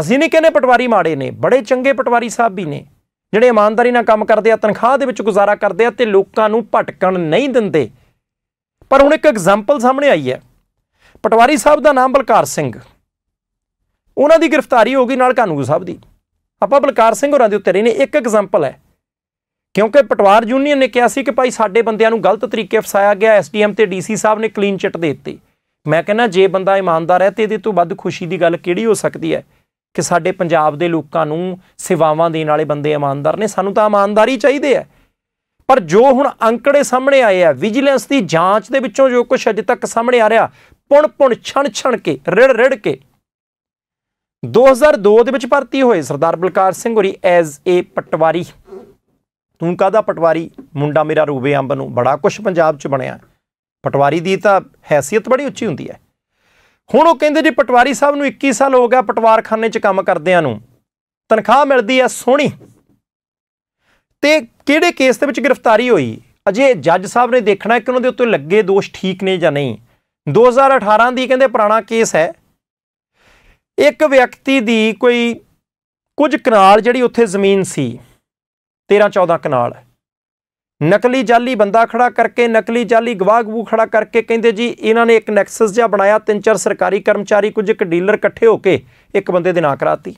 ਅਸੀਂ ਨਹੀਂ ਕਹਿੰਦੇ ਪਟਵਾਰੀ ਮਾੜੇ ਨੇ ਬੜੇ ਚੰਗੇ ਪਟਵਾਰੀ ਸਾਹਿਬ ਵੀ ਨੇ ਜਿਹੜੇ ਇਮਾਨਦਾਰੀ ਨਾਲ ਕੰਮ ਕਰਦੇ ਆ ਤਨਖਾਹ ਦੇ ਵਿੱਚ ਗੁਜ਼ਾਰਾ ਕਰਦੇ ਆ ਤੇ ਲੋਕਾਂ ਨੂੰ ਭਟਕਣ ਨਹੀਂ ਦਿੰਦੇ ਪਰ ਹੁਣ ਇੱਕ ਐਗਜ਼ਾਮਪਲ ਸਾਹਮਣੇ ਆਈ ਹੈ ਪਟਵਾਰੀ ਸਾਹਿਬ ਦਾ ਨਾਮ ਬਲਕਾਰ ਸਿੰਘ ਉਹਨਾਂ ਦੀ ਗ੍ਰਿਫਤਾਰੀ ਹੋ ਗਈ ਨਾਲ ਕਾਨੂੰਗੋ ਸਾਹਿਬ ਦੀ ਆਪਾਂ ਬਲਕਾਰ ਸਿੰਘ ਹੋਰਾਂ ਦੇ ਉੱਤੇ ਨੇ ਇੱਕ ਐਗਜ਼ਾਮਪਲ ਹੈ ਕਿਉਂਕਿ ਪਟਵਾਰ ਯੂਨੀਅਨ ਨੇ ਕਿਹਾ ਸੀ ਕਿ ਭਾਈ ਸਾਡੇ ਬੰਦਿਆਂ ਨੂੰ ਗਲਤ ਤਰੀਕੇ ਫਸਾਇਆ ਗਿਆ ਐਸਡੀਐਮ ਤੇ ਡੀਸੀ ਸਾਹਿਬ ਨੇ ਕਲੀਨ ਚਿੱਟ ਦੇ ਦਿੱਤੀ ਮੈਂ ਕਹਿੰਦਾ ਜੇ ਬੰਦਾ ਇਮਾਨਦਾਰ ਹੈ ਤੇ ਇਹਦੇ ਤੋਂ ਵੱਧ ਖੁਸ਼ੀ ਦੀ ਗੱਲ ਕਿਹੜੀ ਹੋ ਸਕਦੀ ਹੈ ਕਿ ਸਾਡੇ ਪੰਜਾਬ ਦੇ ਲੋਕਾਂ ਨੂੰ ਸੇਵਾਵਾਂ ਦੇਣ ਵਾਲੇ ਬੰਦੇ ਇਮਾਨਦਾਰ ਨੇ ਸਾਨੂੰ ਤਾਂ ਇਮਾਨਦਾਰੀ ਚਾਹੀਦੇ ਆ ਪਰ ਜੋ ਹੁਣ ਅੰਕੜੇ ਸਾਹਮਣੇ ਆਏ ਆ ਵਿਜੀਲੈਂਸ ਦੀ ਜਾਂਚ ਦੇ ਵਿੱਚੋਂ ਜੋ ਕੁਝ ਅਜੇ ਤੱਕ ਸਾਹਮਣੇ ਆ ਰਿਹਾ ਪੁਣ ਪੁਣ ਛਣ ਛਣ ਕੇ ਰੜ ਰੜ ਕੇ 2002 ਦੇ ਵਿੱਚ ਭਰਤੀ ਹੋਏ ਸਰਦਾਰ ਬਲਕਾਰ ਸਿੰਘ ਹੋਰੀ ਐਜ਼ ਏ ਪਟਵਾਰੀ ਤੂੰ ਕਾਦਾ ਪਟਵਾਰੀ ਮੁੰਡਾ ਮੇਰਾ ਰੂਬੇ ਅੰਬ ਨੂੰ ਬੜਾ ਕੁਝ ਪੰਜਾਬ 'ਚ ਬਣਿਆ ਪਟਵਾਰੀ ਦੀ ਤਾਂ ਹیثیت ਬੜੀ ਉੱਚੀ ਹੁੰਦੀ ਹੈ ਹੁਣ ਉਹ ਕਹਿੰਦੇ ਜੀ ਪਟਵਾਰੀ ਸਾਹਿਬ ਨੂੰ 21 ਸਾਲ ਹੋ ਗਿਆ ਪਟਵਾਰਖਾਨੇ 'ਚ ਕੰਮ ਕਰਦਿਆਂ ਨੂੰ ਤਨਖਾਹ ਮਿਲਦੀ ਹੈ ਸੋਹਣੀ ਤੇ ਕਿਹੜੇ ਕੇਸ ਦੇ ਵਿੱਚ ਗ੍ਰਿਫਤਾਰੀ ਹੋਈ ਅਜੇ ਜੱਜ ਸਾਹਿਬ ਨੇ ਦੇਖਣਾ ਕਿ ਉਹਨਾਂ ਦੇ ਉੱਤੇ ਲੱਗੇ ਦੋਸ਼ ਠੀਕ ਨੇ ਜਾਂ ਨਹੀਂ 2018 ਦੀ ਕਹਿੰਦੇ ਪੁਰਾਣਾ ਕੇਸ ਹੈ ਇੱਕ ਵਿਅਕਤੀ ਦੀ ਕੋਈ ਕੁਝ ਕਨਾਲ ਜਿਹੜੀ ਉੱਥੇ ਜ਼ਮੀਨ ਸੀ 13 14 ਕਨਾਲ ਨਕਲੀ ਜਾਲੀ ਬੰਦਾ ਖੜਾ ਕਰਕੇ ਨਕਲੀ ਜਾਲੀ ਗਵਾਹਗੂ ਖੜਾ ਕਰਕੇ ਕਹਿੰਦੇ ਜੀ ਇਹਨਾਂ ਨੇ ਇੱਕ ਨੈਕਸਸ ਜਿਹਾ ਬਣਾਇਆ ਤਿੰਨ ਚਾਰ ਸਰਕਾਰੀ ਕਰਮਚਾਰੀ ਕੁਝ ਇੱਕ ਡੀਲਰ ਇਕੱਠੇ ਹੋ ਕੇ ਇੱਕ ਬੰਦੇ ਦੇ ਨਾਂ ਕਰਾਤੀ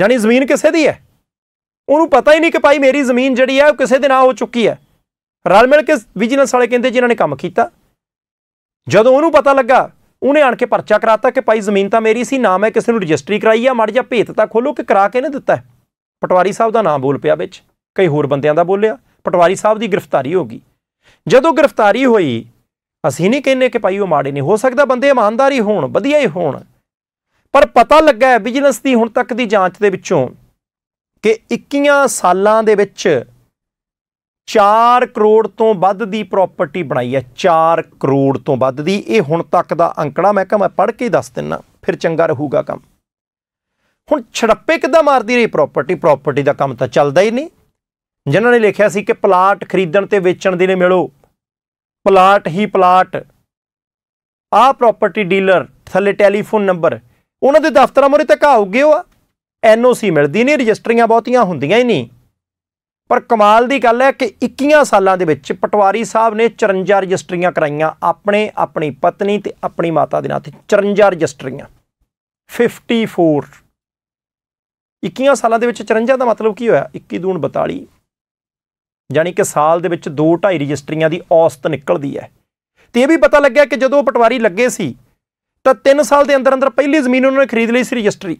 ਯਾਨੀ ਜ਼ਮੀਨ ਕਿਸੇ ਦੀ ਹੈ ਉਹਨੂੰ ਪਤਾ ਹੀ ਨਹੀਂ ਕਿ ਭਾਈ ਮੇਰੀ ਜ਼ਮੀਨ ਜਿਹੜੀ ਹੈ ਉਹ ਕਿਸੇ ਦੇ ਨਾਂ ਹੋ ਚੁੱਕੀ ਹੈ ਰਲ ਮਿਲ ਕੇ ਵਿਜੀਲੈਂਸ ਵਾਲੇ ਕਹਿੰਦੇ ਜੀ ਇਹਨਾਂ ਨੇ ਕੰਮ ਕੀਤਾ ਜਦੋਂ ਉਹਨੂੰ ਪਤਾ ਲੱਗਾ ਉਹਨੇ ਆਣ ਕੇ ਪਰਚਾ ਕਰਾਤਾ ਕਿ ਭਾਈ ਜ਼ਮੀਨ ਤਾਂ ਮੇਰੀ ਸੀ ਨਾਮ ਹੈ ਕਿਸੇ ਨੂੰ ਰਜਿਸਟਰੀ ਕਰਾਈ ਆ ਮੜ ਜਾ ਭੇਤ ਤਾਂ ਖੋਲੋ ਕਿ ਕਰਾ ਕੇ ਨਹੀਂ ਦਿੱਤਾ ਪਟਵਾਰੀ ਸਾਹਿਬ ਦਾ ਨਾਮ ਬੋਲ ਪਿਆ ਵਿੱਚ ਕਈ ਹੋਰ ਬੰਦਿਆਂ ਦਾ ਬੋਲਿਆ ਪਟਵਾਰੀ ਸਾਹਿਬ ਦੀ ਗ੍ਰਿਫਤਾਰੀ ਹੋ ਗਈ ਜਦੋਂ ਗ੍ਰਿਫਤਾਰੀ ਹੋਈ ਅਸੀਂ ਨਹੀਂ ਕਹਿੰਨੇ ਕਿ ਭਾਈ ਉਹ ਮਾੜੇ ਨਹੀਂ ਹੋ ਸਕਦਾ ਬੰਦੇ ਇਮਾਨਦਾਰੀ ਹੋਣ ਵਧੀਆ ਹੀ ਹੋਣ ਪਰ ਪਤਾ ਲੱਗਾ ਵਿਜੀਲੈਂਸ ਦੀ ਹੁਣ ਤੱਕ ਦੀ ਜਾਂਚ ਦੇ ਵਿੱਚੋਂ ਕਿ 21 ਸਾਲਾਂ ਦੇ ਵਿੱਚ 4 ਕਰੋੜ ਤੋਂ ਵੱਧ ਦੀ ਪ੍ਰਾਪਰਟੀ ਬਣਾਈ ਹੈ 4 ਕਰੋੜ ਤੋਂ ਵੱਧ ਦੀ ਇਹ ਹੁਣ ਤੱਕ ਦਾ ਅੰਕੜਾ ਮੈਂ ਕਹਾਂ ਮੈਂ ਪੜ੍ਹ ਕੇ ਦੱਸ ਦਿੰਨਾ ਫਿਰ ਚੰਗਾ ਰਹੂਗਾ ਕੰਮ ਹੁਣ ਛੜੱਪੇ ਕਿਦਾਂ ਮਾਰਦੀ ਰਹੀ ਪ੍ਰਾਪਰਟੀ ਪ੍ਰਾਪਰਟੀ ਦਾ ਕੰਮ ਤਾਂ ਚੱਲਦਾ ਹੀ ਨਹੀਂ ਜਿਨ੍ਹਾਂ ਨੇ ਲਿਖਿਆ ਸੀ ਕਿ ਪਲਾਟ ਖਰੀਦਣ ਤੇ ਵੇਚਣ ਦੇ ਨੇ ਮਿਲੋ ਪਲਾਟ ਹੀ ਪਲਾਟ ਆ ਪ੍ਰਾਪਰਟੀ ਡੀਲਰ ਥੱਲੇ ਟੈਲੀਫੋਨ ਨੰਬਰ ਉਹਨਾਂ ਦੇ ਦਫ਼ਤਰਾਂ ਮੋਰੇ ਤੱਕ ਆਉਗੇ ਉਹ ਐਨਓਸੀ ਮਿਲਦੀ ਨਹੀਂ ਰਜਿਸਟਰੀਆਂ ਬਹੁਤੀਆਂ ਹੁੰਦੀਆਂ ਹੀ ਨਹੀਂ ਪਰ ਕਮਾਲ ਦੀ ਗੱਲ ਹੈ ਕਿ 21 ਸਾਲਾਂ ਦੇ ਵਿੱਚ ਪਟਵਾਰੀ ਸਾਹਿਬ ਨੇ 54 ਰਜਿਸਟਰੀਆਂ ਕਰਾਈਆਂ ਆਪਣੇ ਆਪਣੀ ਪਤਨੀ ਤੇ ਆਪਣੀ ਮਾਤਾ ਦੇ ਨਾਂ ਤੇ 54 ਰਜਿਸਟਰੀਆਂ 54 21 ਸਾਲਾਂ ਦੇ ਵਿੱਚ 54 ਦਾ ਮਤਲਬ ਕੀ ਹੋਇਆ 21 ਦੂਣ 42 ਯਾਨੀ ਕਿ ਸਾਲ ਦੇ ਵਿੱਚ 2.5 ਰਜਿਸਟਰੀਆਂ ਦੀ ਔਸਤ ਨਿਕਲਦੀ ਹੈ ਤੇ ਇਹ ਵੀ ਪਤਾ ਲੱਗਿਆ ਕਿ ਜਦੋਂ ਪਟਵਾਰੀ ਲੱਗੇ ਸੀ ਤਾਂ 3 ਸਾਲ ਦੇ ਅੰਦਰ ਅੰਦਰ ਪਹਿਲੀ ਜ਼ਮੀਨ ਉਹਨਾਂ ਨੇ ਖਰੀਦ ਲਈ ਸੀ ਰਜਿਸਟਰੀ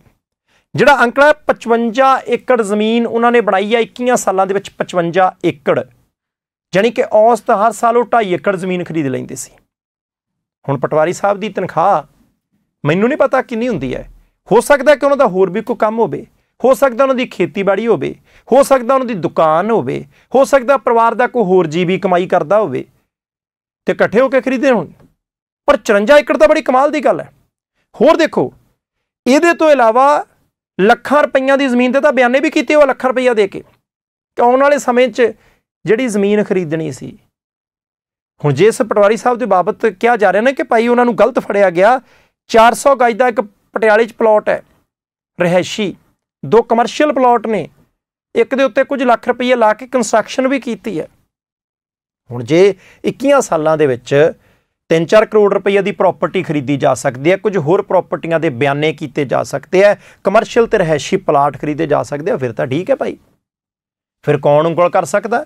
ਜਿਹੜਾ ਅੰਕੜਾ 55 ਏਕੜ ਜ਼ਮੀਨ ਉਹਨਾਂ ਨੇ ਬਣਾਈ ਹੈ 21 ਸਾਲਾਂ ਦੇ ਵਿੱਚ 55 ਏਕੜ ਜਾਨੀ ਕਿ ਔਸਤ ਹਰ ਸਾਲ ਉਹ 2.5 ਏਕੜ ਜ਼ਮੀਨ ਖਰੀਦ ਲੈਂਦੇ ਸੀ ਹੁਣ ਪਟਵਾਰੀ ਸਾਹਿਬ ਦੀ ਤਨਖਾਹ ਮੈਨੂੰ ਨਹੀਂ ਪਤਾ ਕਿੰਨੀ ਹੁੰਦੀ ਹੈ ਹੋ ਸਕਦਾ ਕਿ ਉਹਨਾਂ ਦਾ ਹੋਰ ਵੀ ਕੋਈ ਕੰਮ ਹੋਵੇ ਹੋ ਸਕਦਾ ਉਹਨਾਂ ਦੀ ਖੇਤੀਬਾੜੀ ਹੋਵੇ ਹੋ ਸਕਦਾ ਉਹਨਾਂ ਦੀ ਦੁਕਾਨ ਹੋਵੇ ਹੋ ਸਕਦਾ ਪਰਿਵਾਰ ਦਾ ਕੋਈ ਹੋਰ ਜੀਵੀ ਕਮਾਈ ਕਰਦਾ ਹੋਵੇ ਤੇ ਇਕੱਠੇ ਹੋ ਕੇ ਖਰੀਦੇ ਹੋਣ ਪਰ 54 ਏਕੜ ਤਾਂ ਬੜੀ ਕਮਾਲ ਦੀ ਗੱਲ ਹੈ ਹੋਰ ਦੇਖੋ ਇਹਦੇ ਤੋਂ ਇਲਾਵਾ ਲੱਖਾਂ ਰੁਪਈਆਂ ਦੀ ਜ਼ਮੀਨ ਤੇ ਤਾਂ ਬਿਆਨੇ ਵੀ ਕੀਤੇ ਉਹ ਲੱਖ ਰੁਪਈਆ ਦੇ ਕੇ ਆਉਣ ਵਾਲੇ ਸਮੇਂ 'ਚ ਜਿਹੜੀ ਜ਼ਮੀਨ ਖਰੀਦਣੀ ਸੀ ਹੁਣ ਜੇ ਇਸ ਪਟਵਾਰੀ ਸਾਹਿਬ ਦੇ ਬਾਬਤ ਕਿਹਾ ਜਾ ਰਿਹਾ ਨੇ ਕਿ ਭਾਈ ਉਹਨਾਂ ਨੂੰ ਗਲਤ ਫੜਿਆ ਗਿਆ 400 ਗਜ ਦਾ ਇੱਕ ਪਟਿਆਲੇ 'ਚ ਪਲਾਟ ਹੈ ਰਹਿਸ਼ੀ ਦੋ ਕਮਰਸ਼ੀਅਲ ਪਲਾਟ ਨੇ ਇੱਕ ਦੇ ਉੱਤੇ ਕੁਝ ਲੱਖ ਰੁਪਈਆ ਲਾ ਕੇ ਕੰਸਟਰਕਸ਼ਨ ਵੀ ਕੀਤੀ ਹੈ ਹੁਣ ਜੇ 21 ਸਾਲਾਂ ਦੇ ਵਿੱਚ 3-4 ਕਰੋੜ ਰੁਪਏ ਦੀ ਪ੍ਰਾਪਰਟੀ ਖਰੀਦੀ ਜਾ ਸਕਦੀ ਹੈ ਕੁਝ ਹੋਰ ਪ੍ਰਾਪਰਟੀਆਂ ਦੇ ਬਿਆਨੇ ਕੀਤੇ ਜਾ ਸਕਦੇ ਆ ਕਮਰਸ਼ੀਅਲ ਤੇ ਰਹਿਸ਼ੀ ਪਲਾਟ ਖਰੀਦੇ ਜਾ ਸਕਦੇ ਆ ਫਿਰ ਤਾਂ ਠੀਕ ਹੈ ਭਾਈ ਫਿਰ ਕੌਣ ਉਂਗਲ ਕਰ ਸਕਦਾ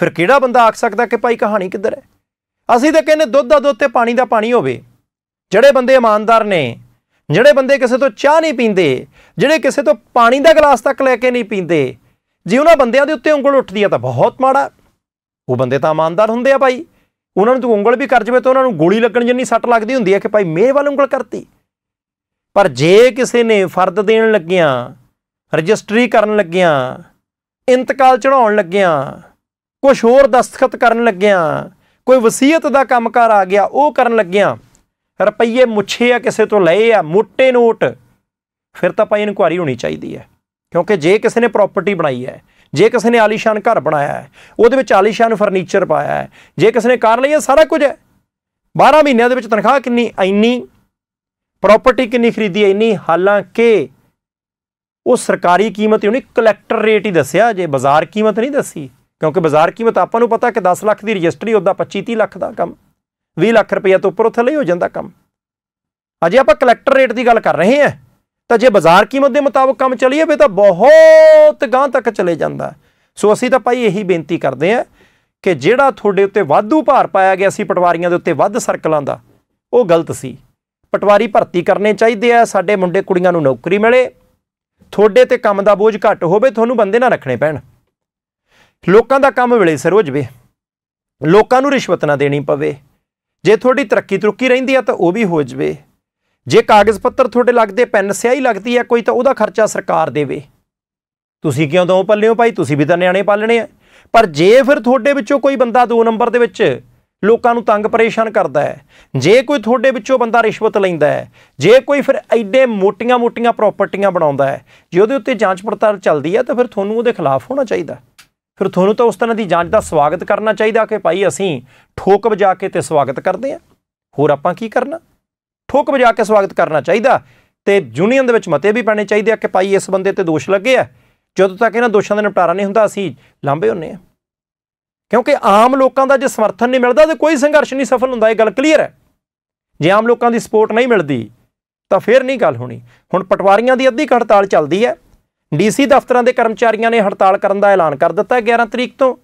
ਫਿਰ ਕਿਹੜਾ ਬੰਦਾ ਆਖ ਸਕਦਾ ਕਿ ਭਾਈ ਕਹਾਣੀ ਕਿੱਧਰ ਹੈ ਅਸੀਂ ਤਾਂ ਕਹਿੰਦੇ ਦੁੱਧ ਦਾ ਦੁੱਧ ਤੇ ਪਾਣੀ ਦਾ ਪਾਣੀ ਹੋਵੇ ਜਿਹੜੇ ਬੰਦੇ ਇਮਾਨਦਾਰ ਨੇ ਜਿਹੜੇ ਬੰਦੇ ਕਿਸੇ ਤੋਂ ਚਾਹ ਨਹੀਂ ਪੀਂਦੇ ਜਿਹੜੇ ਕਿਸੇ ਤੋਂ ਪਾਣੀ ਦਾ ਗਲਾਸ ਤੱਕ ਲੈ ਕੇ ਨਹੀਂ ਪੀਂਦੇ ਜੇ ਉਹਨਾਂ ਬੰਦਿਆਂ ਦੇ ਉੱਤੇ ਉਂਗਲ ਉੱਠਦੀ ਆ ਤਾਂ ਬਹੁਤ ਮਾੜਾ ਉਹ ਬੰਦੇ ਤਾਂ ਇਮਾਨਦਾਰ ਹੁੰਦੇ ਆ ਭਾਈ ਉਹਨਾਂ ਨੂੰ ਤੂੰ ਉਂਗਲ ਵੀ ਕਰ ਜਵੇ ਤਾਂ ਉਹਨਾਂ ਨੂੰ ਗੋਲੀ ਲੱਗਣ ਜਿੰਨੀ ਸੱਟ ਲੱਗਦੀ ਹੁੰਦੀ ਹੈ ਕਿ ਭਾਈ ਮੇਰੇ ਵੱਲ ਉਂਗਲ ਕਰਤੀ ਪਰ ਜੇ ਕਿਸੇ ਨੇ ਫਰਦ ਦੇਣ ਲੱਗਿਆਂ ਰਜਿਸਟਰੀ ਕਰਨ ਲੱਗਿਆਂ ਇੰਤਕਾਲ ਚੜਾਉਣ ਲੱਗਿਆਂ ਕੁਝ ਹੋਰ ਦਸਤਖਤ ਕਰਨ ਲੱਗਿਆਂ ਕੋਈ ਵਸੀਅਤ ਦਾ ਕੰਮਕਾਰ ਆ ਗਿਆ ਉਹ ਕਰਨ ਲੱਗਿਆਂ ਰੁਪਈਏ ਮੁੱਛੇ ਆ ਕਿਸੇ ਤੋਂ ਲਏ ਆ ਮੋٹے ਨੋਟ ਫਿਰ ਤਾਂ ਭਾਈ ਇਨਕੁਆਰੀ ਹੋਣੀ ਚਾਹੀਦੀ ਹੈ ਕਿਉਂਕਿ ਜੇ ਕਿਸੇ ਨੇ ਪ੍ਰਾਪਰਟੀ ਬਣਾਈ ਹੈ ਜੇ ਕਿਸੇ ਨੇ ਆਲੀਸ਼ਾਨ ਘਰ ਬਣਾਇਆ ਹੈ ਉਹਦੇ ਵਿੱਚ ਆਲੀਸ਼ਾਨ ਫਰਨੀਚਰ ਪਾਇਆ ਹੈ ਜੇ ਕਿਸੇ ਨੇ ਕਾਰ ਲਈ ਹੈ ਸਾਰਾ ਕੁਝ ਹੈ 12 ਮਹੀਨਿਆਂ ਦੇ ਵਿੱਚ ਤਨਖਾਹ ਕਿੰਨੀ ਐਨੀ ਪ੍ਰਾਪਰਟੀ ਕਿੰਨੀ ਖਰੀਦੀ ਐਨੀ ਹਾਲਾਂਕਿ ਉਹ ਸਰਕਾਰੀ ਕੀਮਤ ਹੀ ਉਹਨੇ ਕਲੈਕਟਰ ਰੇਟ ਹੀ ਦੱਸਿਆ ਜੇ ਬਾਜ਼ਾਰ ਕੀਮਤ ਨਹੀਂ ਦੱਸੀ ਕਿਉਂਕਿ ਬਾਜ਼ਾਰ ਕੀਮਤ ਆਪਾਂ ਨੂੰ ਪਤਾ ਕਿ 10 ਲੱਖ ਦੀ ਰਜਿਸਟਰੀ ਉਹਦਾ 25 30 ਲੱਖ ਦਾ ਕੰਮ 20 ਲੱਖ ਰੁਪਏ ਤੋਂ ਉੱਪਰ ਉੱਥੇ ਲਈ ਹੋ ਜਾਂਦਾ ਕੰਮ ਅਜੇ ਆਪਾਂ ਕਲੈਕਟਰ ਰੇਟ ਦੀ ਗੱਲ ਕਰ ਰਹੇ ਹਾਂ ਤਾਂ ਜੇ ਬਾਜ਼ਾਰ ਕੀਮਤ ਦੇ ਮੁਤਾਬਕ ਕੰਮ ਚੱਲੀਏ ਵੇ ਤਾਂ ਬਹੁਤ ਗਾਂ ਤੱਕ ਚਲੇ ਜਾਂਦਾ ਸੋ ਅਸੀਂ ਤਾਂ ਭਾਈ ਇਹੀ ਬੇਨਤੀ ਕਰਦੇ ਆ ਕਿ ਜਿਹੜਾ ਤੁਹਾਡੇ ਉੱਤੇ ਵਾਧੂ ਭਾਰ ਪਾਇਆ ਗਿਆ ਸੀ ਪਟਵਾਰੀਆਂ ਦੇ ਉੱਤੇ ਵੱਧ ਸਰਕਲਾਂ ਦਾ ਉਹ ਗਲਤ ਸੀ ਪਟਵਾਰੀ ਭਰਤੀ ਕਰਨੇ ਚਾਹੀਦੇ ਆ ਸਾਡੇ ਮੁੰਡੇ ਕੁੜੀਆਂ ਨੂੰ ਨੌਕਰੀ ਮਿਲੇ ਤੁਹਾਡੇ ਤੇ ਕੰਮ ਦਾ ਬੋਝ ਘੱਟ ਹੋਵੇ ਤੁਹਾਨੂੰ ਬੰਦੇ ਨਾ ਰੱਖਣੇ ਪੈਣ ਲੋਕਾਂ ਦਾ ਕੰਮ ਵੇਲੇ ਸਿਰ ਹੋ ਜਵੇ ਲੋਕਾਂ ਨੂੰ ਰਿਸ਼ਵਤ ਨਾ ਦੇਣੀ ਪਵੇ ਜੇ ਤੁਹਾਡੀ ਤਰੱਕੀ ਤਰੁੱਕੀ ਰਹਿੰਦੀ ਆ ਤਾਂ ਉਹ ਵੀ ਹੋ ਜਵੇ ਜੇ ਕਾਗਜ਼ ਪੱਤਰ ਤੁਹਾਡੇ ਲੱਗਦੇ ਪੈਨ ਸਿਆਹੀ ਲੱਗਦੀ ਹੈ ਕੋਈ ਤਾਂ ਉਹਦਾ ਖਰਚਾ ਸਰਕਾਰ ਦੇਵੇ ਤੁਸੀਂ ਕਿਉਂ ਦੋ ਪੱਲਿਓ ਭਾਈ ਤੁਸੀਂ ਵੀ ਤਾਂ ਨਿਆਣੇ ਪਾਲਣੇ ਆ ਪਰ ਜੇ ਫਿਰ ਤੁਹਾਡੇ ਵਿੱਚੋਂ ਕੋਈ ਬੰਦਾ ਦੋ ਨੰਬਰ ਦੇ ਵਿੱਚ ਲੋਕਾਂ ਨੂੰ ਤੰਗ ਪਰੇਸ਼ਾਨ ਕਰਦਾ ਹੈ ਜੇ ਕੋਈ ਤੁਹਾਡੇ ਵਿੱਚੋਂ ਬੰਦਾ ਰਿਸ਼ਵਤ ਲੈਂਦਾ ਹੈ ਜੇ ਕੋਈ ਫਿਰ ਐਡੇ ਮੋਟੀਆਂ-ਮੋਟੀਆਂ ਪ੍ਰਾਪਰਟੀਆਂ ਬਣਾਉਂਦਾ ਹੈ ਜੇ ਉਹਦੇ ਉੱਤੇ ਜਾਂਚ ਪੜਤਾਲ ਚੱਲਦੀ ਹੈ ਤਾਂ ਫਿਰ ਤੁਹਾਨੂੰ ਉਹਦੇ ਖਿਲਾਫ ਹੋਣਾ ਚਾਹੀਦਾ ਫਿਰ ਤੁਹਾਨੂੰ ਤਾਂ ਉਸ ਤਰ੍ਹਾਂ ਦੀ ਜਾਂਚ ਦਾ ਸਵਾਗਤ ਕਰਨਾ ਚਾਹੀਦਾ ਕਿ ਭਾਈ ਅਸੀਂ ਠੋਕ ਵਜਾ ਕੇ ਤੇ ਸਵਾਗਤ ਕਰਦੇ ਹਾਂ ਹੋਰ ਆਪਾਂ ਕੀ ਕਰਨਾ ਠੋਕ ਵਜਾ ਕੇ ਸਵਾਗਤ ਕਰਨਾ ਚਾਹੀਦਾ ਤੇ ਯੂਨੀਅਨ ਦੇ ਵਿੱਚ ਮਤੇ ਵੀ ਪਾਣੇ ਚਾਹੀਦੇ ਆ ਕਿ ਭਾਈ ਇਸ ਬੰਦੇ ਤੇ ਦੋਸ਼ ਲੱਗੇ ਆ ਜਦੋਂ ਤੱਕ ਇਹਨਾਂ ਦੋਸ਼ਾਂ ਦਾ ਨਿਪਟਾਰਾ ਨਹੀਂ ਹੁੰਦਾ ਅਸੀਂ ਲਾਂਬੇ ਹੁੰਨੇ ਆ ਕਿਉਂਕਿ ਆਮ ਲੋਕਾਂ ਦਾ ਜੇ ਸਮਰਥਨ ਨਹੀਂ ਮਿਲਦਾ ਤੇ ਕੋਈ ਸੰਘਰਸ਼ ਨਹੀਂ ਸਫਲ ਹੁੰਦਾ ਇਹ ਗੱਲ ਕਲੀਅਰ ਹੈ ਜੇ ਆਮ ਲੋਕਾਂ ਦੀ ਸਪੋਰਟ ਨਹੀਂ ਮਿਲਦੀ ਤਾਂ ਫਿਰ ਨਹੀਂ ਗੱਲ ਹੋਣੀ ਹੁਣ ਪਟਵਾਰੀਆਂ ਦੀ ਅੱਧੀ ਹੜਤਾਲ ਚੱਲਦੀ ਹੈ ਡੀਸੀ ਦਫ਼ਤਰਾਂ ਦੇ ਕਰਮਚਾਰੀਆਂ ਨੇ ਹੜਤਾਲ ਕਰਨ ਦਾ ਐਲਾਨ ਕਰ ਦਿੱਤਾ 11 ਤਰੀਕ ਤੋਂ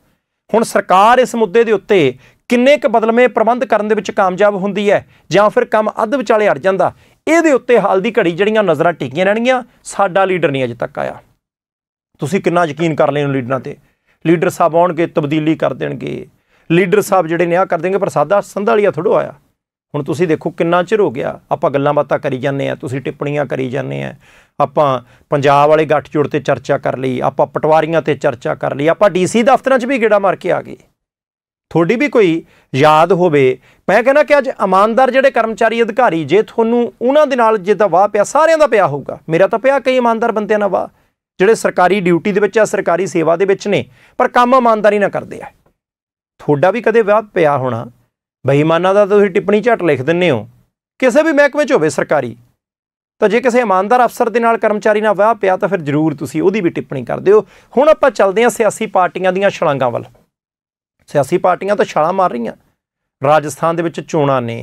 ਹੁਣ ਸਰਕਾਰ ਇਸ ਮੁੱਦੇ ਦੇ ਉੱਤੇ ਕਿੰਨੇ ਕੁ ਬਦਲਵੇਂ ਪ੍ਰਬੰਧ ਕਰਨ ਦੇ ਵਿੱਚ ਕਾਮਯਾਬ ਹੁੰਦੀ ਹੈ ਜਾਂ ਫਿਰ ਕੰਮ ਅੱਧ ਵਿਚਾਲੇ ਅੜ ਜਾਂਦਾ ਇਹਦੇ ਉੱਤੇ ਹਾਲ ਦੀ ਘੜੀ ਜਿਹੜੀਆਂ ਨਜ਼ਰਾਂ ਟਿਕੀਆਂ ਰਹਿਣਗੀਆਂ ਸਾਡਾ ਲੀਡਰ ਨਹੀਂ ਅਜੇ ਤੱਕ ਆਇਆ ਤੁਸੀਂ ਕਿੰਨਾ ਯਕੀਨ ਕਰ ਲੈਣ ਲੀਡਰਾਂ ਤੇ ਲੀਡਰ ਸਾਹਿਬ ਆਉਣਗੇ ਤਬਦੀਲੀ ਕਰ ਦੇਣਗੇ ਲੀਡਰ ਸਾਹਿਬ ਜਿਹੜੇ ਨੇ ਆ ਕਰ ਦੇਣਗੇ ਪਰ ਸਾਦਾ ਸੰਧਾਲੀਆ ਥੋੜੋ ਆਇਆ ਹੁਣ ਤੁਸੀਂ ਦੇਖੋ ਕਿੰਨਾ ਚਿਰ ਹੋ ਗਿਆ ਆਪਾਂ ਗੱਲਾਂ ਬਾਤਾਂ ਕਰੀ ਜਾਂਦੇ ਆ ਤੁਸੀਂ ਟਿੱਪਣੀਆਂ ਕਰੀ ਜਾਂਦੇ ਆ ਆਪਾਂ ਪੰਜਾਬ ਵਾਲੇ ਗੱਠਜੋੜ ਤੇ ਚਰਚਾ ਕਰ ਲਈ ਆਪਾਂ ਪਟਵਾਰੀਆਂ ਤੇ ਚਰਚਾ ਕਰ ਲਈ ਆਪਾਂ ਡੀਸੀ ਦਫ਼ਤਰਾਂ 'ਚ ਵੀ ਗੇੜਾ ਮਾਰ ਕੇ ਆ ਗਏ ਤੁਹਾਡੀ ਵੀ ਕੋਈ ਯਾਦ ਹੋਵੇ ਮੈਂ ਕਹਿੰਦਾ ਕਿ ਅੱਜ ਇਮਾਨਦਾਰ ਜਿਹੜੇ ਕਰਮਚਾਰੀ ਅਧਿਕਾਰੀ ਜੇ ਤੁਹਾਨੂੰ ਉਹਨਾਂ ਦੇ ਨਾਲ ਜੇ ਤਾਂ ਵਾਹ ਪਿਆ ਸਾਰਿਆਂ ਦਾ ਪਿਆ ਹੋਊਗਾ ਮੇਰਾ ਤਾਂ ਪਿਆ ਕਈ ਇਮਾਨਦਾਰ ਬੰਦਿਆਂ ਨਾਲ ਵਾਹ ਜਿਹੜੇ ਸਰਕਾਰੀ ਡਿਊਟੀ ਦੇ ਵਿੱਚ ਆ ਸਰਕਾਰੀ ਸੇਵਾ ਦੇ ਵਿੱਚ ਨੇ ਪਰ ਕੰਮ ਇਮਾਨਦਾਰੀ ਨਾਲ ਕਰਦੇ ਆ ਤੁਹਾਡਾ ਵੀ ਕਦੇ ਵਾਹ ਪਿਆ ਹੋਣਾ ਬੇਈਮਾਨਾਂ ਦਾ ਤੁਸੀਂ ਟਿੱਪਣੀ ਝਟ ਲਿਖ ਦਿੰਨੇ ਹੋ ਕਿਸੇ ਵੀ ਮਹਿਕਮੇ 'ਚ ਹੋਵੇ ਸਰਕਾਰੀ ਤਾਂ ਜੇ ਕਿਸੇ ਇਮਾਨਦਾਰ ਅਫਸਰ ਦੇ ਨਾਲ ਕਰਮਚਾਰੀ ਨਾਲ ਵਾਹ ਪਿਆ ਤਾਂ ਫਿਰ ਜ਼ਰੂਰ ਤੁਸੀਂ ਉਹਦੀ ਵੀ ਟਿੱਪਣੀ ਕਰਦੇ ਹੋ ਹੁਣ ਆਪਾਂ ਚੱਲਦੇ ਹਾਂ ਸਿਆਸੀ ਪਾਰਟੀਆਂ ਦੀਆਂ ਛਲਾਂਗਾਂ ਵੱਲ ਸਿਆਸੀ ਪਾਰਟੀਆਂ ਤਾਂ ਛਾਲਾ ਮਾਰ ਰਹੀਆਂ ਰਾਜਸਥਾਨ ਦੇ ਵਿੱਚ ਚੋਣਾਂ ਨੇ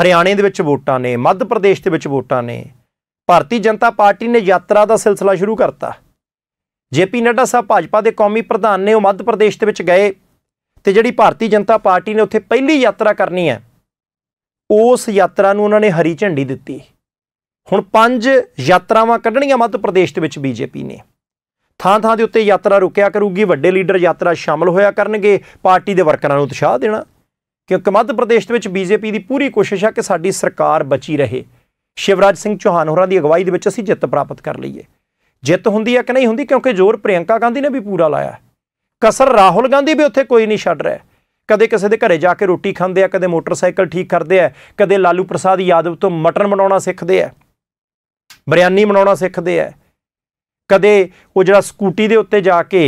ਹਰਿਆਣੇ ਦੇ ਵਿੱਚ ਵੋਟਾਂ ਨੇ ਮੱਧ ਪ੍ਰਦੇਸ਼ ਦੇ ਵਿੱਚ ਵੋਟਾਂ ਨੇ ਭਾਰਤੀ ਜਨਤਾ ਪਾਰਟੀ ਨੇ ਯਾਤਰਾ ਦਾ ਸਿਲਸਿਲਾ ਸ਼ੁਰੂ ਕਰਤਾ ਜੇਪੀ ਨੱਡਾ ਸਾਹਿਬ ਭਾਜਪਾ ਦੇ ਕੌਮੀ ਪ੍ਰਧਾਨ ਨੇ ਉਹ ਮੱਧ ਪ੍ਰਦੇਸ਼ ਦੇ ਵਿੱਚ ਗਏ ਤੇ ਜਿਹੜੀ ਭਾਰਤੀ ਜਨਤਾ ਪਾਰਟੀ ਨੇ ਉੱਥੇ ਪਹਿਲੀ ਯਾਤਰਾ ਕਰਨੀ ਹੈ ਉਸ ਯਾਤਰਾ ਨੂੰ ਉਹਨਾਂ ਨੇ ਹਰੀ ਝੰਡੀ ਦਿੱਤੀ ਹੁਣ ਪੰਜ ਯਾਤਰਾਵਾਂ ਕੱਢਣੀਆਂ ਮੱਧ ਪ੍ਰਦੇਸ਼ ਦੇ ਵਿੱਚ ਬੀਜੇਪੀ ਨੇ ਥਾਂ ਥਾਂ ਦੇ ਉੱਤੇ ਯਾਤਰਾ ਰੁਕਿਆ ਕਰੂਗੀ ਵੱਡੇ ਲੀਡਰ ਯਾਤਰਾ ਸ਼ਾਮਲ ਹੋਇਆ ਕਰਨਗੇ ਪਾਰਟੀ ਦੇ ਵਰਕਰਾਂ ਨੂੰ ਉਤਸ਼ਾਹ ਦੇਣਾ ਕਿਉਂਕਿ ਮੱਧ ਪ੍ਰਦੇਸ਼ ਦੇ ਵਿੱਚ ਬੀਜੇਪੀ ਦੀ ਪੂਰੀ ਕੋਸ਼ਿਸ਼ ਹੈ ਕਿ ਸਾਡੀ ਸਰਕਾਰ ਬਚੀ ਰਹੇ ਸ਼ਿਵਰਾਜ ਸਿੰਘ ਚੌਹਾਨ ਹੋਰਾਂ ਦੀ ਅਗਵਾਈ ਦੇ ਵਿੱਚ ਅਸੀਂ ਜਿੱਤ ਪ੍ਰਾਪਤ ਕਰ ਲਈਏ ਜਿੱਤ ਹੁੰਦੀ ਹੈ ਕਿ ਨਹੀਂ ਹੁੰਦੀ ਕਿਉਂਕਿ ਜ਼ੋਰ ਪ੍ਰਿਯੰਕਾ ਗਾਂਧੀ ਨੇ ਵੀ ਪੂਰਾ ਲਾਇਆ ਕਸਰ ਰਾਹੁਲ ਗਾਂਧੀ ਵੀ ਉੱਥੇ ਕੋਈ ਨਹੀਂ ਛੱਡ ਰਿਹਾ ਕਦੇ ਕਿਸੇ ਦੇ ਘਰੇ ਜਾ ਕੇ ਰੋਟੀ ਖਾਂਦੇ ਆ ਕਦੇ ਮੋਟਰਸਾਈਕਲ ਠੀਕ ਕਰਦੇ ਆ ਕਦੇ ਲਾਲੂ ਪ੍ਰਸਾਦ ਯਾਦਵ ਤੋਂ ਮਟਰ ਬਣਾਉਣਾ ਸਿੱਖਦੇ ਆ ਬਰਿਆਨੀ ਬਣਾਉਣਾ ਸਿੱਖਦੇ ਆ ਕਦੇ ਉਹ ਜਿਹੜਾ ਸਕੂਟੀ ਦੇ ਉੱਤੇ ਜਾ ਕੇ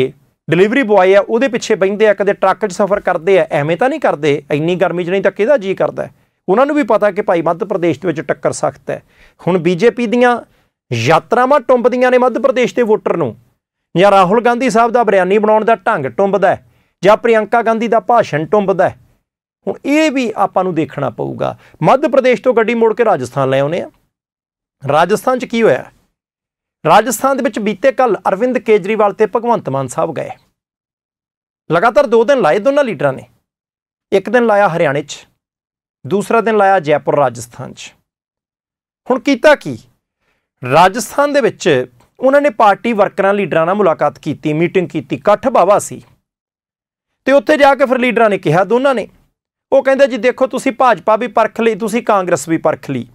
ਡਿਲੀਵਰੀ ਬੁਆਏ ਆ ਉਹਦੇ ਪਿੱਛੇ ਬੈਂਦੇ ਆ ਕਦੇ ਟਰੱਕ 'ਚ ਸਫ਼ਰ ਕਰਦੇ ਆ ਐਵੇਂ ਤਾਂ ਨਹੀਂ ਕਰਦੇ ਇੰਨੀ ਗਰਮੀ 'ਚ ਨਹੀਂ ਤਾਂ ਕਿਹਦਾ ਜੀ ਕਰਦਾ ਉਹਨਾਂ ਨੂੰ ਵੀ ਪਤਾ ਕਿ ਭਾਈ ਮੱਧ ਪ੍ਰਦੇਸ਼ ਦੇ ਵਿੱਚ ਟੱਕਰ ਸਖਤ ਹੈ ਹੁਣ ਬੀਜੇਪੀ ਦੀਆਂ ਯਾਤਰਾਵਾਂ ਟੁੰਬਦੀਆਂ ਨੇ ਮੱਧ ਪ੍ਰਦੇਸ਼ ਦੇ ਵੋਟਰ ਨੂੰ ਜਾਂ ਰਾਹੁਲ ਗਾਂਧੀ ਸਾਹਿਬ ਦਾ ਬਰਿਆਨੀ ਬਣਾਉਣ ਦਾ ਢੰਗ ਟੁੰਬਦਾ ਜਾਂ ਪ੍ਰਿਯੰਕਾ ਗਾਂਧੀ ਦਾ ਭਾਸ਼ਣ ਟੁੰਬਦਾ ਹੁਣ ਇਹ ਵੀ ਆਪਾਂ ਨੂੰ ਦੇਖਣਾ ਪਊਗਾ ਮੱਧ ਪ੍ਰਦੇਸ਼ ਤੋਂ ਗੱਡੀ ਮੋੜ ਕੇ ਰਾਜਸਥਾਨ ਲੈ ਆਉਨੇ ਆ ਰਾਜਸਥਾਨ 'ਚ ਕੀ ਹੋਇਆ ਰਾਜਸਥਾਨ ਦੇ ਵਿੱਚ ਬੀਤੇ ਕੱਲ ਅਰਵਿੰਦ ਕੇਜਰੀਵਾਲ ਤੇ ਭਗਵੰਤ ਮਾਨ ਸਾਹਿਬ ਗਏ ਲਗਾਤਾਰ 2 ਦਿਨ ਲਾਏ ਦੋਨਾਂ ਲੀਡਰਾਂ ਨੇ ਇੱਕ ਦਿਨ ਲਾਇਆ ਹਰਿਆਣੇ 'ਚ ਦੂਸਰਾ ਦਿਨ ਲਾਇਆ ਜੈਪੁਰ ਰਾਜਸਥਾਨ 'ਚ ਹੁਣ ਕੀਤਾ ਕੀ ਰਾਜਸਥਾਨ ਦੇ ਵਿੱਚ ਉਹਨਾਂ ਨੇ ਪਾਰਟੀ ਵਰਕਰਾਂ ਲੀਡਰਾਂ ਨਾਲ ਮੁਲਾਕਾਤ ਕੀਤੀ ਮੀਟਿੰਗ ਕੀਤੀ ਇਕੱਠ ਬਾਵਾ ਸੀ ਤੇ ਉੱਥੇ ਜਾ ਕੇ ਫਿਰ ਲੀਡਰਾਂ ਨੇ ਕਿਹਾ ਦੋਨਾਂ ਨੇ ਉਹ ਕਹਿੰਦੇ ਜੀ ਦੇਖੋ ਤੁਸੀਂ ਭਾਜਪਾ ਵੀ ਪਰਖ ਲਈ ਤੁਸੀਂ ਕਾਂਗਰਸ ਵੀ ਪਰਖ ਲਈ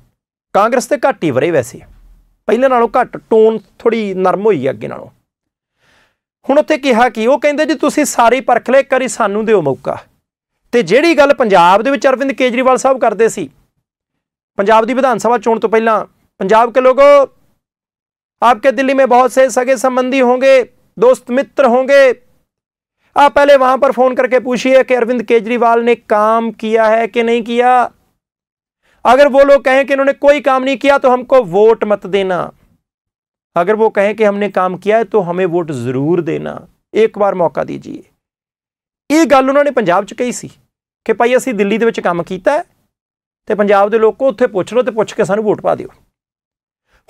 ਕਾਂਗਰਸ ਤੇ ਘਾਟੀ ਵਰੇ ਵੈਸੇ ਪਹਿਲਾਂ ਨਾਲੋਂ ਘੱਟ ਟੋਨ ਥੋੜੀ ਨਰਮ ਹੋਈ ਅੱਗੇ ਨਾਲੋਂ ਹੁਣ ਉੱਥੇ ਕਿਹਾ ਕਿ ਉਹ ਕਹਿੰਦੇ ਜੀ ਤੁਸੀਂ ਸਾਰੀ ਪਰਖ ਲੈ ਇੱਕ ਵਾਰੀ ਸਾਨੂੰ ਦਿਓ ਮੌਕਾ ਤੇ ਜਿਹੜੀ ਗੱਲ ਪੰਜਾਬ ਦੇ ਵਿੱਚ ਅਰਵਿੰਦ ਕੇਜਰੀਵਾਲ ਸਾਹਿਬ ਕਰਦੇ ਸੀ ਪੰਜਾਬ ਦੀ ਵਿਧਾਨ ਸਭਾ ਚੋਣ ਤੋਂ ਪਹਿਲਾਂ ਪੰਜਾਬ ਕੇ ਲੋਗੋ ਆਪਕੇ ਦਿੱਲੀ ਮੇ ਬਹੁਤ ਸੇ ਸਗੇ ਸੰਬੰਧੀ ਹੋਣਗੇ ਦੋਸਤ ਮਿੱਤਰ ਹੋਣਗੇ ਆ ਪਹਿਲੇ वहां ਪਰ ਫੋਨ ਕਰਕੇ ਪੁੱਛੀਏ ਕਿ ਅਰਵਿੰਦ ਕੇਜਰੀਵਾਲ ਨੇ ਕੰਮ ਕੀਤਾ ਹੈ ਕਿ ਨਹੀਂ ਕੀਤਾ अगर वो लोग कहें कि इन्होंने कोई काम नहीं किया तो हमको वोट मत देना अगर वो कहें कि हमने काम किया है तो हमें ਵੋਟ ਜ਼ਰੂਰ ਦੇਣਾ ਇੱਕ ਵਾਰ ਮੌਕਾ ਦੀजिए ਇਹ ਗੱਲ ਉਹਨਾਂ ਨੇ ਪੰਜਾਬ 'ਚ ਕਹੀ ਸੀ ਕਿ ਭਾਈ ਅਸੀਂ ਦਿੱਲੀ ਦੇ ਵਿੱਚ ਕੰਮ ਕੀਤਾ ਤੇ ਪੰਜਾਬ ਦੇ ਲੋਕੋ ਉੱਥੇ ਪੁੱਛ ਲਓ ਤੇ ਪੁੱਛ ਕੇ ਸਾਨੂੰ ਵੋਟ ਪਾ ਦਿਓ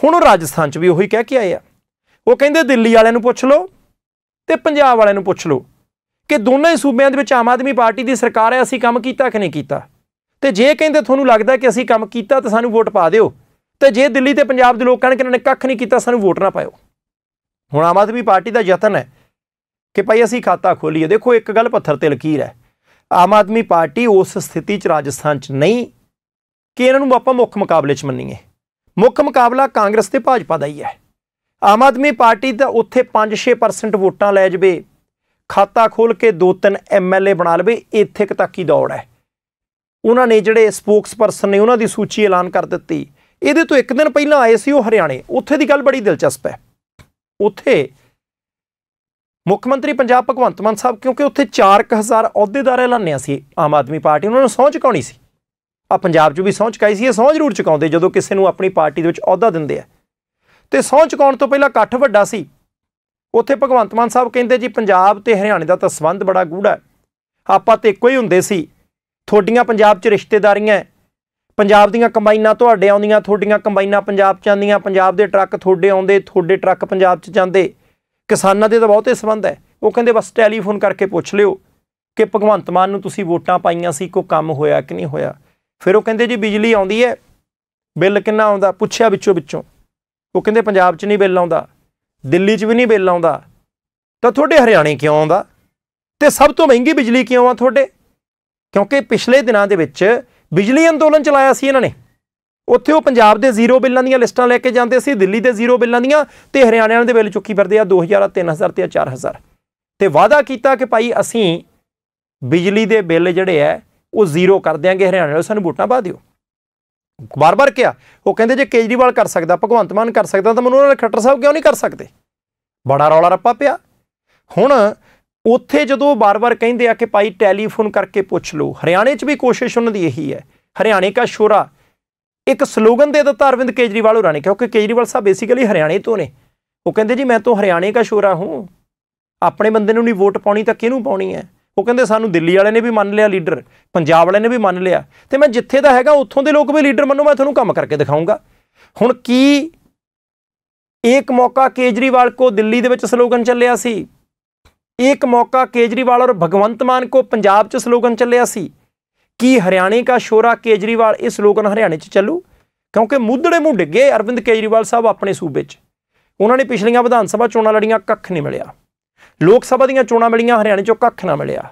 ਹੁਣ ਉਹ ਰਾਜਸਥਾਨ 'ਚ ਵੀ ਉਹੀ ਕਹਿ ਕੇ ਆਏ ਆ ਉਹ ਕਹਿੰਦੇ ਦਿੱਲੀ ਵਾਲਿਆਂ ਨੂੰ ਪੁੱਛ ਲਓ ਤੇ ਪੰਜਾਬ ਵਾਲਿਆਂ ਨੂੰ ਪੁੱਛ ਲਓ ਕਿ ਦੋਨਾਂ ਹੀ ਸੂਬਿਆਂ ਦੇ ਵਿੱਚ ਆਮ ਆਦਮੀ ਪਾਰਟੀ ਦੀ ਸਰਕਾਰ ਹੈ ਅਸੀਂ ਕੰਮ ਕੀਤਾ ਕਿ ਨਹੀਂ ਕੀਤਾ ਤੇ ਜੇ ਕਹਿੰਦੇ ਤੁਹਾਨੂੰ ਲੱਗਦਾ ਕਿ ਅਸੀਂ ਕੰਮ ਕੀਤਾ ਤਾਂ ਸਾਨੂੰ ਵੋਟ ਪਾ ਦਿਓ ਤੇ ਜੇ ਦਿੱਲੀ ਤੇ ਪੰਜਾਬ ਦੇ ਲੋਕ ਨੇ ਕਿ ਇਹਨਾਂ ਨੇ ਕੱਖ ਨਹੀਂ ਕੀਤਾ ਸਾਨੂੰ ਵੋਟ ਨਾ ਪਾਇਓ ਹੁਣ ਆਮ ਆਦਮੀ ਪਾਰਟੀ ਦਾ ਯਤਨ ਹੈ ਕਿ ਭਾਈ ਅਸੀਂ ਖਾਤਾ ਖੋਲੀਏ ਦੇਖੋ ਇੱਕ ਗੱਲ ਪੱਥਰ ਤੇ ਲਕੀਰ ਹੈ ਆਮ ਆਦਮੀ ਪਾਰਟੀ ਉਸ ਸਥਿਤੀ 'ਚ ਰਾਜਸਥਾਨ 'ਚ ਨਹੀਂ ਕਿ ਇਹਨਾਂ ਨੂੰ ਆਪਾਂ ਮੁੱਖ ਮੁਕਾਬਲੇ 'ਚ ਮੰਨੀਏ ਮੁੱਖ ਮੁਕਾਬਲਾ ਕਾਂਗਰਸ ਤੇ ਭਾਜਪਾ ਦਾ ਹੀ ਹੈ ਆਮ ਆਦਮੀ ਪਾਰਟੀ ਦਾ ਉੱਥੇ 5-6% ਵੋਟਾਂ ਲੈ ਜਵੇ ਖਾਤਾ ਖੋਲ ਕੇ 2-3 ਐਮਐਲਏ ਬਣਾ ਲਵੇ ਇੱਥੇ ਤੱਕ ਹੀ ਦੌੜ ਹੈ ਉਹਨਾਂ ਨੇ ਜਿਹੜੇ ਸਪੋਕਸਪਰਸਨ ਨੇ ਉਹਨਾਂ ਦੀ ਸੂਚੀ ਐਲਾਨ ਕਰ ਦਿੱਤੀ ਇਹਦੇ ਤੋਂ ਇੱਕ ਦਿਨ ਪਹਿਲਾਂ ਆਏ ਸੀ ਉਹ ਹਰਿਆਣੇ ਉੱਥੇ ਦੀ ਗੱਲ ਬੜੀ ਦਿਲਚਸਪ ਹੈ ਉੱਥੇ ਮੁੱਖ ਮੰਤਰੀ ਪੰਜਾਬ ਭਗਵੰਤ ਮਾਨ ਸਾਹਿਬ ਕਿਉਂਕਿ ਉੱਥੇ 4000 ਅਹੁਦੇਦਾਰ ਐਲਾਨਿਆ ਸੀ ਆਮ ਆਦਮੀ ਪਾਰਟੀ ਉਹਨਾਂ ਨੂੰ ਸਹੁੰ ਚੁਕਾਉਣੀ ਸੀ ਆ ਪੰਜਾਬ 'ਚ ਵੀ ਸਹੁੰ ਚੁਕਾਈ ਸੀ ਇਹ ਸੌਂ ਜ਼ਰੂਰ ਚੁਕਾਉਂਦੇ ਜਦੋਂ ਕਿਸੇ ਨੂੰ ਆਪਣੀ ਪਾਰਟੀ ਦੇ ਵਿੱਚ ਅਹੁਦਾ ਦਿੰਦੇ ਆ ਤੇ ਸੌਂ ਚੁਕਾਉਣ ਤੋਂ ਪਹਿਲਾਂ ਇਕੱਠ ਵੱਡਾ ਸੀ ਉੱਥੇ ਭਗਵੰਤ ਮਾਨ ਸਾਹਿਬ ਕਹਿੰਦੇ ਜੀ ਪੰਜਾਬ ਤੇ ਹਰਿਆਣੇ ਦਾ ਤਾਂ ਸਬੰਧ ਬੜਾ ਗੂੜਾ ਆਪਾਂ ਤੇ ਇੱਕੋ ਹੀ ਹੁੰਦੇ ਸੀ ਤੁਹਾਡੀਆਂ ਪੰਜਾਬ 'ਚ ਰਿਸ਼ਤੇਦਾਰੀਆਂ ਪੰਜਾਬ ਦੀਆਂ ਕੰਬਾਈਨਾਂ ਤੁਹਾਡੇ ਆਉਂਦੀਆਂ ਤੁਹਾਡੀਆਂ ਕੰਬਾਈਨਾਂ ਪੰਜਾਬ 'ਚ ਆਉਂਦੀਆਂ ਪੰਜਾਬ ਦੇ ਟਰੱਕ ਤੁਹਾਡੇ ਆਉਂਦੇ ਤੁਹਾਡੇ ਟਰੱਕ ਪੰਜਾਬ 'ਚ ਜਾਂਦੇ ਕਿਸਾਨਾਂ ਦੇ ਤਾਂ ਬਹੁਤੇ ਸੰਬੰਧ ਹੈ ਉਹ ਕਹਿੰਦੇ ਬਸ ਟੈਲੀਫੋਨ ਕਰਕੇ ਪੁੱਛ ਲਿਓ ਕਿ ਭਗਵੰਤ ਮਾਨ ਨੂੰ ਤੁਸੀਂ ਵੋਟਾਂ ਪਾਈਆਂ ਸੀ ਕੋਈ ਕੰਮ ਹੋਇਆ ਕਿ ਨਹੀਂ ਹੋਇਆ ਫਿਰ ਉਹ ਕਹਿੰਦੇ ਜੀ ਬਿਜਲੀ ਆਉਂਦੀ ਹੈ ਬਿੱਲ ਕਿੰਨਾ ਆਉਂਦਾ ਪੁੱਛਿਆ ਵਿੱਚੋਂ ਵਿੱਚੋਂ ਉਹ ਕਹਿੰਦੇ ਪੰਜਾਬ 'ਚ ਨਹੀਂ ਬਿੱਲ ਆਉਂਦਾ ਦਿੱਲੀ 'ਚ ਵੀ ਨਹੀਂ ਬਿੱਲ ਆਉਂਦਾ ਤਾਂ ਤੁਹਾਡੇ ਹਰਿਆਣੇ ਕਿਉਂ ਆਉਂਦਾ ਤੇ ਸਭ ਤੋਂ ਮਹਿੰਗੀ ਬਿਜਲੀ ਕਿਉਂ ਆ ਤੁਹਾਡੇ ਕਿਉਂਕਿ ਪਿਛਲੇ ਦਿਨਾਂ ਦੇ ਵਿੱਚ ਬਿਜਲੀ ਅੰਦੋਲਨ ਚਲਾਇਆ ਸੀ ਇਹਨਾਂ ਨੇ ਉੱਥੇ ਉਹ ਪੰਜਾਬ ਦੇ ਜ਼ੀਰੋ ਬਿੱਲਾਂ ਦੀਆਂ ਲਿਸਟਾਂ ਲੈ ਕੇ ਜਾਂਦੇ ਸੀ ਦਿੱਲੀ ਦੇ ਜ਼ੀਰੋ ਬਿੱਲਾਂ ਦੀਆਂ ਤੇ ਹਰਿਆਣਿਆਂ ਦੇ ਬਿੱਲ ਚੁੱਕੀ ਫਿਰਦੇ ਆ 2000 3000 ਤੇ 4000 ਤੇ ਵਾਅਦਾ ਕੀਤਾ ਕਿ ਭਾਈ ਅਸੀਂ ਬਿਜਲੀ ਦੇ ਬਿੱਲ ਜਿਹੜੇ ਆ ਉਹ ਜ਼ੀਰੋ ਕਰ ਦਿਆਂਗੇ ਹਰਿਆਣੇ ਵਾਲੇ ਸਾਨੂੰ ਵੋਟਾਂ ਪਾ ਦਿਓ ਬਾਰ-ਬਾਰ ਕਿਹਾ ਉਹ ਕਹਿੰਦੇ ਜੇ ਕੇਜਰੀਵਾਲ ਕਰ ਸਕਦਾ ਭਗਵੰਤ ਮਾਨ ਕਰ ਸਕਦਾ ਤਾਂ ਮੈਨੂੰ ਉਹਨਾਂ ਨੇ ਖੱਟਰ ਸਾਹਿਬ ਕਿਉਂ ਨਹੀਂ ਕਰ ਸਕਦੇ ਬੜਾ ਰੌਲਾ ਰੱਪਾ ਪਿਆ ਹੁਣ ਉੱਥੇ ਜਦੋਂ ਬਾਰ-ਬਾਰ ਕਹਿੰਦੇ ਆ ਕਿ ਭਾਈ ਟੈਲੀਫੋਨ ਕਰਕੇ ਪੁੱਛ ਲਓ ਹਰਿਆਣੇ 'ਚ ਵੀ ਕੋਸ਼ਿਸ਼ ਉਹਨਾਂ ਦੀ ਇਹੀ ਹੈ ਹਰਿਆਣੇ ਕਾ ਸ਼ੋਰਾ ਇੱਕ ਸਲੋਗਨ ਦੇ ਦਿੱਤਾ ਅਰਵਿੰਦ ਕੇਜਰੀਵਾਲ ਹੋਰਾਂ ਨੇ ਕਿਉਂਕਿ ਕੇਜਰੀਵਾਲ ਸਾਹਿਬ ਬੇਸਿਕਲੀ ਹਰਿਆਣੇ ਤੋਂ ਨੇ ਉਹ ਕਹਿੰਦੇ ਜੀ ਮੈਂ ਤਾਂ ਹਰਿਆਣੇ ਕਾ ਸ਼ੋਰਾ ਹੂੰ ਆਪਣੇ ਬੰਦੇ ਨੂੰ ਨਹੀਂ ਵੋਟ ਪਾਉਣੀ ਤਾਂ ਕਿਹਨੂੰ ਪਾਉਣੀ ਹੈ ਉਹ ਕਹਿੰਦੇ ਸਾਨੂੰ ਦਿੱਲੀ ਵਾਲੇ ਨੇ ਵੀ ਮੰਨ ਲਿਆ ਲੀਡਰ ਪੰਜਾਬ ਵਾਲੇ ਨੇ ਵੀ ਮੰਨ ਲਿਆ ਤੇ ਮੈਂ ਜਿੱਥੇ ਦਾ ਹੈਗਾ ਉੱਥੋਂ ਦੇ ਲੋਕ ਵੀ ਲੀਡਰ ਮੰਨੋ ਮੈਂ ਤੁਹਾਨੂੰ ਕੰਮ ਕਰਕੇ ਦਿਖਾਉਂਗਾ ਹੁਣ ਕੀ ਇੱਕ ਮੌਕਾ ਕੇਜਰੀਵਾਲ ਕੋ ਦਿੱਲੀ ਦੇ ਵਿੱਚ ਸਲੋਗਨ ਚੱਲਿਆ ਸੀ ਇੱਕ ਮੌਕਾ ਕੇਜਰੀਵਾਲ ਔਰ ਭਗਵੰਤ ਮਾਨ ਕੋ ਪੰਜਾਬ ਚ ਸਲੋਗਨ ਚੱਲਿਆ ਸੀ ਕੀ ਹਰਿਆਣੇ ਦਾ ਸ਼ੋਰਾ ਕੇਜਰੀਵਾਲ ਇਹ ਸਲੋਗਨ ਹਰਿਆਣੇ 'ਚ ਚੱਲੂ ਕਿਉਂਕਿ ਮੁੱਦੜੇ ਮੂੰ ਡਿੱਗੇ ਅਰਵਿੰਦ ਕੇਜਰੀਵਾਲ ਸਾਹਿਬ ਆਪਣੇ ਸੂਬੇ 'ਚ ਉਹਨਾਂ ਨੇ ਪਿਛਲੀਆਂ ਵਿਧਾਨ ਸਭਾ ਚੋਣਾਂ ਲੜੀਆਂ ਕੱਖ ਨਹੀਂ ਮਿਲਿਆ ਲੋਕ ਸਭਾ ਦੀਆਂ ਚੋਣਾਂ ਮਿਲੀਆਂ ਹਰਿਆਣੇ 'ਚੋਂ ਕੱਖ ਨਾ ਮਿਲਿਆ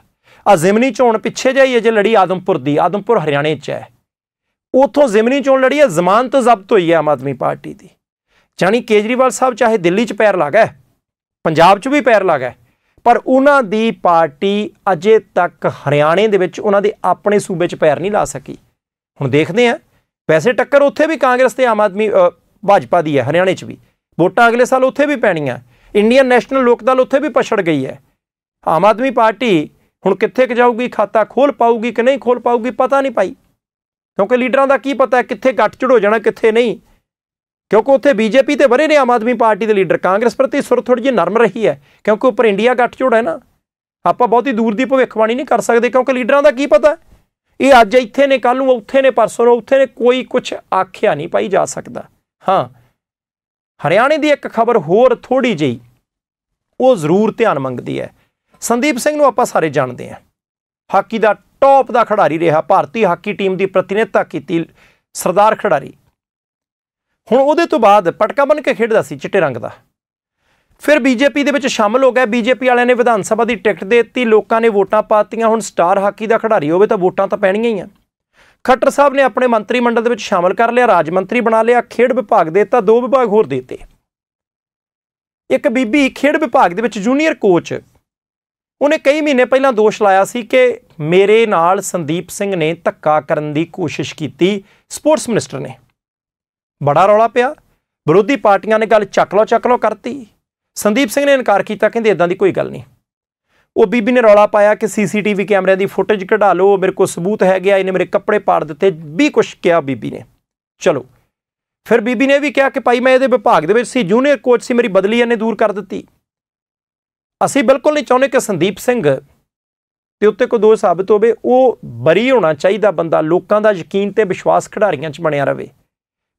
ਆ ਜ਼ਿਮਨੀ ਚੋਣ ਪਿੱਛੇ ਜਾਈ ਜੇ ਲੜੀ ਆਦਮਪੁਰ ਦੀ ਆਦਮਪੁਰ ਹਰਿਆਣੇ 'ਚ ਹੈ ਉਥੋਂ ਜ਼ਿਮਨੀ ਚੋਣ ਲੜੀ ਹੈ ਜ਼ਮਾਨ ਤੋਂ ਜ਼ਬਤ ਹੋਈ ਹੈ ਆਮ ਆਦਮੀ ਪਾਰਟੀ ਦੀ ਜਾਨੀ ਕੇਜਰੀਵਾਲ ਸਾਹਿਬ ਚਾਹੇ ਦਿੱਲੀ 'ਚ ਪੈਰ ਲਾਗਾ ਪੰਜਾਬ 'ਚ ਵੀ ਪੈਰ ਲਾਗਾ ਪਰ ਉਹਨਾਂ ਦੀ ਪਾਰਟੀ ਅਜੇ ਤੱਕ ਹਰਿਆਣੇ ਦੇ ਵਿੱਚ ਉਹਨਾਂ ਦੇ ਆਪਣੇ ਸੂਬੇ 'ਚ ਪੈਰ ਨਹੀਂ ਲਾ ਸਕੀ ਹੁਣ ਦੇਖਦੇ ਆ ਵੈਸੇ ਟੱਕਰ ਉੱਥੇ ਵੀ ਕਾਂਗਰਸ ਤੇ ਆਮ ਆਦਮੀ ਭਾਜਪਾ ਦੀ ਹੈ ਹਰਿਆਣੇ 'ਚ ਵੀ ਵੋਟਾਂ ਅਗਲੇ ਸਾਲ ਉੱਥੇ ਵੀ ਪੈਣੀਆਂ ਇੰਡੀਅਨ ਨੈਸ਼ਨਲ ਲੋਕ ਦਲ ਉੱਥੇ ਵੀ ਪਛੜ ਗਈ ਹੈ ਆਮ ਆਦਮੀ ਪਾਰਟੀ ਹੁਣ ਕਿੱਥੇ ਕਿ ਜਾਊਗੀ ਖਾਤਾ ਖੋਲ ਪਾਊਗੀ ਕਿ ਨਹੀਂ ਖੋਲ ਪਾਊਗੀ ਪਤਾ ਨਹੀਂ ਪਾਈ ਕਿਉਂਕਿ ਲੀਡਰਾਂ ਦਾ ਕੀ ਪਤਾ ਹੈ ਕਿੱਥੇ ਗੱਠ ਹੋ ਜਾਣਾ ਕਿੱਥੇ ਨਹੀਂ ਕਿਉਂਕਿ ਉੱਥੇ ਬੀਜੇਪੀ ਤੇ ਬਰੇ ਨੇ ਆਮ ਆਦਮੀ ਪਾਰਟੀ ਦੇ ਲੀਡਰ ਕਾਂਗਰਸ ਪ੍ਰਤੀ ਸੁਰ ਥੋੜੀ ਜਿਹੀ ਨਰਮ ਰਹੀ ਹੈ ਕਿਉਂਕਿ ਉੱਪਰ ਇੰਡੀਆ ਗੱਠਜੋੜ ਹੈ ਨਾ ਆਪਾਂ ਬਹੁਤੀ ਦੂਰ ਦੀ ਭਵਿੱਖਬਾਣੀ ਨਹੀਂ ਕਰ ਸਕਦੇ ਕਿਉਂਕਿ ਲੀਡਰਾਂ ਦਾ ਕੀ ਪਤਾ ਇਹ ਅੱਜ ਇੱਥੇ ਨੇ ਕੱਲ ਨੂੰ ਉੱਥੇ ਨੇ ਪਰਸੋਂ ਨੂੰ ਉੱਥੇ ਨੇ ਕੋਈ ਕੁਝ ਆਖਿਆ ਨਹੀਂ ਪਾਈ ਜਾ ਸਕਦਾ ਹਾਂ ਹਰਿਆਣੇ ਦੀ ਇੱਕ ਖਬਰ ਹੋਰ ਥੋੜੀ ਜਿਹੀ ਉਹ ਜ਼ਰੂਰ ਧਿਆਨ ਮੰਗਦੀ ਹੈ ਸੰਦੀਪ ਸਿੰਘ ਨੂੰ ਆਪਾਂ ਸਾਰੇ ਜਾਣਦੇ ਹਾਂ ਹਾਕੀ ਦਾ ਟੌਪ ਦਾ ਖਿਡਾਰੀ ਰਿਹਾ ਭਾਰਤੀ ਹਾਕੀ ਟੀਮ ਦੀ ਪ੍ਰਤੀਨਿਧਤਾ ਕੀਤੀ ਸਰਦਾਰ ਖਿਡਾਰੀ ਹੁਣ ਉਹਦੇ ਤੋਂ ਬਾਅਦ ਪਟਕਾ ਬਨ ਕੇ ਖੇਡਦਾ ਸੀ ਚਿੱਟੇ ਰੰਗ ਦਾ ਫਿਰ ਬੀਜੇਪੀ ਦੇ ਵਿੱਚ ਸ਼ਾਮਲ ਹੋ ਗਿਆ ਬੀਜੇਪੀ ਵਾਲਿਆਂ ਨੇ ਵਿਧਾਨ ਸਭਾ ਦੀ ਟਿਕਟ ਦਿੱਤੀ ਲੋਕਾਂ ਨੇ ਵੋਟਾਂ ਪਾਤੀਆਂ ਹੁਣ ਸਟਾਰ ਹਾਕੀ ਦਾ ਖਿਡਾਰੀ ਹੋਵੇ ਤਾਂ ਵੋਟਾਂ ਤਾਂ ਪੈਣੀਆਂ ਹੀ ਆ ਖੱਟਰ ਸਾਹਿਬ ਨੇ ਆਪਣੇ ਮੰਤਰੀ ਮੰਡਲ ਦੇ ਵਿੱਚ ਸ਼ਾਮਲ ਕਰ ਲਿਆ ਰਾਜ ਮੰਤਰੀ ਬਣਾ ਲਿਆ ਖੇਡ ਵਿਭਾਗ ਦੇ ਦਿੱਤਾ ਦੋ ਵਿਭਾਗ ਹੋਰ ਦਿੱਤੇ ਇੱਕ ਬੀਬੀ ਖੇਡ ਵਿਭਾਗ ਦੇ ਵਿੱਚ ਜੂਨੀਅਰ ਕੋਚ ਉਹਨੇ ਕਈ ਮਹੀਨੇ ਪਹਿਲਾਂ ਦੋਸ਼ ਲਾਇਆ ਸੀ ਕਿ ਮੇਰੇ ਨਾਲ ਸੰਦੀਪ ਸਿੰਘ ਨੇ ਧੱਕਾ ਕਰਨ ਦੀ ਕੋਸ਼ਿਸ਼ ਕੀਤੀ ਸਪੋਰਟਸ ਮਿਨਿਸਟਰ ਨੇ ਬੜਾ ਰੌਲਾ ਪਿਆ ਵਿਰੋਧੀ ਪਾਰਟੀਆਂ ਨੇ ਗੱਲ ਚੱਕ ਲੋ ਚੱਕ ਲੋ ਕਰਤੀ ਸੰਦੀਪ ਸਿੰਘ ਨੇ ਇਨਕਾਰ ਕੀਤਾ ਕਹਿੰਦੇ ਇਦਾਂ ਦੀ ਕੋਈ ਗੱਲ ਨਹੀਂ ਉਹ ਬੀਬੀ ਨੇ ਰੌਲਾ ਪਾਇਆ ਕਿ ਸੀਸੀਟੀਵੀ ਕੈਮਰਿਆਂ ਦੀ ਫੁਟੇਜ ਕਢਾ ਲਓ ਮੇਰੇ ਕੋਲ ਸਬੂਤ ਹੈ ਗਿਆ ਇਹਨੇ ਮੇਰੇ ਕੱਪੜੇ ਪਾੜ ਦਿੱਤੇ ਵੀ ਕੁਛ ਕਿਹਾ ਬੀਬੀ ਨੇ ਚਲੋ ਫਿਰ ਬੀਬੀ ਨੇ ਵੀ ਕਿਹਾ ਕਿ ਭਾਈ ਮੈਂ ਇਹਦੇ ਵਿਭਾਗ ਦੇ ਵਿੱਚ ਸੀ ਜੂਨੀਅਰ ਕੋਚ ਸੀ ਮੇਰੀ ਬਦਲੀ ਇਹਨੇ ਦੂਰ ਕਰ ਦਿੱਤੀ ਅਸੀਂ ਬਿਲਕੁਲ ਨਹੀਂ ਚਾਹੁੰਦੇ ਕਿ ਸੰਦੀਪ ਸਿੰਘ ਤੇ ਉੱਤੇ ਕੋਈ ਦੋਸ਼ ਸਾਬਤ ਹੋਵੇ ਉਹ ਬਰੀ ਹੋਣਾ ਚਾਹੀਦਾ ਬੰਦਾ ਲੋਕਾਂ ਦਾ ਯਕੀਨ ਤੇ ਵਿਸ਼ਵਾਸ ਖਿਡਾਰੀਆਂ 'ਚ ਬਣਿਆ ਰਵੇ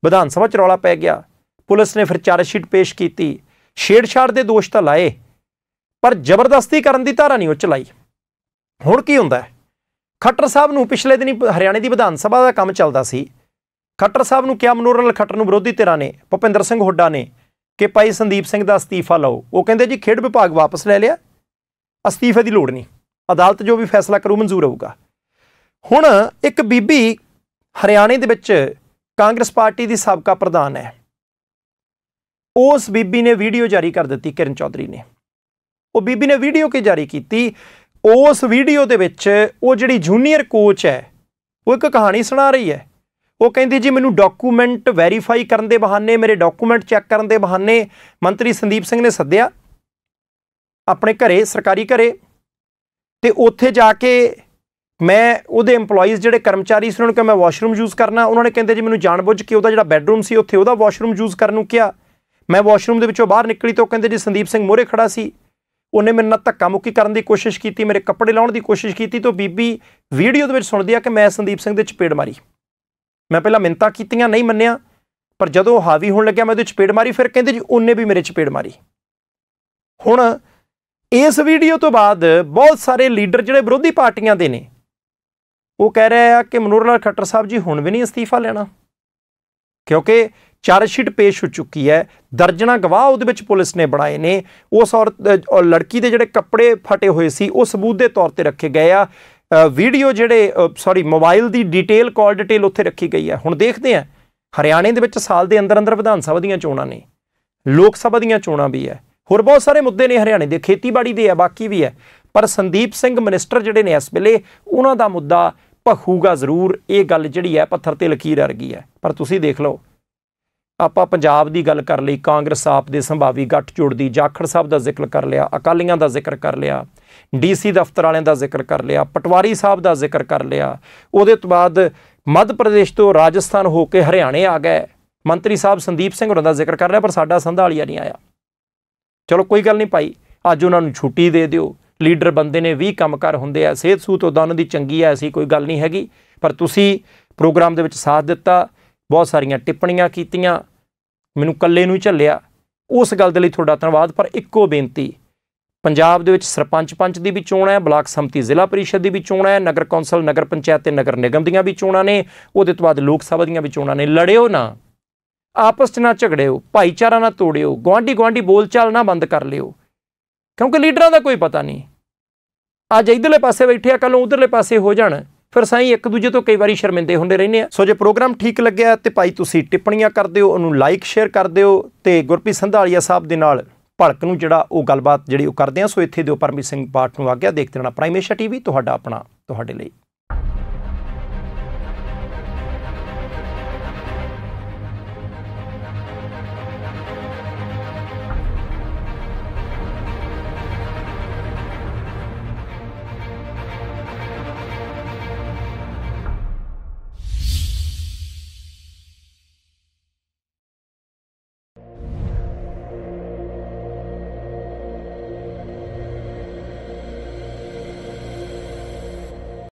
ਵਿਧਾਨ ਸਭਾ ਚ ਰੌਲਾ ਪੈ ਗਿਆ ਪੁਲਿਸ ਨੇ ਫਿਰ ਚਾਰਜ ਸ਼ੀਟ ਪੇਸ਼ ਕੀਤੀ ਛੇੜਛਾੜ ਦੇ ਦੋਸ਼ ਤਾਂ ਲਾਏ ਪਰ ਜ਼ਬਰਦਸਤੀ ਕਰਨ ਦੀ ਧਾਰਾ ਨਹੀਂ ਉਹ ਚਲਾਈ ਹੁਣ ਕੀ ਹੁੰਦਾ ਹੈ ਖੱਟਰ ਸਾਹਿਬ ਨੂੰ ਪਿਛਲੇ ਦਿਨੀ ਹਰਿਆਣੇ ਦੀ ਵਿਧਾਨ ਸਭਾ ਦਾ ਕੰਮ ਚੱਲਦਾ ਸੀ ਖੱਟਰ ਸਾਹਿਬ ਨੂੰ ਕਿਹਾ ਮਨੋਰਲ ਖੱਟਰ ਨੂੰ ਵਿਰੋਧੀ ਧਿਰਾਂ ਨੇ ਭੁਪਿੰਦਰ ਸਿੰਘ ਹੁੱਡਾ ਨੇ ਕਿ ਭਾਈ ਸੰਦੀਪ ਸਿੰਘ ਦਾ ਅਸਤੀਫਾ ਲਓ ਉਹ ਕਹਿੰਦੇ ਜੀ ਖੇਡ ਵਿਭਾਗ ਵਾਪਸ ਲੈ ਲਿਆ ਅਸਤੀਫੇ ਦੀ ਲੋੜ ਨਹੀਂ ਅਦਾਲਤ ਜੋ ਵੀ ਫੈਸਲਾ ਕਰੂ ਮਨਜ਼ੂਰ ਹੋਊਗਾ ਹੁਣ ਇੱਕ ਬੀਬੀ ਹਰਿਆਣੇ ਦੇ ਵਿੱਚ ਕਾਂਗਰਸ ਪਾਰਟੀ ਦੀ ਸਾਬਕਾ ਪ੍ਰਧਾਨ ਹੈ ਉਸ ਬੀਬੀ ਨੇ ਵੀਡੀਓ ਜਾਰੀ ਕਰ ਦਿੱਤੀ ਕਿਰਨ ਚੌਧਰੀ ਨੇ ਉਹ ਬੀਬੀ ਨੇ ਵੀਡੀਓ ਕਿ ਜਾਰੀ ਕੀਤੀ ਉਸ ਵੀਡੀਓ ਦੇ ਵਿੱਚ ਉਹ ਜਿਹੜੀ ਜੂਨੀਅਰ ਕੋਚ ਹੈ ਉਹ ਇੱਕ ਕਹਾਣੀ ਸੁਣਾ ਰਹੀ ਹੈ ਉਹ ਕਹਿੰਦੀ ਜੀ ਮੈਨੂੰ ਡਾਕੂਮੈਂਟ ਵੈਰੀਫਾਈ ਕਰਨ ਦੇ ਬਹਾਨੇ ਮੇਰੇ ਡਾਕੂਮੈਂਟ ਚੈੱਕ ਕਰਨ ਦੇ ਬਹਾਨੇ ਮੰਤਰੀ ਸੰਦੀਪ ਸਿੰਘ ਨੇ ਸੱਦਿਆ ਆਪਣੇ ਘਰੇ ਸਰਕਾਰੀ ਘਰੇ ਤੇ ਉੱਥੇ ਜਾ ਕੇ ਮੈਂ ਉਹਦੇ EMPLOYEES ਜਿਹੜੇ ਕਰਮਚਾਰੀ ਸੀ ਉਹਨਾਂ ਨੂੰ ਕਿਹਾ ਮੈਂ ਵਾਸ਼ਰੂਮ ਯੂਜ਼ ਕਰਨਾ ਉਹਨਾਂ ਨੇ ਕਹਿੰਦੇ ਜੀ ਮੈਨੂੰ ਜਾਣਬੁੱਝ ਕੇ ਉਹਦਾ ਜਿਹੜਾ ਬੈੱਡਰੂਮ ਸੀ ਉੱਥੇ ਉਹਦਾ ਵਾਸ਼ਰੂਮ ਯੂਜ਼ ਕਰਨ ਨੂੰ ਕਿਹਾ ਮੈਂ ਵਾਸ਼ਰੂਮ ਦੇ ਵਿੱਚੋਂ ਬਾਹਰ ਨਿਕਲੀ ਤਾਂ ਉਹ ਕਹਿੰਦੇ ਜੀ ਸੰਦੀਪ ਸਿੰਘ ਮੋਰੇ ਖੜਾ ਸੀ ਉਹਨੇ ਮੇਰੇ ਨਾਲ ਧੱਕਾ ਮੁੱਕੀ ਕਰਨ ਦੀ ਕੋਸ਼ਿਸ਼ ਕੀਤੀ ਮੇਰੇ ਕੱਪੜੇ ਲਾਉਣ ਦੀ ਕੋਸ਼ਿਸ਼ ਕੀਤੀ ਤਾਂ ਬੀਬੀ ਵੀਡੀਓ ਦੇ ਵਿੱਚ ਸੁਣਦੀ ਆ ਕਿ ਮੈਂ ਸੰਦੀਪ ਸਿੰਘ ਦੇ ਚਪੇੜ ਮਾਰੀ ਮੈਂ ਪਹਿਲਾਂ ਮਿੰਤਾ ਕੀਤੀਆਂ ਨਹੀਂ ਮੰਨਿਆ ਪਰ ਜਦੋਂ ਹਾਵੀ ਹੋਣ ਲੱਗਿਆ ਮੈਂ ਉਹਦੇ ਚਪੇੜ ਮਾਰੀ ਫਿਰ ਕਹਿੰਦੇ ਜੀ ਉਹਨੇ ਵੀ ਮੇਰੇ ਚਪੇੜ ਮਾਰੀ ਹੁਣ ਇਸ ਵੀਡੀਓ ਤੋਂ ਬਾਅਦ ਬਹੁਤ ਸਾਰੇ ਲੀਡਰ ਜਿਹੜੇ ਵਿਰੋਧੀ ਪਾਰਟੀਆਂ ਦੇ ਨੇ ਉਹ ਕਹਿ ਰਿਹਾ ਆ ਕਿ ਮਨੋਹਰ ਲਾਲ ਖੱਟਰ ਸਾਹਿਬ ਜੀ ਹੁਣ ਵੀ ਨਹੀਂ ਅਸਤੀਫਾ ਲੈਣਾ ਕਿਉਂਕਿ ਚਾਰਜ ਸ਼ੀਟ ਪੇਸ਼ ਹੋ ਚੁੱਕੀ ਹੈ ਦਰਜਣਾ ਗਵਾਹ ਉਹਦੇ ਵਿੱਚ ਪੁਲਿਸ ਨੇ ਬਣਾਏ ਨੇ ਉਸ ਔਰਤ ਲੜਕੀ ਦੇ ਜਿਹੜੇ ਕੱਪੜੇ ਫਟੇ ਹੋਏ ਸੀ ਉਹ ਸਬੂਤ ਦੇ ਤੌਰ ਤੇ ਰੱਖੇ ਗਏ ਆ ਵੀਡੀਓ ਜਿਹੜੇ ਸੌਰੀ ਮੋਬਾਈਲ ਦੀ ਡਿਟੇਲ ਕਾਲ ਡਿਟੇਲ ਉੱਥੇ ਰੱਖੀ ਗਈ ਹੈ ਹੁਣ ਦੇਖਦੇ ਆ ਹਰਿਆਣੇ ਦੇ ਵਿੱਚ ਸਾਲ ਦੇ ਅੰਦਰ ਅੰਦਰ ਵਿਧਾਨ ਸਭਾ ਦੀਆਂ ਚੋਣਾਂ ਨੇ ਲੋਕ ਸਭਾ ਦੀਆਂ ਚੋਣਾਂ ਵੀ ਹੈ ਹੋਰ ਬਹੁਤ ਸਾਰੇ ਮੁੱਦੇ ਨੇ ਹਰਿਆਣੇ ਦੇ ਖੇਤੀਬਾੜੀ ਦੇ ਆ ਬਾਕੀ ਵੀ ਹੈ ਪਰ ਸੰਦੀਪ ਸਿੰਘ ਮਿਨਿਸਟਰ ਜਿਹੜੇ ਨੇ ਇਸ ਵੇਲੇ ਉਹਨਾਂ ਦਾ ਮੁੱਦਾ ਭਖੂਗਾ ਜ਼ਰੂਰ ਇਹ ਗੱਲ ਜਿਹੜੀ ਹੈ ਪੱਥਰ ਤੇ ਲਕੀਰ ਗਈ ਹੈ ਪਰ ਤੁਸੀਂ ਦੇਖ ਲਓ ਆਪਾਂ ਪੰਜਾਬ ਦੀ ਗੱਲ ਕਰ ਲਈ ਕਾਂਗਰਸ ਆਪ ਦੇ ਸੰਭਾਵੀ ਗੱਠਜੋੜ ਦੀ ਜਾਖੜ ਸਾਹਿਬ ਦਾ ਜ਼ਿਕਰ ਕਰ ਲਿਆ ਅਕਾਲੀਆਂ ਦਾ ਜ਼ਿਕਰ ਕਰ ਲਿਆ ਡੀਸੀ ਦਫ਼ਤਰ ਵਾਲਿਆਂ ਦਾ ਜ਼ਿਕਰ ਕਰ ਲਿਆ ਪਟਵਾਰੀ ਸਾਹਿਬ ਦਾ ਜ਼ਿਕਰ ਕਰ ਲਿਆ ਉਹਦੇ ਤੋਂ ਬਾਅਦ ਮੱਧ ਪ੍ਰਦੇਸ਼ ਤੋਂ ਰਾਜਸਥਾਨ ਹੋ ਕੇ ਹਰਿਆਣੇ ਆ ਗਏ ਮੰਤਰੀ ਸਾਹਿਬ ਸੰਦੀਪ ਸਿੰਘ ਹੋਰਾਂ ਦਾ ਜ਼ਿਕਰ ਕਰ ਰਿਹਾ ਪਰ ਸਾਡਾ ਸੰਧਾਲੀਆ ਨਹੀਂ ਆਇਆ ਚਲੋ ਕੋਈ ਗੱਲ ਨਹੀਂ ਭਾਈ ਅੱਜ ਉਹਨਾਂ ਨੂੰ ਛੁੱਟੀ ਦੇ ਦਿਓ ਲੀਡਰ ਬੰਦੇ ਨੇ 20 ਕੰਮਕਾਰ ਹੁੰਦੇ ਆ ਸਿਹਤ ਸੂਤ ਉਦਾਂ ਉਹਨਾਂ ਦੀ ਚੰਗੀ ਆ ਐਸੀ ਕੋਈ ਗੱਲ ਨਹੀਂ ਹੈਗੀ ਪਰ ਤੁਸੀਂ ਪ੍ਰੋਗਰਾਮ ਦੇ ਵਿੱਚ ਸਾਥ ਦਿੱਤਾ ਬਹੁਤ ਸਾਰੀਆਂ ਟਿੱਪਣੀਆਂ ਕੀਤੀਆਂ ਮੈਨੂੰ ਇਕੱਲੇ ਨੂੰ ਝੱਲਿਆ ਉਸ ਗੱਲ ਦੇ ਲਈ ਤੁਹਾਡਾ ਧੰਨਵਾਦ ਪਰ ਇੱਕੋ ਬੇਨਤੀ ਪੰਜਾਬ ਦੇ ਵਿੱਚ ਸਰਪੰਚ ਪੰਚ ਦੀ ਵੀ ਚੋਣ ਹੈ ਬਲਾਕ ਸਮਤੀ ਜ਼ਿਲ੍ਹਾ ਪਰਿਸ਼ਦ ਦੀ ਵੀ ਚੋਣ ਹੈ ਨਗਰ ਕੌਂਸਲ ਨਗਰ ਪੰਚਾਇਤ ਤੇ ਨਗਰ ਨਿਗਮ ਦੀਆਂ ਵੀ ਚੋਣਾਂ ਨੇ ਉਹਦੇ ਤੋਂ ਬਾਅਦ ਲੋਕ ਸਭਾ ਦੀਆਂ ਵੀ ਚੋਣਾਂ ਨੇ ਲੜਿਓ ਨਾ ਆਪਸ 'ਚ ਨਾ ਝਗੜਿਓ ਭਾਈਚਾਰਾ ਨਾ ਤੋੜਿਓ ਗਵਾਂਢੀ ਗਵਾਂਢੀ ਬੋਲਚਾਲ ਨਾ ਬੰਦ ਕਰ ਲਿਓ ਕਿਉਂਕਿ ਲੀਡਰਾਂ ਦਾ ਕੋਈ ਪਤਾ ਨਹੀਂ ਅੱਜ ਇਧਰਲੇ ਪਾਸੇ ਬੈਠੇ ਆ ਕੱਲੋਂ ਉਧਰਲੇ ਪਾਸੇ ਹੋ ਜਾਣ ਫਿਰ ਸਾਈ ਇੱਕ ਦੂਜੇ ਤੋਂ ਕਈ ਵਾਰੀ ਸ਼ਰਮਿੰਦੇ ਹੁੰਦੇ ਰਹਿੰਦੇ ਆ ਸੋ ਜੇ ਪ੍ਰੋਗਰਾਮ ਠੀਕ ਲੱਗਿਆ ਤੇ ਭਾਈ ਤੁਸੀਂ ਟਿੱਪਣੀਆਂ ਕਰਦੇ ਹੋ ਉਹਨੂੰ ਲਾਈਕ ਸ਼ੇਅਰ ਕਰਦੇ ਹੋ ਤੇ ਗੁਰਪ੍ਰੀਤ ਸੰਧਾਲੀਆ ਸਾਹਿਬ ਦੇ ਨਾਲ ਭੜਕ ਨੂੰ ਜਿਹੜਾ ਉਹ ਗੱਲਬਾਤ ਜਿਹੜੀ ਉਹ ਕਰਦੇ ਆ ਸੋ ਇੱਥੇ ਦਿਓ ਪਰਮਜੀਤ ਸਿੰਘ ਪਾਠ ਨੂੰ ਆਗਿਆ ਦੇਖਦੇ ਰਹਿਣਾ ਪ੍ਰਾਈਮੇਸ਼ਾ ਟੀਵੀ ਤੁਹਾਡਾ ਆਪਣਾ ਤੁਹਾਡੇ ਲਈ